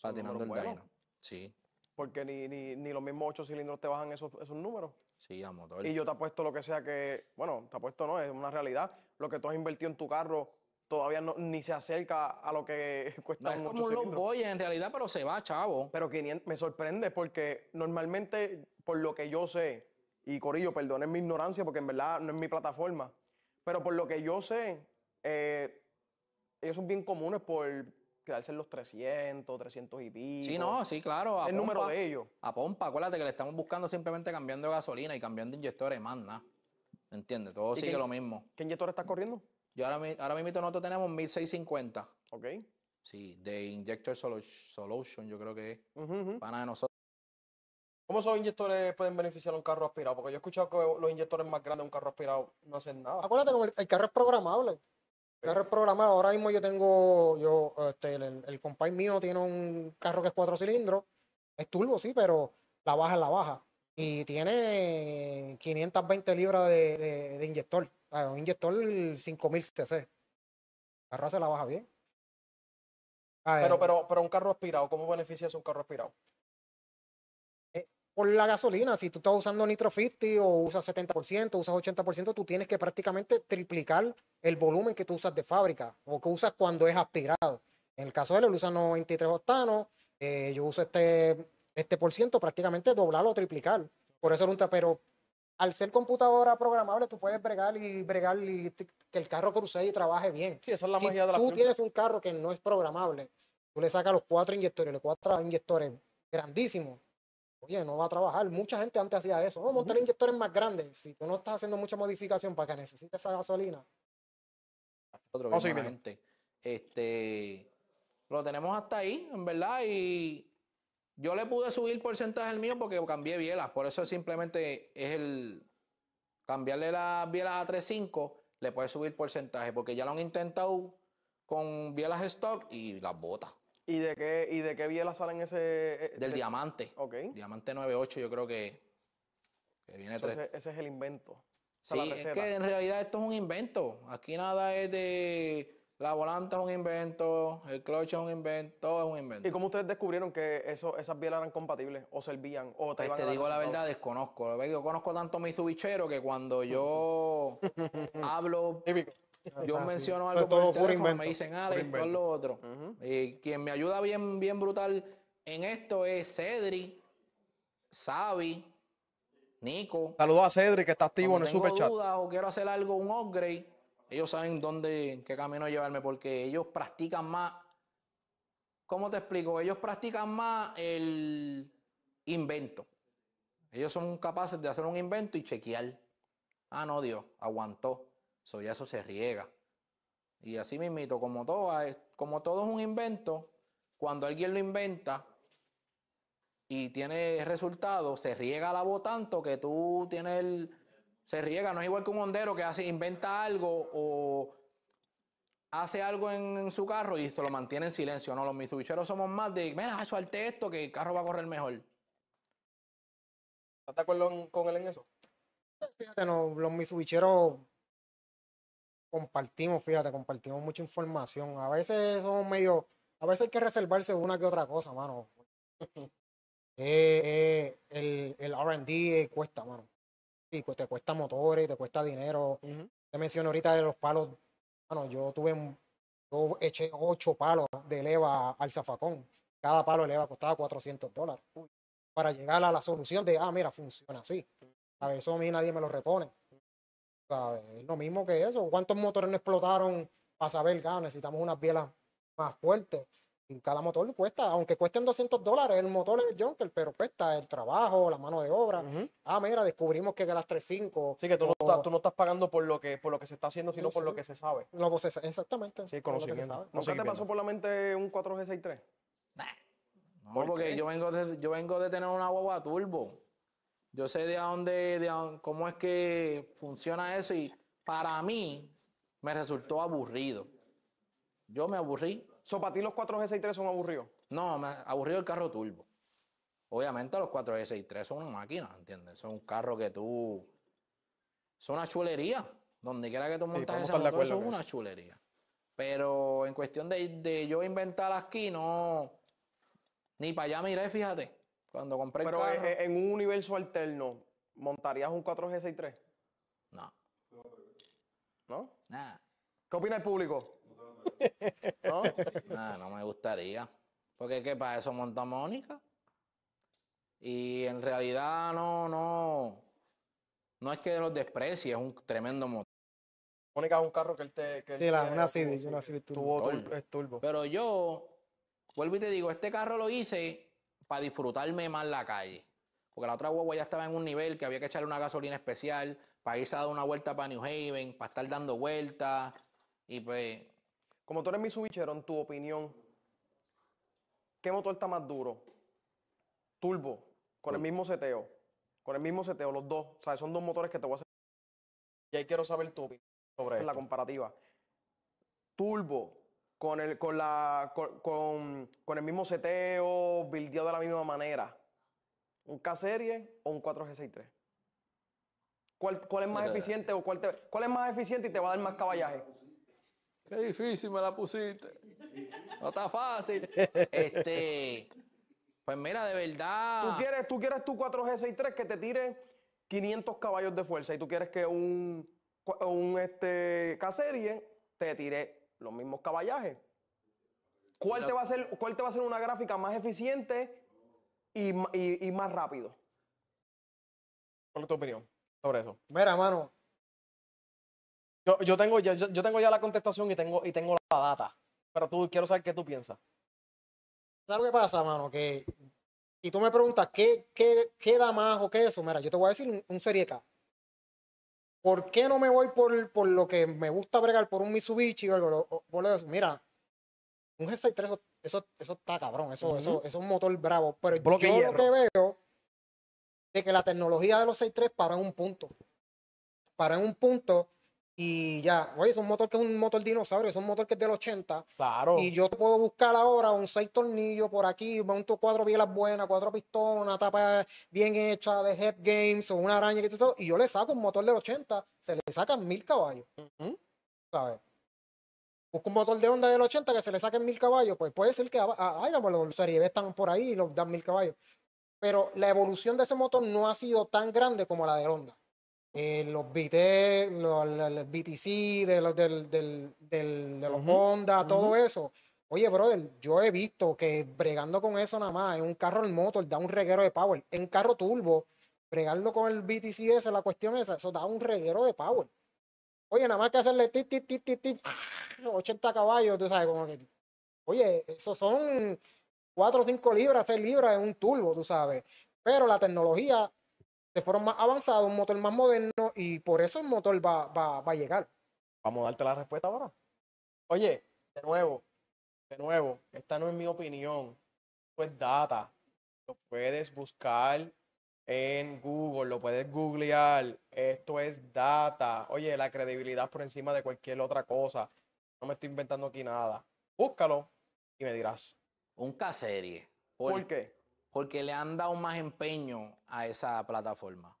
Patinando el Dino. Sí. Porque ni, los mismos ocho cilindros te bajan esos, esos números. Sí, a motor. Y yo te puesto lo que sea que, bueno, te puesto no, es una realidad. Lo que tú has invertido en tu carro todavía no, ni se acerca a lo que cuesta no, Es como un en realidad, pero se va, chavo. Pero 500, me sorprende porque normalmente, por lo que yo sé, y Corillo, perdonen mi ignorancia porque en verdad no es mi plataforma, pero por lo que yo sé, eh, ellos son bien comunes por quedarse en los 300, 300 y pico. Sí, no, sí, claro. el número de ellos. A pompa, acuérdate que le estamos buscando simplemente cambiando gasolina y cambiando inyectores, más nada. ¿Entiendes? Todo sigue lo mismo. ¿Qué inyector estás corriendo? Yo ahora, ahora mismo nosotros tenemos 1650. Ok. Sí, de Injector Solution, yo creo que es. nosotros. ¿Cómo esos inyectores pueden beneficiar a un carro aspirado? Porque yo he escuchado que los inyectores más grandes de un carro aspirado no hacen nada. Acuérdate el, carro es programable. El carro es programable. Ahora mismo yo tengo, yo, este, el, compañero mío tiene un carro que es cuatro cilindros. Es turbo, sí, pero la baja es la baja y tiene 520 libras de, de, inyector. un inyector 5000 cc. La raza la baja bien. pero, pero, un carro aspirado, ¿cómo beneficia un carro aspirado? Eh, por la gasolina, si tú estás usando Nitro 50 o usas 70%, usas 80%, tú tienes que prácticamente triplicar el volumen que tú usas de fábrica o que usas cuando es aspirado. En el caso de él, él usa 93 octanos, eh, yo uso este este por ciento, prácticamente doblar o triplicar. Por eso nunca, pero al ser computadora programable, tú puedes bregar y bregar y que el carro cruce y trabaje bien. Sí, es la si magia de la Tú tienes un carro que no es programable, tú le sacas los cuatro inyectores, los cuatro inyectores grandísimos. Oye, no va a trabajar. Mucha gente antes hacía eso. vamos oh, montar inyectores más grandes. Si tú no estás haciendo mucha modificación para que necesites esa gasolina. Otro Este, lo tenemos hasta ahí, en verdad, y yo le pude subir porcentaje al mío porque cambié bielas. Por eso simplemente es el cambiarle las bielas a 3.5, le puede subir porcentaje. Porque ya lo han intentado con bielas stock y las botas. ¿Y de qué, y de qué bielas salen ese? Eh, Del diamante. Ok. Diamante 9.8, yo creo que, viene Entonces, Ese es el invento. sí, es que en realidad esto es un invento. Aquí nada es de la volante es un invento, el cloche es un invento, todo es un invento. ¿Y cómo ustedes descubrieron que eso, esas bielas eran compatibles o servían? O te, pues te digo la verdad, desconozco. Yo conozco tanto mi subichero que cuando yo hablo, yo ah, menciono algo por el teléfono, me dicen, Alex ah, esto es lo otro. Y quien me ayuda bien, bien brutal en esto es Cedric, Xavi, Nico. Saludos a Cedric que está activo en el super chat. dudas o quiero hacer algo, un upgrade ellos saben dónde, en qué camino llevarme, porque ellos practican más. ¿Cómo te explico? Ellos practican más el invento. Ellos son capaces de hacer un invento y chequear. Ah, no, Dios, aguantó. Eso ya eso se riega. Y así mismito, como todo, como todo es un invento, cuando alguien lo inventa, y tiene resultado, se riega la voz tanto que tú tienes el, se riega, no es igual que un hondero que hace, inventa algo o hace algo en, su carro y se lo mantiene en silencio. No, los misubicheros somos más de, mira, suelte esto que el carro va a correr mejor. ¿Estás de acuerdo con él en eso? Fíjate, los misubicheros compartimos, fíjate, compartimos mucha información. A veces somos medio, a veces hay que reservarse una que otra cosa, mano. Eh, eh, el el RD cuesta, mano y pues, te cuesta motores, te cuesta dinero. Te menciono ahorita de los palos. Bueno, yo tuve yo eché ocho palos de leva al zafacón. Cada palo de leva costaba 400 dólares. Para llegar a la solución de, ah, mira, funciona así. A ver, eso a mí nadie me lo repone. Es lo mismo que eso. ¿Cuántos motores no explotaron para saber, ah, necesitamos unas bielas más fuertes? cada motor cuesta, aunque cuesten 200 dólares el motor es el Junker, pero cuesta el trabajo, la mano de obra. Ah, mira, descubrimos que las 3.5. Sí, que tú, no estás, pagando por lo que, por lo que se está haciendo, sino por lo que se sabe. No, exactamente. Sí, conocimiento. ¿Nunca te pasó por la mente un 4G63? porque yo vengo, de, yo vengo de tener una guagua turbo. Yo sé de dónde, de dónde, cómo es que funciona eso y para mí me resultó aburrido. Yo me aburrí So, para ti los 4G63 son aburridos. No, me aburrido el carro turbo. Obviamente los 4G63 son una máquina, ¿entiendes? Son un carro que tú... Son una chulería. Donde quiera que tú montas esa ese eso es una chulería. Pero en cuestión de, yo inventar aquí, no... Ni para allá miré, fíjate. Cuando compré Pero el eh, carro... Eh, en un universo alterno, ¿montarías un 4G63? No. ¿No? Nada. ¿Qué opina el público? Ah, ¿No? me gustaría. Porque que para eso monta Mónica. Y en realidad no, no. No es que los desprecie, es un tremendo motor. Mónica es un carro que él te. Que sí, una turbo. Pero yo, vuelvo y te digo, este carro lo hice para disfrutarme más la calle. Porque la otra huevo ya estaba en un nivel que había que echarle una gasolina especial para irse a dar una vuelta para New Haven, para estar dando vueltas. Y pues como tú eres subichero, en tu opinión, ¿qué motor está más duro? Turbo, con el mismo seteo, con el mismo seteo, los dos. O sea, son dos motores que te voy a hacer. Y ahí quiero saber tu opinión sobre la comparativa. Turbo, con el, con el mismo seteo, buildeado de la misma manera. ¿Un K-Serie o un 4G63? ¿Cuál, cuál es más eficiente o cuál, te, cuál es más eficiente y te va a dar más caballaje? Qué difícil me la pusiste. No está fácil. Este, pues mira, de verdad. Tú quieres, tú quieres tu 4G63 que te tire 500 caballos de fuerza y tú quieres que un, un este, K-Serie te tire los mismos caballajes. ¿Cuál, te va a ser, ¿Cuál te va a ser una gráfica más eficiente y, más rápido? ¿Cuál es tu opinión sobre eso? Mira, mano, yo, yo, tengo, yo tengo ya la contestación y tengo, y tengo la data. Pero tú quiero saber qué tú piensas. ¿Sabes lo que pasa, mano? Que si tú me preguntas qué, qué, da más o qué eso, mira, yo te voy a decir un, Serie K. ¿Por qué no me voy por, por lo que me gusta bregar por un Mitsubishi o algo? mira, un G63, eso, eso, está cabrón, eso, eso, es un motor bravo. Pero yo lo que veo es que la tecnología de los 63 para en un punto. Para en un punto y ya, oye, es un motor que es un motor dinosaurio, es un motor que es del 80. Claro. Y yo puedo buscar ahora un seis tornillos por aquí, un cuatro bielas buenas, cuatro pistones, una tapa bien hecha de Head Games o una araña, y yo le saco un motor del 80, se le sacan mil caballos. ¿Sabes? Busco un motor de onda del 80 que se le saquen mil caballos, pues puede ser que hagamos los serie están por ahí y los dan mil caballos. Pero la evolución de ese motor no ha sido tan grande como la de Honda. Eh, los BT, los, BTC, de los, del, de los Honda, todo eso. Oye, brother, yo he visto que bregando con eso nada más, en un carro el motor da un reguero de power, en carro turbo, bregando con el BTC esa, la cuestión esa, eso da un reguero de power. Oye, nada más que hacerle tit, 80 ¡ah! caballos, tú sabes, como que. Oye, eso son 4 o 5 libras, 6 libras en un turbo, tú sabes. Pero la tecnología de forma más avanzada, un motor más moderno y por eso el motor va, a llegar. Vamos a darte la respuesta ahora. Oye, de nuevo, de nuevo, esta no es mi opinión, Esto es data. Lo puedes buscar en Google, lo puedes googlear. Esto es data. Oye, la credibilidad por encima de cualquier otra cosa. No me estoy inventando aquí nada. Búscalo y me dirás. Un K-serie. ¿Por qué? porque le han dado más empeño a esa plataforma.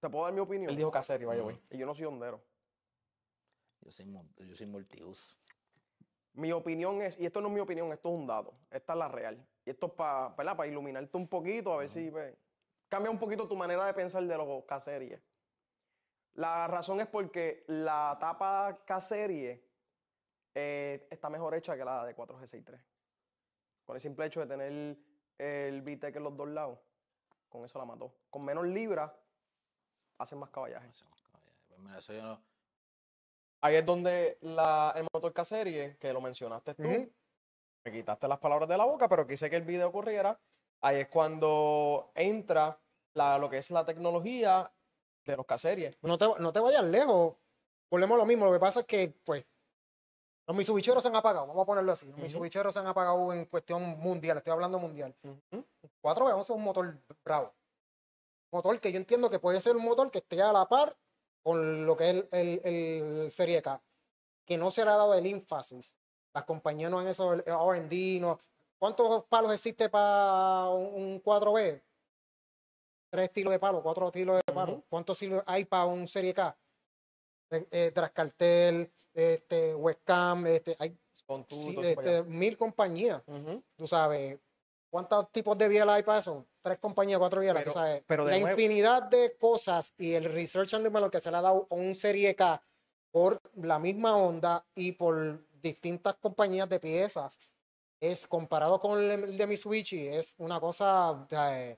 ¿Te puedo dar mi opinión? Él dijo K-Series, vaya, güey. Y yo no soy hondero. Yo soy, yo multius. Mi opinión es, y esto no es mi opinión, esto es un dado. Esta es la real. Y esto es para iluminarte un poquito, a ver si cambia un poquito tu manera de pensar de los K-serie. La razón es porque la tapa k eh, está mejor hecha que la de 4G63. Con el simple hecho de tener el VTEC en los dos lados. Con eso la mató. Con menos libras, hacen más caballaje. Pues Ahí es donde la, el motor k que lo mencionaste tú, me quitaste las palabras de la boca, pero quise que el video ocurriera. Ahí es cuando entra la, lo que es la tecnología de los k No te, no te vayas lejos. ponemos lo mismo. Lo que pasa es que, pues, los misubicheros se han apagado, vamos a ponerlo así. Los uh se han apagado en cuestión mundial, estoy hablando mundial. 4 b a es un motor bravo. Motor que yo entiendo que puede ser un motor que esté a la par con lo que es el, el, Serie K. Que no se le ha dado el énfasis. Las compañías no han eso, el RD, ¿Cuántos palos existe para un 4B? Tres tiros de palo, cuatro tiros de palo. ¿Cuántos hay para un Serie K? Eh, eh, tras cartel, este, webcam, este, hay sí, este, mil compañías. Tú sabes, ¿cuántos tipos de VLA hay para eso? Tres compañías, cuatro bielas tú sabes. la infinidad de cosas y el research and lo que se le ha dado a un serie K por la misma onda y por distintas compañías de piezas es comparado con el de y es una cosa eh,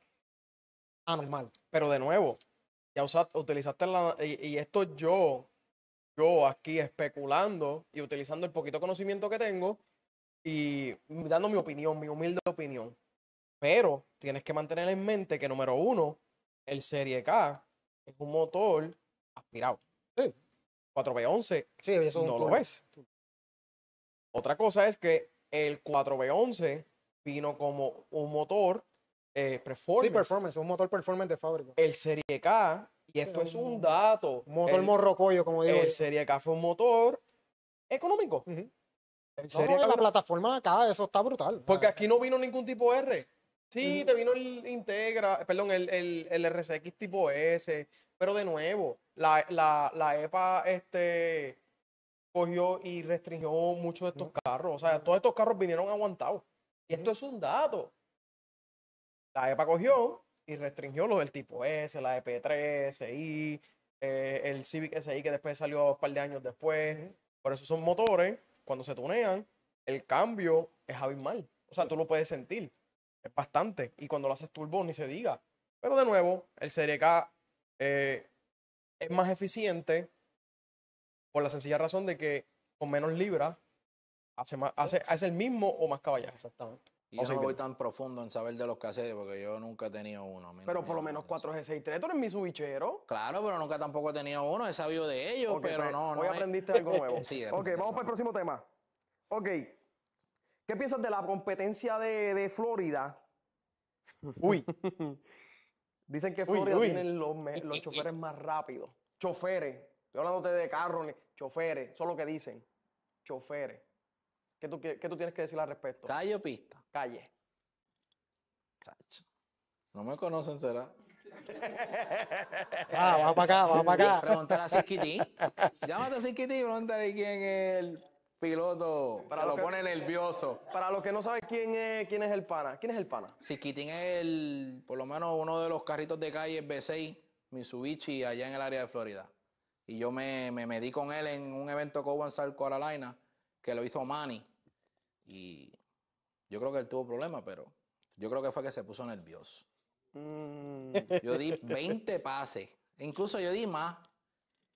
anormal. Pero de nuevo, ya usaste, utilizaste la, y, esto yo yo aquí especulando y utilizando el poquito conocimiento que tengo y dando mi opinión, mi humilde opinión. Pero tienes que mantener en mente que, número uno, el Serie K es un motor aspirado. Sí. 4B11 sí, eso no lo ves. Otra cosa es que el 4B11 vino como un motor eh, performance. Sí, performance, un motor performance de fábrica. El Serie K y esto es un dato. Motor el, morrocollo, como digo. El Serie K fue un motor económico. Sería que la plataforma acá, eso está brutal. Porque ah, aquí no vino ningún tipo R. Sí, te vino el Integra, eh, perdón, el, el, RCX tipo S. Pero de nuevo, la, la, la EPA este, cogió y restringió muchos de estos carros. O sea, todos estos carros vinieron aguantados. Y esto es un dato. La EPA cogió, y restringió los del tipo S, la EP3, SI, e eh, el Civic SI que después salió un par de años después. Por eso son motores, cuando se tunean, el cambio es abismal. O sea, tú lo puedes sentir. Es bastante. Y cuando lo haces turbo, ni se diga. Pero de nuevo, el Serie K eh, es más eficiente por la sencilla razón de que con menos libras hace, hace, el mismo o más caballaje. Exactamente yo no voy tan profundo en saber de los caseros porque yo nunca he tenido uno. Pero por lo menos 4G63, tú eres mi subichero. Claro, pero nunca tampoco tenía uno, he sabido de ellos, pero no pues, no, Hoy aprendiste algo nuevo. ok, vamos para el próximo tema. Ok, ¿qué piensas de la competencia de, Florida? Uy. Dicen que Florida tiene los, los choferes más rápidos. Choferes. Estoy hablándote de carros, choferes. Eso es lo que dicen. Choferes. ¿Qué tú, qué tú tienes que decir al respecto? Calle pista. Calle. No me conocen, será. Ah, vamos para acá, vamos para acá. Preguntar a Sikitín. Llámate a Siquití y pregúntale quién es el piloto para lo pone nervioso. Para los que no saben quién es, quién es el pana, ¿quién es el pana? Sikitín es el, por lo menos uno de los carritos de calle B6 Mitsubishi allá en el área de Florida. Y yo me, me medí con él en un evento Cowan South Carolina que lo hizo Manny. Y yo creo que él tuvo problemas, pero yo creo que fue que se puso nervioso. Mm. Yo di 20 pases. Incluso yo di más.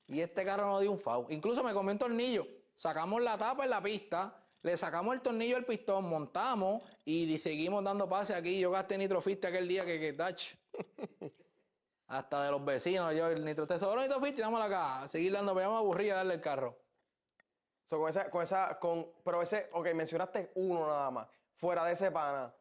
Y este carro no dio un foul. Incluso me comió un tornillo. Sacamos la tapa en la pista. Le sacamos el tornillo al pistón, montamos y seguimos dando pases aquí. Yo gasté nitrofiste aquel día que, que Hasta de los vecinos, yo el nitro te sobró nitrofiste y damos acá. seguir dando, me llamo aburrida darle el carro. con esa, con pero ese, ok, mencionaste uno nada más fuera de ese pana,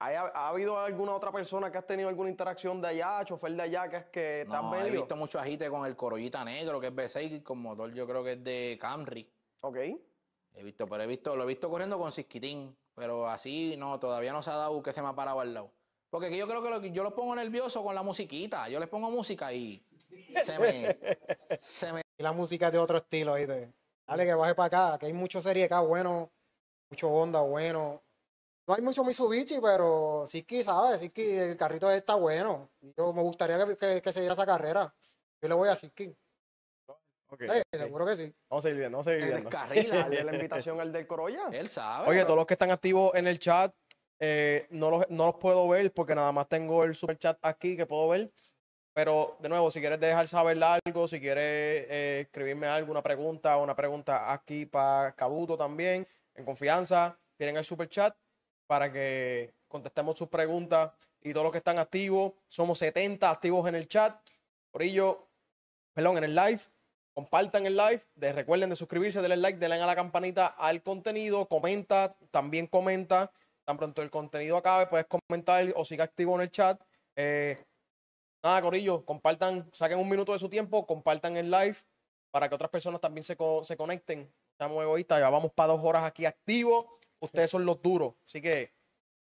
¿Ha, habido alguna otra persona que has tenido alguna interacción de allá, chofer de allá, que es que no, He visto mucho agite con el Corollita Negro, que es B6, con motor yo creo que es de Camry. Ok. He visto, pero he visto, lo he visto corriendo con Cisquitín, pero así no, todavía no se ha dado que se me ha parado al lado. Porque yo creo que yo los pongo nervioso con la musiquita, yo les pongo música y se me... Y la música es de otro estilo, ¿viste? Dale que baje para acá, que hay mucho serie acá bueno, mucho onda bueno, no hay mucho Mitsubishi, pero Siki sabe, el carrito está bueno. Yo me gustaría que, se diera esa carrera. Yo le voy a Siki. seguro que sí. Vamos a seguir viendo, vamos a seguir viendo. la invitación al del Corolla. Él sabe. Oye, todos los que están activos en el chat, eh, no, los, no los puedo ver porque nada más tengo el super chat aquí que puedo ver. Pero de nuevo, si quieres dejar saber algo, si quieres eh, escribirme algo, una pregunta, una pregunta aquí para Cabuto también, en confianza, tienen el super chat para que contestemos sus preguntas y todos los que están activos. Somos 70 activos en el chat. Por ello, perdón, en el live. Compartan el live, de, recuerden de suscribirse, denle like, denle a la campanita al contenido, comenta, también comenta. Tan pronto el contenido acabe, puedes comentar o siga activo en el chat. Eh, nada, Corillo, compartan, saquen un minuto de su tiempo, compartan el live para que otras personas también se, conecten. Estamos ya vamos para dos horas aquí activos. Ustedes son los duros. Así que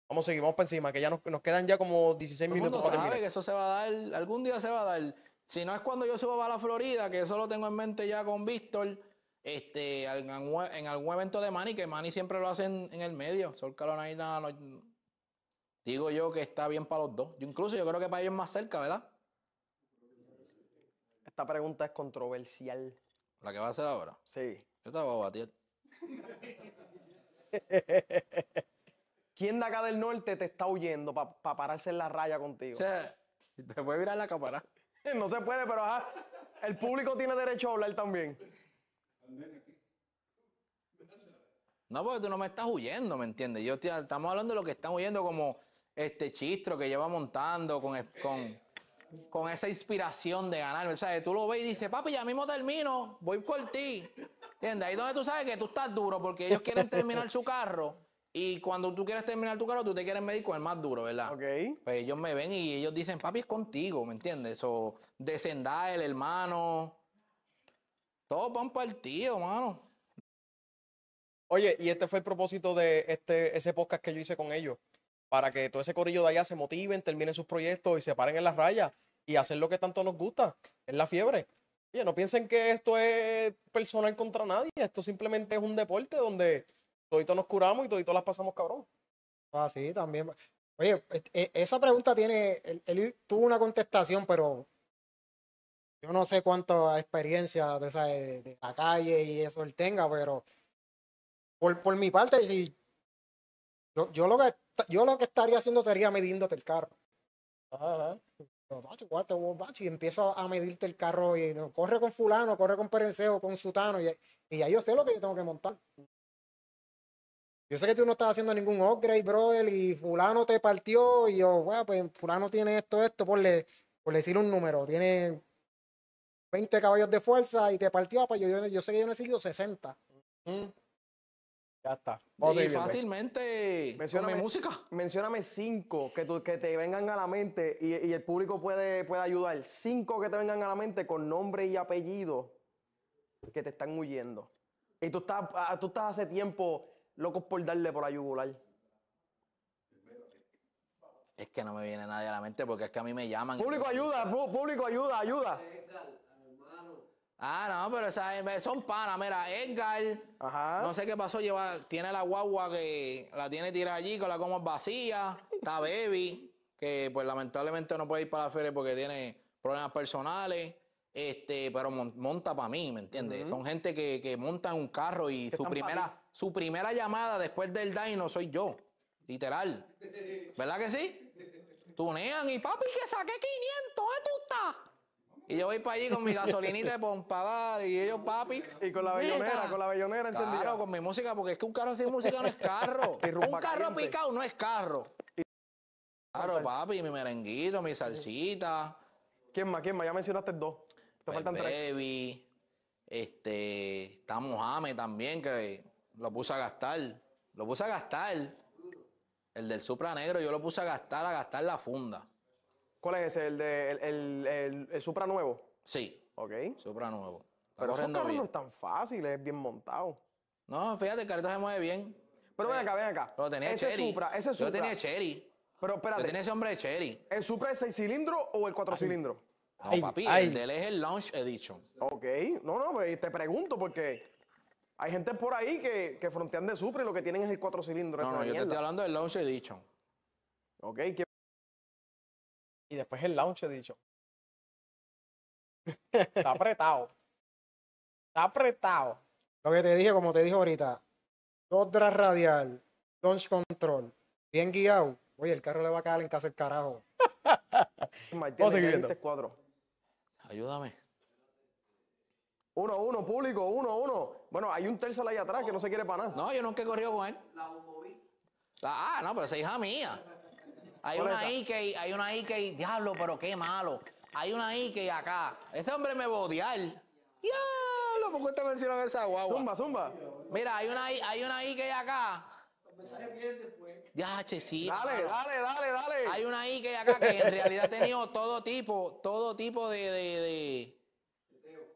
vamos a seguir, vamos para encima, que ya nos, nos quedan ya como 16 minutos. Para sabe que eso se va a dar, algún día se va a dar. Si no es cuando yo va a la Florida, que eso lo tengo en mente ya con Víctor, este, en, algún evento de Manny, que Manny siempre lo hacen en el medio. Sol Carolina, no, digo yo que está bien para los dos. Yo incluso yo creo que para ellos más cerca, ¿verdad? Esta pregunta es controversial. ¿La que va a hacer ahora? Sí. Yo te voy a batir. ¿Quién de acá del norte te está huyendo para pararse en la raya contigo? O te puede virar la cámara. no se puede, pero ajá, el público tiene derecho a hablar también. No, porque tú no me estás huyendo, ¿me entiendes? Yo, estamos hablando de lo que están huyendo como este chistro que lleva montando con... con con esa inspiración de ganar. O sea, tú lo ves y dices, papi, ya mismo termino, voy por ti. ¿Entiendes? Ahí donde tú sabes que tú estás duro porque ellos quieren terminar su carro. Y cuando tú quieres terminar tu carro, tú te quieres medir con el más duro, ¿verdad? Ok. Pues ellos me ven y ellos dicen, papi, es contigo, ¿me entiendes? O descendá el hermano. Todo para un partido, mano. Oye, y este fue el propósito de este, ese podcast que yo hice con ellos para que todo ese corillo de allá se motiven, terminen sus proyectos y se paren en las rayas y hacer lo que tanto nos gusta, es la fiebre. Oye, no piensen que esto es personal contra nadie, esto simplemente es un deporte donde todito nos curamos y todito las pasamos cabrón. Ah, sí, también. Oye, e, esa pregunta tiene, él, tuvo una contestación, pero yo no sé cuánta experiencia de, esa, de, la calle y eso él tenga, pero por, por mi parte, si yo, lo que, yo lo que estaría haciendo sería midiéndote el carro. Y empiezo a medirte el carro y no, corre con fulano, corre con perenseo, con sutano y, y ya yo sé lo que yo tengo que montar. Yo sé que tú no estás haciendo ningún upgrade, bro, y fulano te partió, y yo, bueno, pues fulano tiene esto, esto, por, le, por decir un número, tiene 20 caballos de fuerza y te partió, pues yo, yo, sé que yo necesito 60. Mm. Ya está. Pues. fácilmente con mi música. Mencióname cinco que, tu, que te vengan a la mente y, el público puede, puede ayudar. Cinco que te vengan a la mente con nombre y apellido que te están huyendo. Y tú estás, ah, tú estás hace tiempo locos por darle por ayugular. Es que no me viene nadie a la mente porque es que a mí me llaman. Público, ayuda, público, ayuda, ayuda. Ah, no, pero esa, son panas. Mira, Edgar, no sé qué pasó, lleva, tiene la guagua que la tiene tirada allí con la como vacía. Está Baby, que pues lamentablemente no puede ir para la feria porque tiene problemas personales. Este, pero monta para mí, ¿me entiendes? Son gente que, que en un carro y su primera, su primera llamada después del dino soy yo. Literal. ¿Verdad que sí? Tunean y papi que saqué 500, ¿eh tú estás? Y yo voy para allí con mi gasolinita de pompadar y ellos, papi. Y con la bellonera, con la bellonera encendida. Claro, con mi música, porque es que un carro sin música no es carro. un carro picado no es carro. Claro, papi, mi merenguito, mi salsita. ¿Quién más? ¿Quién más? Ya mencionaste dos. Te pues faltan tres. Baby. Este. Está Mohamed también, que lo puse a gastar. Lo puse a gastar. El del Supra Negro, yo lo puse a gastar, a gastar la funda. ¿Cuál es ese? ¿El, de, el, el, Supra nuevo? Sí. Ok. Supra nuevo. Está Pero esos carros no es tan fácil, es bien montado. No, fíjate, el carrito se mueve bien. Pero ven eh, acá, ven acá. Pero tenía ese Cherry. Supra, ese Supra. Yo tenía Cherry. Pero espérate. Yo tenía ese hombre de Cherry. ¿El Supra es seis cilindros o el 4 cilindros? No, papi, el del él es el Launch Edition. Ok. No, no, pues, te pregunto porque hay gente por ahí que, que frontean de Supra y lo que tienen es el cuatro cilindros. No, no, yo te estoy hablando del Launch Edition. Ok, y después el launch dicho, Está apretado. Está apretado. Lo que te dije, como te dije ahorita, dos radial, launch control, bien guiado. Oye, el carro le va a caer en casa el carajo. Vamos a viendo. Ayúdame. Uno, uno, público, uno, uno. Bueno, hay un Tesla ahí atrás que no se quiere para No, yo nunca he corrido con él. La, ah, no, pero esa hija mía. Hay una ahí hay una ahí diablo, pero qué malo. Hay una ahí acá. Este hombre me va a odiar. Diablo, ¿por qué te mencionan esa guagua? Zumba, zumba. Mira, hay una ahí, hay una acá. Ya, sí. Dale, dale, dale, dale. Hay una Ike acá que en realidad ha tenido todo tipo, todo tipo de, de, de,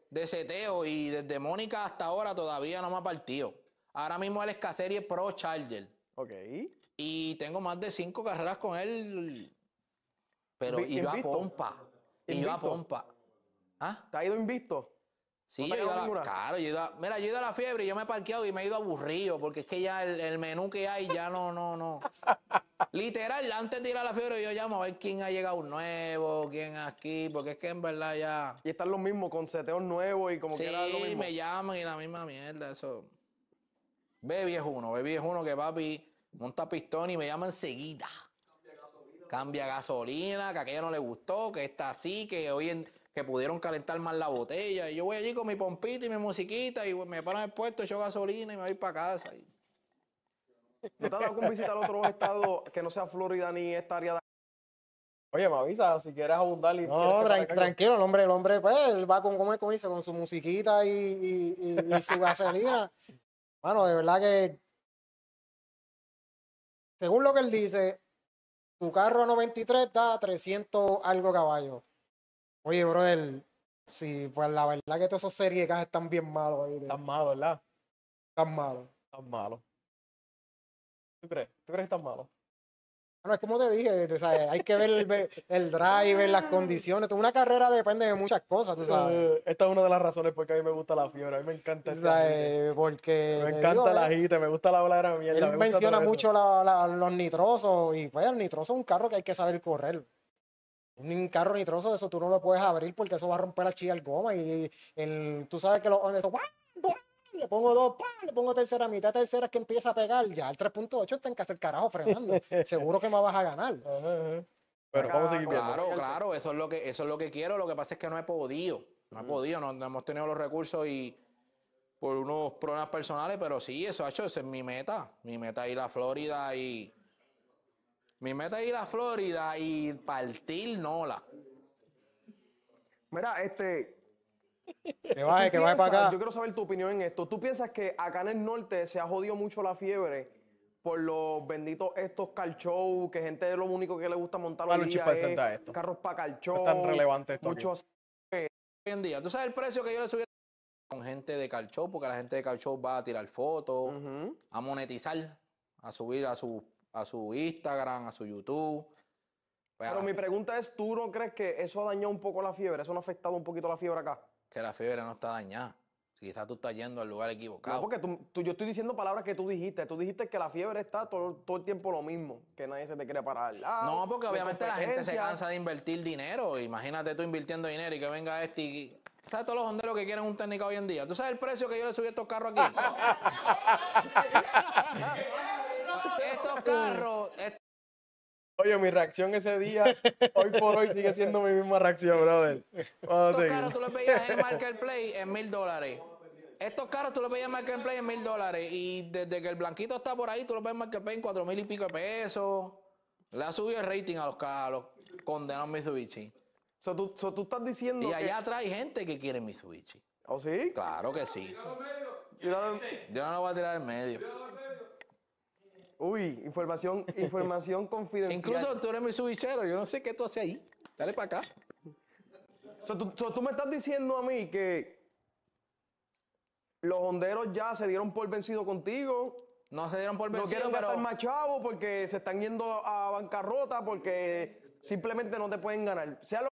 de seteo. Y desde Mónica hasta ahora todavía no me ha partido. Ahora mismo él es Pro Charger. Ok. Y tengo más de cinco carreras con él. Pero y iba a pompa. Y yo a pompa. ¿Ah? ¿Te ha ido invisto? Sí, yo a la, claro, mira, yo he ido a la fiebre y yo me he parqueado y me he ido aburrido porque es que ya el, menú que hay ya no, no, no. Literal, antes de ir a la fiebre yo llamo a ver quién ha llegado nuevo, quién aquí, porque es que en verdad ya... Y están los mismos con seteos nuevos y como que era lo mismo. me llaman y la misma mierda, eso. Baby es uno, Baby es uno que papi monta pistón y me llama seguida. Cambia gasolina, que a aquella no le gustó, que está así, que hoy en, que pudieron calentar más la botella. Y yo voy allí con mi pompita y mi musiquita y me paran el puesto, echo gasolina y me voy para casa. ¿No te has dado con visitar otros estados que no sea Florida ni esta área de... Oye, me avisa si quieres abundar y. No, tranquilo, el hombre, el hombre, pues, él va con, como con su musiquita y su gasolina. Bueno, de verdad que según lo que él dice, tu carro 93 da 300 algo caballos. Oye, él, sí, pues la verdad que todas esas series de están bien malos ahí. Están malos, ¿verdad? Están malos. Están malos. ¿Tú crees? ¿Tú crees que están malos? Bueno, ah, es como te dije, hay que ver el, drive, las condiciones. Una carrera depende de muchas cosas, tú eh, sabes. Esta es una de las razones por a mí me gusta la fiebre. A mí me encanta esa Porque. Me encanta la gita, eh, me gusta la hablar mierda. Él menciona mucho los nitrosos. Y pues el nitroso es un carro que hay que saber correr. Un carro nitroso, eso tú no lo puedes abrir porque eso va a romper la chilla al goma. Y tú sabes que los le pongo dos, le pongo tercera mitad, tercera es que empieza a pegar, ya el 3.8 está en casa el carajo frenando. Seguro que me vas a ganar. Pero vamos a seguir Claro, claro, eso es lo que, eso es lo que quiero. Lo que pasa es que no he podido. No he mm. podido, no, hemos tenido los recursos y por unos problemas personales, pero sí, eso ha hecho, esa es mi meta. Mi meta es ir a Florida y. Mi meta es ir a Florida y partir Nola. Mira, este, yo quiero saber tu opinión en esto. ¿Tú piensas que acá en el norte se ha jodido mucho la fiebre por los benditos estos car que gente de lo único que le gusta montar los carros para car tan relevante esto Hoy en día, ¿tú sabes el precio que yo le subí con gente de car Porque la gente de car va a tirar fotos, a monetizar, a subir a su, a su Instagram, a su YouTube. Pero mi pregunta es, ¿tú no crees que eso ha dañado un poco la fiebre? ¿Eso no ha afectado un poquito la fiebre acá? que la fiebre no está dañada. quizás tú estás yendo al lugar equivocado. No, porque tú, yo estoy diciendo palabras que tú dijiste. Tú dijiste que la fiebre está todo, todo el tiempo lo mismo, que nadie se te quiere parar. Ah, no, porque obviamente la gente se cansa de invertir dinero. Imagínate tú invirtiendo dinero y que venga este y... ¿Sabes todos los honderos que quieren un técnico hoy en día? ¿Tú sabes el precio que yo le subí a estos carros aquí? estos carros, Oye, mi reacción ese día, hoy por hoy, sigue siendo mi misma reacción, brother. Estos caros tú los veías en Marketplace en mil dólares. Estos caros tú los veías en Marketplace en mil dólares. Y desde que el blanquito está por ahí, tú los ves en Marketplace en cuatro mil y pico de pesos. Le ha subido el rating a los carros. Condenó Mitsubishi. So, tú, tú estás diciendo. Y allá trae gente que quiere Mitsubishi. ¿O ¿Oh, sí? Claro que sí. Yo no lo voy a tirar en medio. Uy, información, información confidencial. Incluso tú eres mi subichero, yo no sé qué tú haces ahí. Dale para acá. tú, me estás diciendo a mí que los honderos ya se dieron por vencido contigo. No se dieron por vencido, no pero... No más chavos porque se están yendo a bancarrota porque simplemente no te pueden ganar. Sea lo...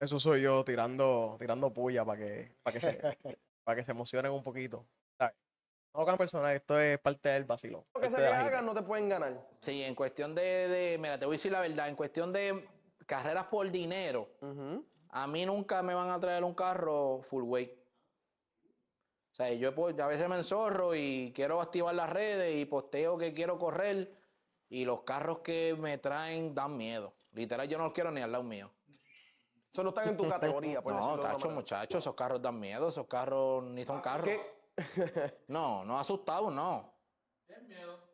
Eso soy yo tirando, tirando puya para que, para que, para que se emocionen un poquito. No la personal, esto es parte del vacilón. Lo que este se no te pueden ganar. Sí, en cuestión de, Mira, te voy a decir la verdad. En cuestión de carreras por dinero, a mí nunca me van a traer un carro full way. O sea, yo pues, a veces me enzorro y quiero activar las redes y posteo que quiero correr. Y los carros que me traen dan miedo. Literal, yo no los quiero ni al lado mío. Eso no está en tu categoría, por No, tacho, muchachos, esos carros dan miedo, esos carros ni son carros. No, no asustado, no.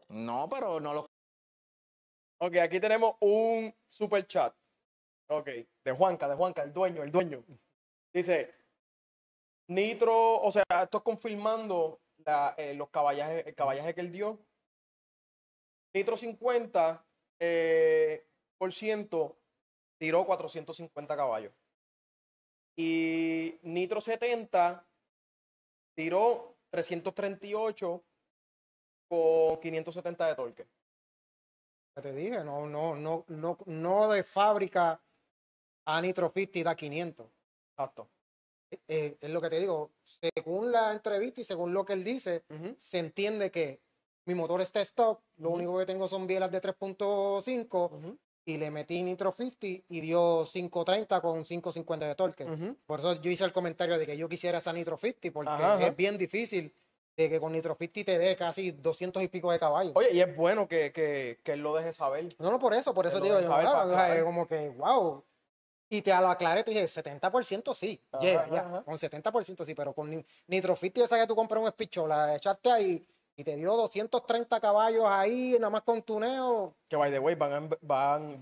No, pero no lo. Ok, aquí tenemos un super chat. Ok, de Juanca, de Juanca, el dueño, el dueño. Dice, Nitro, o sea, esto confirmando eh, los caballos el caballaje que él dio. Nitro 50 eh, por ciento tiró 450 caballos. Y Nitro 70 tiró 338 con 570 de torque. te dije, no, no, no, no, no de fábrica a Nitro 50 da 500. Exacto. Eh, eh, es lo que te digo, según la entrevista y según lo que él dice, se entiende que mi motor está stock, lo único que tengo son bielas de 3.5, y le metí Nitro 50 y dio 5.30 con 5.50 de torque. Por eso yo hice el comentario de que yo quisiera esa Nitro 50 porque es bien difícil de que con Nitro 50 te dé casi 200 y pico de caballo. Oye, y es bueno que, que, que él lo deje saber. No, no, por eso, por eso digo yo, claro, o sea, como que, wow. Y te lo aclaré, te dije, 70% sí, con 70% sí, pero con Nitro 50 esa que tú compras un espichola, echarte ahí y te dio 230 caballos ahí, nada más con tuneo. Que by the way, van a, van,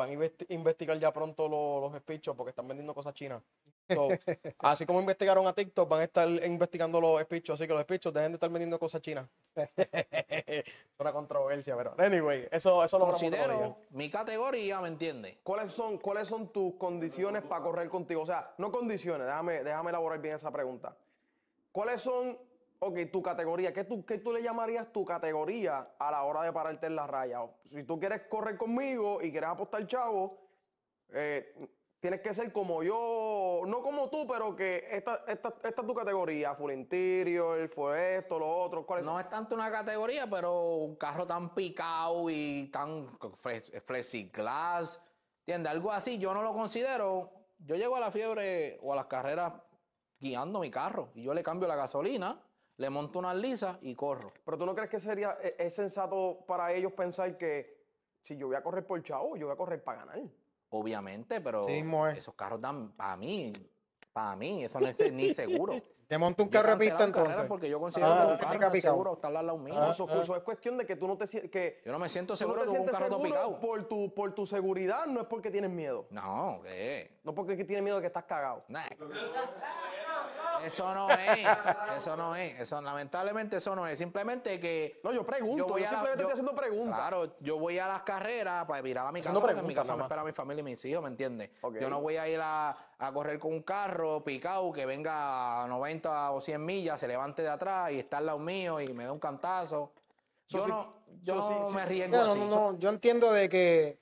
investigar ya pronto los, los porque están vendiendo cosas chinas. así como investigaron a TikTok, van a estar investigando los espichos. Así que los espichos, dejen de estar vendiendo cosas chinas. es una controversia, pero anyway, eso, eso lo Considero mi categoría, ¿me entiendes? ¿Cuáles son, ¿Cuáles son tus condiciones para correr contigo? O sea, no condiciones, déjame, déjame elaborar bien esa pregunta. ¿Cuáles son Ok, tu categoría, ¿qué tú, qué tú le llamarías tu categoría a la hora de pararte en la raya? si tú quieres correr conmigo y quieres apostar chavo, eh, tienes que ser como yo, no como tú, pero que esta, esta, esta es tu categoría, full interior, fue esto, lo otro. No es tanto una categoría, pero un carro tan picado y tan glass, ¿entiendes? Algo así, yo no lo considero. Yo llego a la fiebre o a las carreras guiando mi carro y yo le cambio la gasolina le monto una lisa y corro. Pero tú no crees que sería e, es sensato para ellos pensar que si yo voy a correr por chavo, yo voy a correr para ganar. Obviamente, pero eh. esos carros dan para mí, para mí, eso no es ni seguro. Te monto un carro de pista entonces. Porque yo ah, considero que un carro es seguro estar al lado mío. Ah, eso, es cuestión de que tú no te que Yo no me siento seguro con un carro Por tu, seguridad, no es porque tienes miedo. No, ¿qué? No porque tienes miedo de que estás cagado eso no es. Eso no es. Eso, lamentablemente eso no es. Simplemente que. No, yo pregunto. Yo, voy a estoy haciendo preguntas. Claro, yo voy a las carreras para mirar a mi casa. No porque en mi casa me mi familia y mis hijos, ¿me entiendes? Yo no voy a ir a, correr con un carro picado que venga a 90 o 100 millas, se levante de atrás y está al lado mío y me da un cantazo. yo no, yo me arriesgo no, No, yo entiendo de que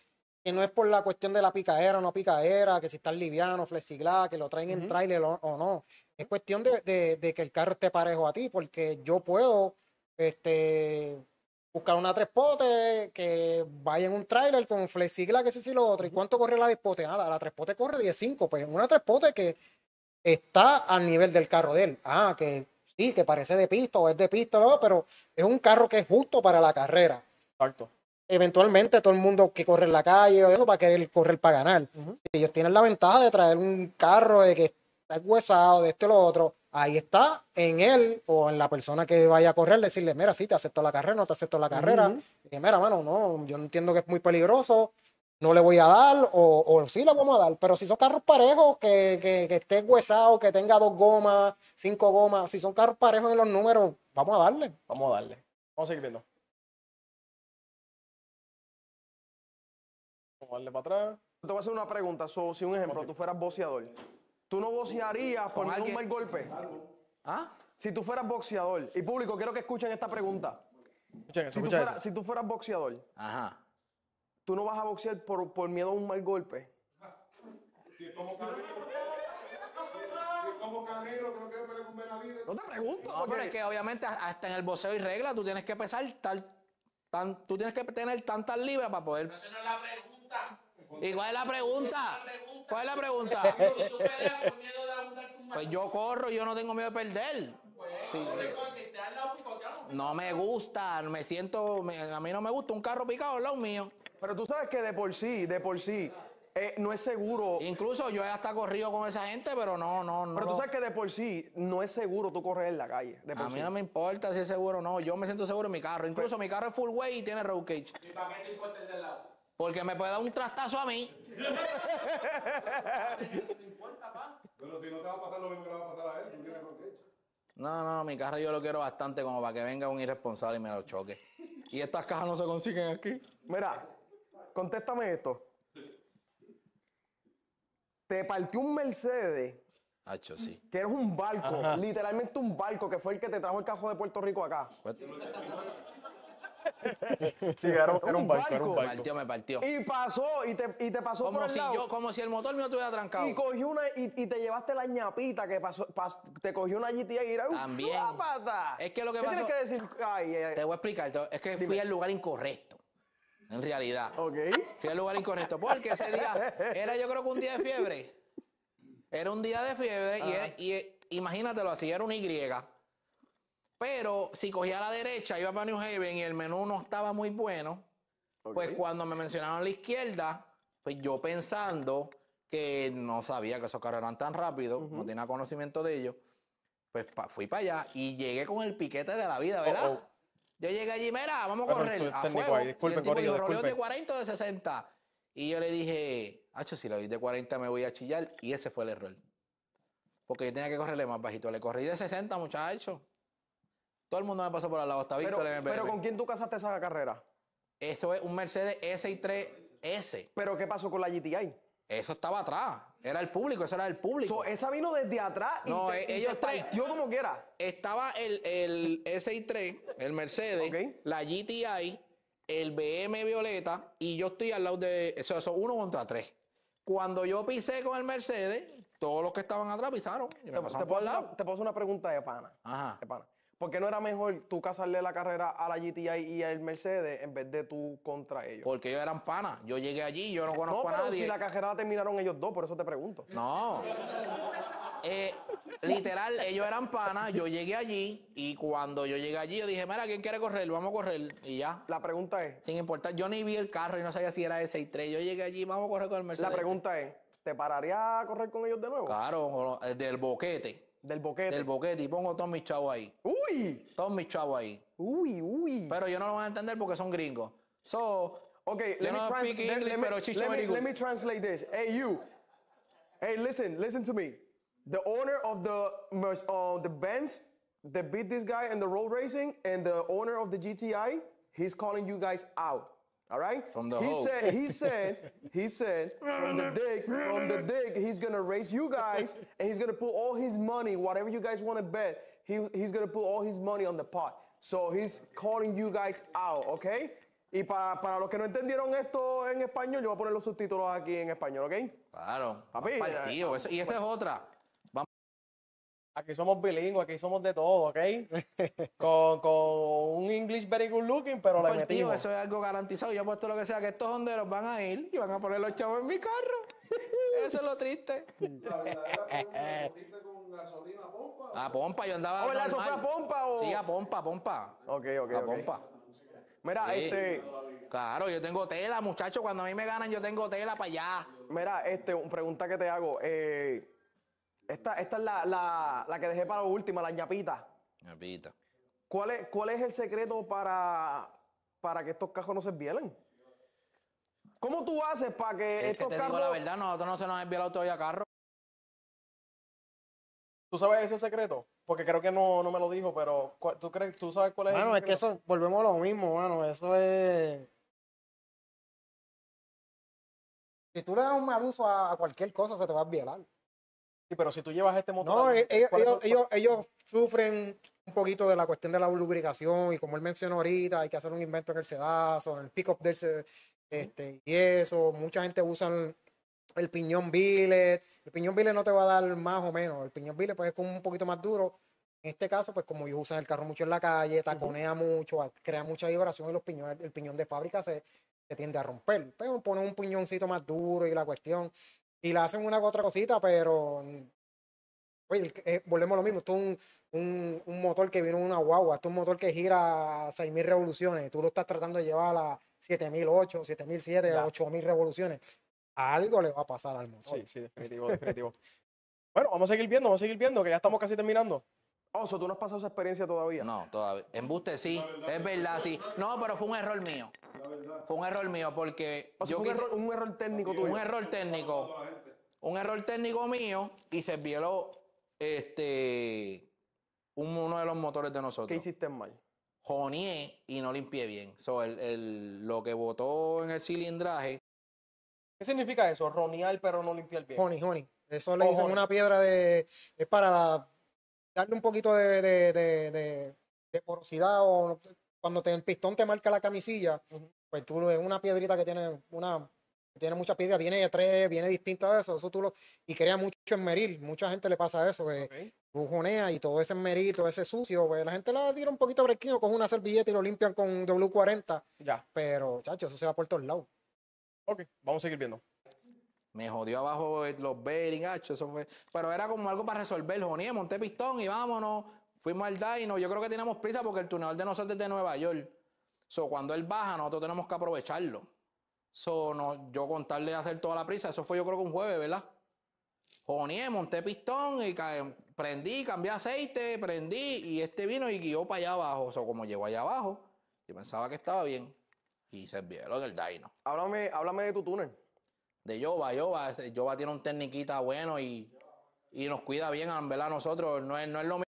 no es por la cuestión de la picadera o no picadera, que si está liviano, flexiglado, que lo traen en trailer o, no. Es cuestión de, que el carro esté parejo a ti, porque yo puedo este, buscar una tres que vaya en un trailer con flexigla, que sé si lo otro. ¿Y cuánto corre la despote? Nada, la tres potes corre cinco pues una tres que está al nivel del carro de él. Ah, que sí, que parece de pista o es de pista, pero es un carro que es justo para la carrera. eventualmente todo el mundo que corre en la calle o eso va a querer correr para ganar. Ellos tienen la ventaja de traer un carro de que está huesado, de esto y lo otro, ahí está en él o en la persona que vaya a correr decirle, mira, si te acepto la carrera, no te acepto la carrera. mira, mano, no, yo entiendo que es muy peligroso, no le voy a dar o, o sí le vamos a dar. Pero si son carros parejos, que, que, esté huesado, que tenga dos gomas, cinco gomas, si son carros parejos en los números, vamos a darle. Vamos a darle. Vamos a seguir viendo. Vamos a darle para atrás. Te voy a hacer una pregunta, si un ejemplo, tú fueras boceador tú no boxearías por un mal golpe. ¿Ah? Si tú fueras boxeador, y público, quiero que escuchen esta pregunta. si, tú fueras, boxeador, tú no vas a boxear por, miedo a un mal golpe. como que no te pregunto. No, pero es que obviamente hasta en el boxeo y regla tú tienes que pesar tal, tan, tú tienes que tener tantas libras para poder. esa no es la pregunta. ¿Y cuál es la pregunta? ¿Cuál es la pregunta? Pues yo corro, yo no tengo miedo de perder. No me gusta, me siento, a mí no me gusta un carro picado al lado mío. Pero tú sabes que de por sí, de por sí, eh, no es seguro. Incluso yo he hasta corrido con esa gente, pero no, no, no. Pero tú sabes que de por sí no es seguro tú correr en la calle. a mí no me importa si es seguro o no. Yo me siento seguro en mi carro. Incluso mi carro es full way y tiene road cage. ¿Y para qué te importa el del lado? Porque me puede dar un trastazo a mí. Pero si no te va a pasar lo mismo que le va a pasar a él, tú tienes que No, no, mi carro yo lo quiero bastante como para que venga un irresponsable y me lo choque. Y estas cajas no se consiguen aquí. Mira, contéstame esto. Te partió un Mercedes. Hacho, sí. Que es un barco, literalmente un barco, que fue el que te trajo el cajo de Puerto Rico acá. Pues, sí, era, un, barco, Me partió, me partió. Y pasó, y te, pasó como por el si como si el motor mío estuviera trancado. Y una, y, te llevaste la ñapita que pasó, te cogió una GTI y era un También. Es que lo que ¿Qué Tienes decir? te voy a explicar, es que fui al lugar incorrecto. En realidad. Ok. Fui al lugar incorrecto. Porque ese día era yo creo que un día de fiebre. Era un día de fiebre y, y imagínatelo así, era una Y pero si cogía a la derecha, iba para New Haven y el menú no estaba muy bueno, pues cuando me mencionaron a la izquierda, pues yo pensando que no sabía que esos carros eran tan rápidos, no tenía conocimiento de ellos, pues fui para allá y llegué con el piquete de la vida, oh, ¿verdad? Oh. Yo llegué allí, mira, vamos a correr a fuego. y el tipo de 40 o de 60. Y yo le dije, hacho, si la vi de 40 me voy a chillar. Y ese fue el error. Porque yo tenía que correrle más bajito. Le corrí de 60, muchachos. Todo el mundo me pasó por al lado, ¿está Víctor pero, Pero ¿con quién tú casaste esa carrera? Eso es un Mercedes S3S. ¿Pero qué pasó con la GTI? Eso estaba atrás. Era el público, eso era el público. esa vino desde atrás no, eh, ellos tres. Yo como quiera. Estaba el, el 3 el Mercedes, la GTI, el BM Violeta y yo estoy al lado de. Eso, eso uno contra tres. Cuando yo pisé con el Mercedes, todos los que estaban atrás pisaron. te, pasaron Una, te puedo una pregunta de pana. Ajá. ¿Por qué no era mejor tú casarle la carrera a la GTI y al Mercedes en vez de tú contra ellos? Porque ellos eran panas. Yo llegué allí, yo no conozco a nadie. Si la carrera la terminaron ellos dos, por eso te pregunto. No. Eh, literal, ellos eran panas, yo llegué allí y cuando yo llegué allí yo dije, mira, ¿quién quiere correr? Vamos a correr y ya. La pregunta es... Sin importar, yo ni vi el carro y no sabía si era ese y tres. yo llegué allí, vamos a correr con el Mercedes. La pregunta es, ¿te pararía a correr con ellos de nuevo? Claro, eh, del boquete. Del boquete. Del boquete. Y pongo todos mis chavos ahí. ¡Uy! Todos mis chavos ahí. ¡Uy, uy! Pero yo no lo voy a entender porque son gringos. So, Okay, let me, trans- English, let, me, let, translate this. Hey, you. Hey, listen, listen to me. The owner of the the Benz that beat this guy in the road racing, and the owner of the GTI, he's calling you guys out. All right? From the he hole. said, he said, he said, from the dig, from the dig, he's gonna raise you guys and he's gonna put all his money, whatever you guys wanna bet, he, he's gonna put all his money on the pot. So he's calling you guys out, okay? Y para, para los que no entendieron esto en español, yo voy a poner los subtítulos aquí en español, ¿ok? Claro. Papi, partido. Eh, y esta es otra. Aquí somos bilingües, aquí somos de todo, ¿ok? con, un English very good looking, pero le metimos. eso es algo garantizado. Yo he puesto lo que sea que estos honderos van a ir y van a poner los chavos en mi carro. Eso es lo triste. La con gasolina a pompa? A pompa, yo andaba. ¿O la a pompa o.? Sí, a pompa, a pompa. Ok, ok. A pompa. Mira, este. Claro, yo tengo tela, muchachos. Cuando a mí me ganan, yo tengo tela para allá. Mira, este, una pregunta que te hago. Eh. Esta, esta es la, la, la, que dejé para última, la ñapita. ñapita. ¿Cuál es, cuál es el secreto para, para que estos carros no se vielen? ¿Cómo tú haces para que estos que te digo la verdad, nosotros no se nos ha enviado todavía carro. ¿Tú sabes ese secreto? Porque creo que no, no me lo dijo, pero ¿tú, crees, ¿tú sabes cuál es Bueno, es que eso, volvemos a lo mismo, mano. Eso es... Si tú le das un mal uso a, cualquier cosa, se te va a violar pero si tú llevas este motor. No, e, ellos, ellos, sufren un poquito de la cuestión de la lubricación y como él mencionó ahorita, hay que hacer un invento en el sedazo, en el pick-up del este, y eso. Mucha gente usa el, piñón billet. El piñón billet no te va a dar más o menos. El piñón billet pues, es como un poquito más duro. En este caso, pues como ellos usan el carro mucho en la calle, taconea mucho, crea mucha vibración y los piñones, el piñón de fábrica se, se tiende a romper. Pero pues, poner un piñoncito más duro y la cuestión y le hacen una u otra cosita, pero mm, eh, volvemos a lo mismo, esto es un, un, motor que viene una guagua, esto es un motor que gira a 6.000 revoluciones, tú lo estás tratando de llevar a 7.008, 7.007, 8.000 revoluciones. Algo le va a pasar al motor. Sí, sí, definitivo, definitivo. bueno, vamos a seguir viendo, vamos a seguir viendo, que ya estamos casi terminando. Oso, oh, ¿tú no has pasado esa experiencia todavía? No, todavía. En Buste sí, es verdad, sí. No, pero fue un error mío. Fue un error mío porque. un, error, técnico tuyo. Un error técnico. Un error técnico mío y se violó este, uno de los motores de nosotros. ¿Qué hiciste mal? Jonié y no limpié bien. So, lo que botó en el cilindraje. ¿Qué significa eso? Ronear pero no limpiar bien. Joni, joni. Eso le dicen una piedra de. Es para darle un poquito de, porosidad o cuando el pistón te marca la camisilla, pues tú una piedrita que tiene una tiene mucha piedras, viene de tres, viene distinta de eso, eso tú lo, y crea mucho esmeril, mucha gente le pasa eso, que eh, bujonea y todo ese esmeril, todo ese sucio, pues la gente la tira un poquito brequino con una servilleta y lo limpian con W40, ya. pero chacho, eso se va por todos lados. Ok, vamos a seguir viendo. Me jodió abajo los bearing eso fue. Pero era como algo para resolver. Jonie, monté pistón y vámonos. Fuimos al Dino. Yo creo que teníamos prisa porque el túnel de nosotros es de Nueva York. So, cuando él baja, nosotros tenemos que aprovecharlo. So, yo contarle hacer toda la prisa, eso fue yo creo que un jueves, ¿verdad? Jonie, monté pistón y prendí, cambié aceite, prendí y este vino y guió para allá abajo. So, como llegó allá abajo, yo pensaba que estaba bien y se vieron el Dino. Háblame, háblame de tu túnel de Yoba. Yoba, este, Yoba tiene un tecniquita bueno y, nos cuida bien, a Nosotros no es, no es lo mismo.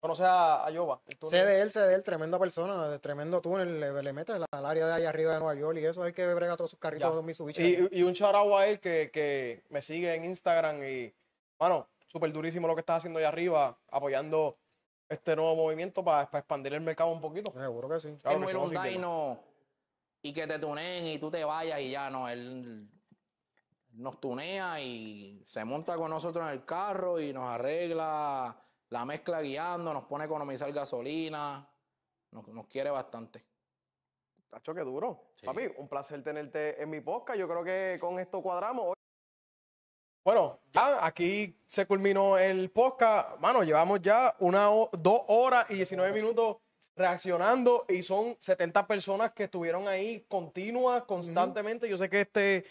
Conoce a, a Yoba? Sé de él, sé de él, tremenda persona, tremendo túnel, le, le mete al área de allá arriba de Nueva York y eso, hay que brega todos sus carritos de Mitsubishi. Y, y, un shout a él que, me sigue en Instagram y, bueno, súper durísimo lo que está haciendo allá arriba, apoyando este nuevo movimiento para, expandir el mercado un poquito. Seguro que sí. es muy un y que te tunen y tú te vayas y ya no. Él nos tunea y se monta con nosotros en el carro y nos arregla la mezcla guiando, nos pone a economizar gasolina, nos, quiere bastante. Tacho, qué duro. Papi, un placer tenerte en mi podcast. Yo creo que con esto cuadramos. Bueno, ya aquí se culminó el podcast. Mano, llevamos ya una, dos horas y 19 minutos reaccionando y son 70 personas que estuvieron ahí continuas, constantemente. Yo sé que este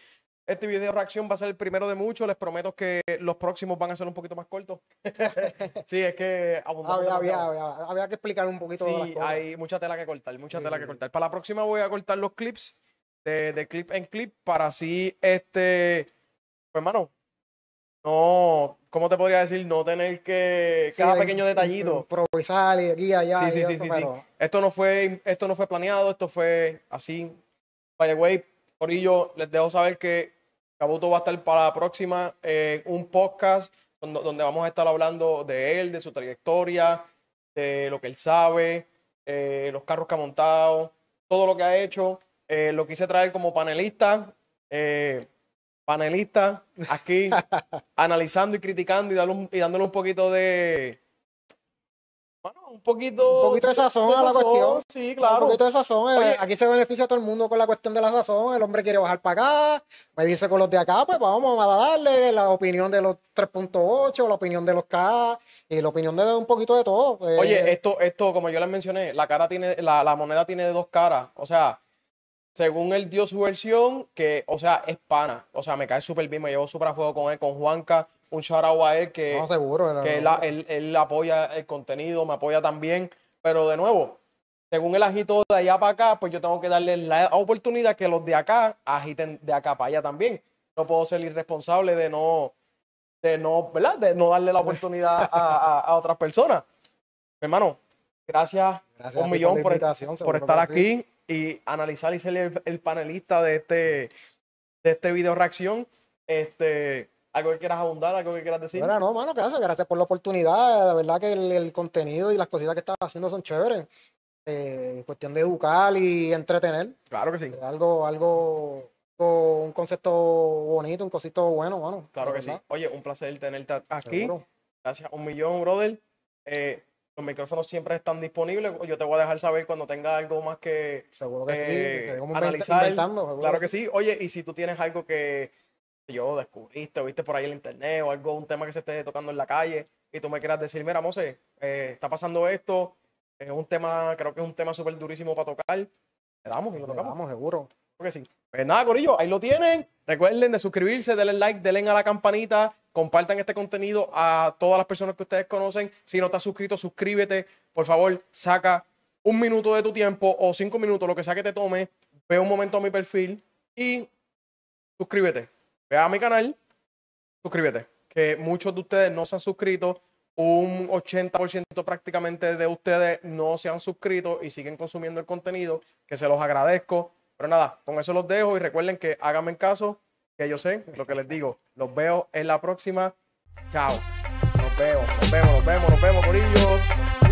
este video de reacción va a ser el primero de muchos. Les prometo que los próximos van a ser un poquito más cortos. sí, es que había, que explicar un poquito. Sí, hay mucha tela que cortar, mucha tela que cortar. Para la próxima voy a cortar los clips de, clip en clip para así, este, pues, hermano, no, ¿cómo te podría decir? No tener que cada pequeño detallito. Improvisar y aquí allá. Sí, sí, sí, Esto no fue, esto no fue planeado, esto fue así. By the way, ello les dejo saber que Cabuto va a estar para la próxima en eh, un podcast donde, vamos a estar hablando de él, de su trayectoria, de lo que él sabe, eh, los carros que ha montado, todo lo que ha hecho. Eh, lo quise traer como panelista, panelista aquí, analizando y criticando y dándole un poquito de, bueno, un poquito. Un poquito de sazón a la cuestión. Sí, claro. Un poquito de sazón. Eh, aquí se beneficia todo el mundo con la cuestión de la sazón. El hombre quiere bajar para acá. Me dice con los de acá, pues vamos a darle la opinión de los 3.8, la opinión de los K y la opinión de un poquito de todo. Eh. Oye, esto, esto, como yo les mencioné, la cara tiene, la, la moneda tiene dos caras. O sea, según él dio su versión, que, o sea, es pana. O sea, me cae súper bien, me llevo súper a fuego con él, con Juanca un shout out a él que, que él, él, apoya el contenido, me apoya también. Pero de nuevo, según el agito de allá para acá, pues yo tengo que darle la oportunidad que los de acá agiten de acá para allá también. No puedo ser irresponsable de no, de no, ¿verdad? De no darle la oportunidad a, otras personas. Hermano, gracias, un millón por, estar aquí y analizar y ser el, el panelista de este, de este video reacción. Este, algo que quieras abundar, algo que quieras decir. Bueno, no, mano, gracias, gracias por la oportunidad. La verdad que el, contenido y las cositas que estás haciendo son chéveres. Eh, cuestión de educar y entretener. Claro que sí. algo, con un concepto bonito, un cosito bueno, mano. Claro que sí. Oye, un placer tenerte aquí. Gracias un millón, brother. Eh, los micrófonos siempre están disponibles. Yo te voy a dejar saber cuando tenga algo más que, eh, analizar. claro que sí. Oye, y si tú tienes algo que yo, descubriste, viste por ahí el internet o algo, un tema que se esté tocando en la calle y tú me quieras decir, mira, Mose, eh, está pasando esto, es un tema, creo que es un tema súper durísimo para tocar, le damos y lo tocamos. seguro. Porque sí. Pues nada, Corillo, ahí lo tienen. Recuerden de suscribirse, denle like, denle a la campanita, compartan este contenido a todas las personas que ustedes conocen. Si no estás suscrito, suscríbete. Por favor, saca un minuto de tu tiempo o cinco minutos, lo que sea que te tome. Ve un momento a mi perfil y suscríbete ve a mi canal, suscríbete. Que muchos de ustedes no se han suscrito, un 80% prácticamente de ustedes no se han suscrito y siguen consumiendo el contenido, que se los agradezco. Pero nada, con eso los dejo y recuerden que háganme en caso, que yo sé lo que les digo. Los veo en la próxima. Chao. Nos vemos, nos vemos, nos vemos, nos vemos, Corillos.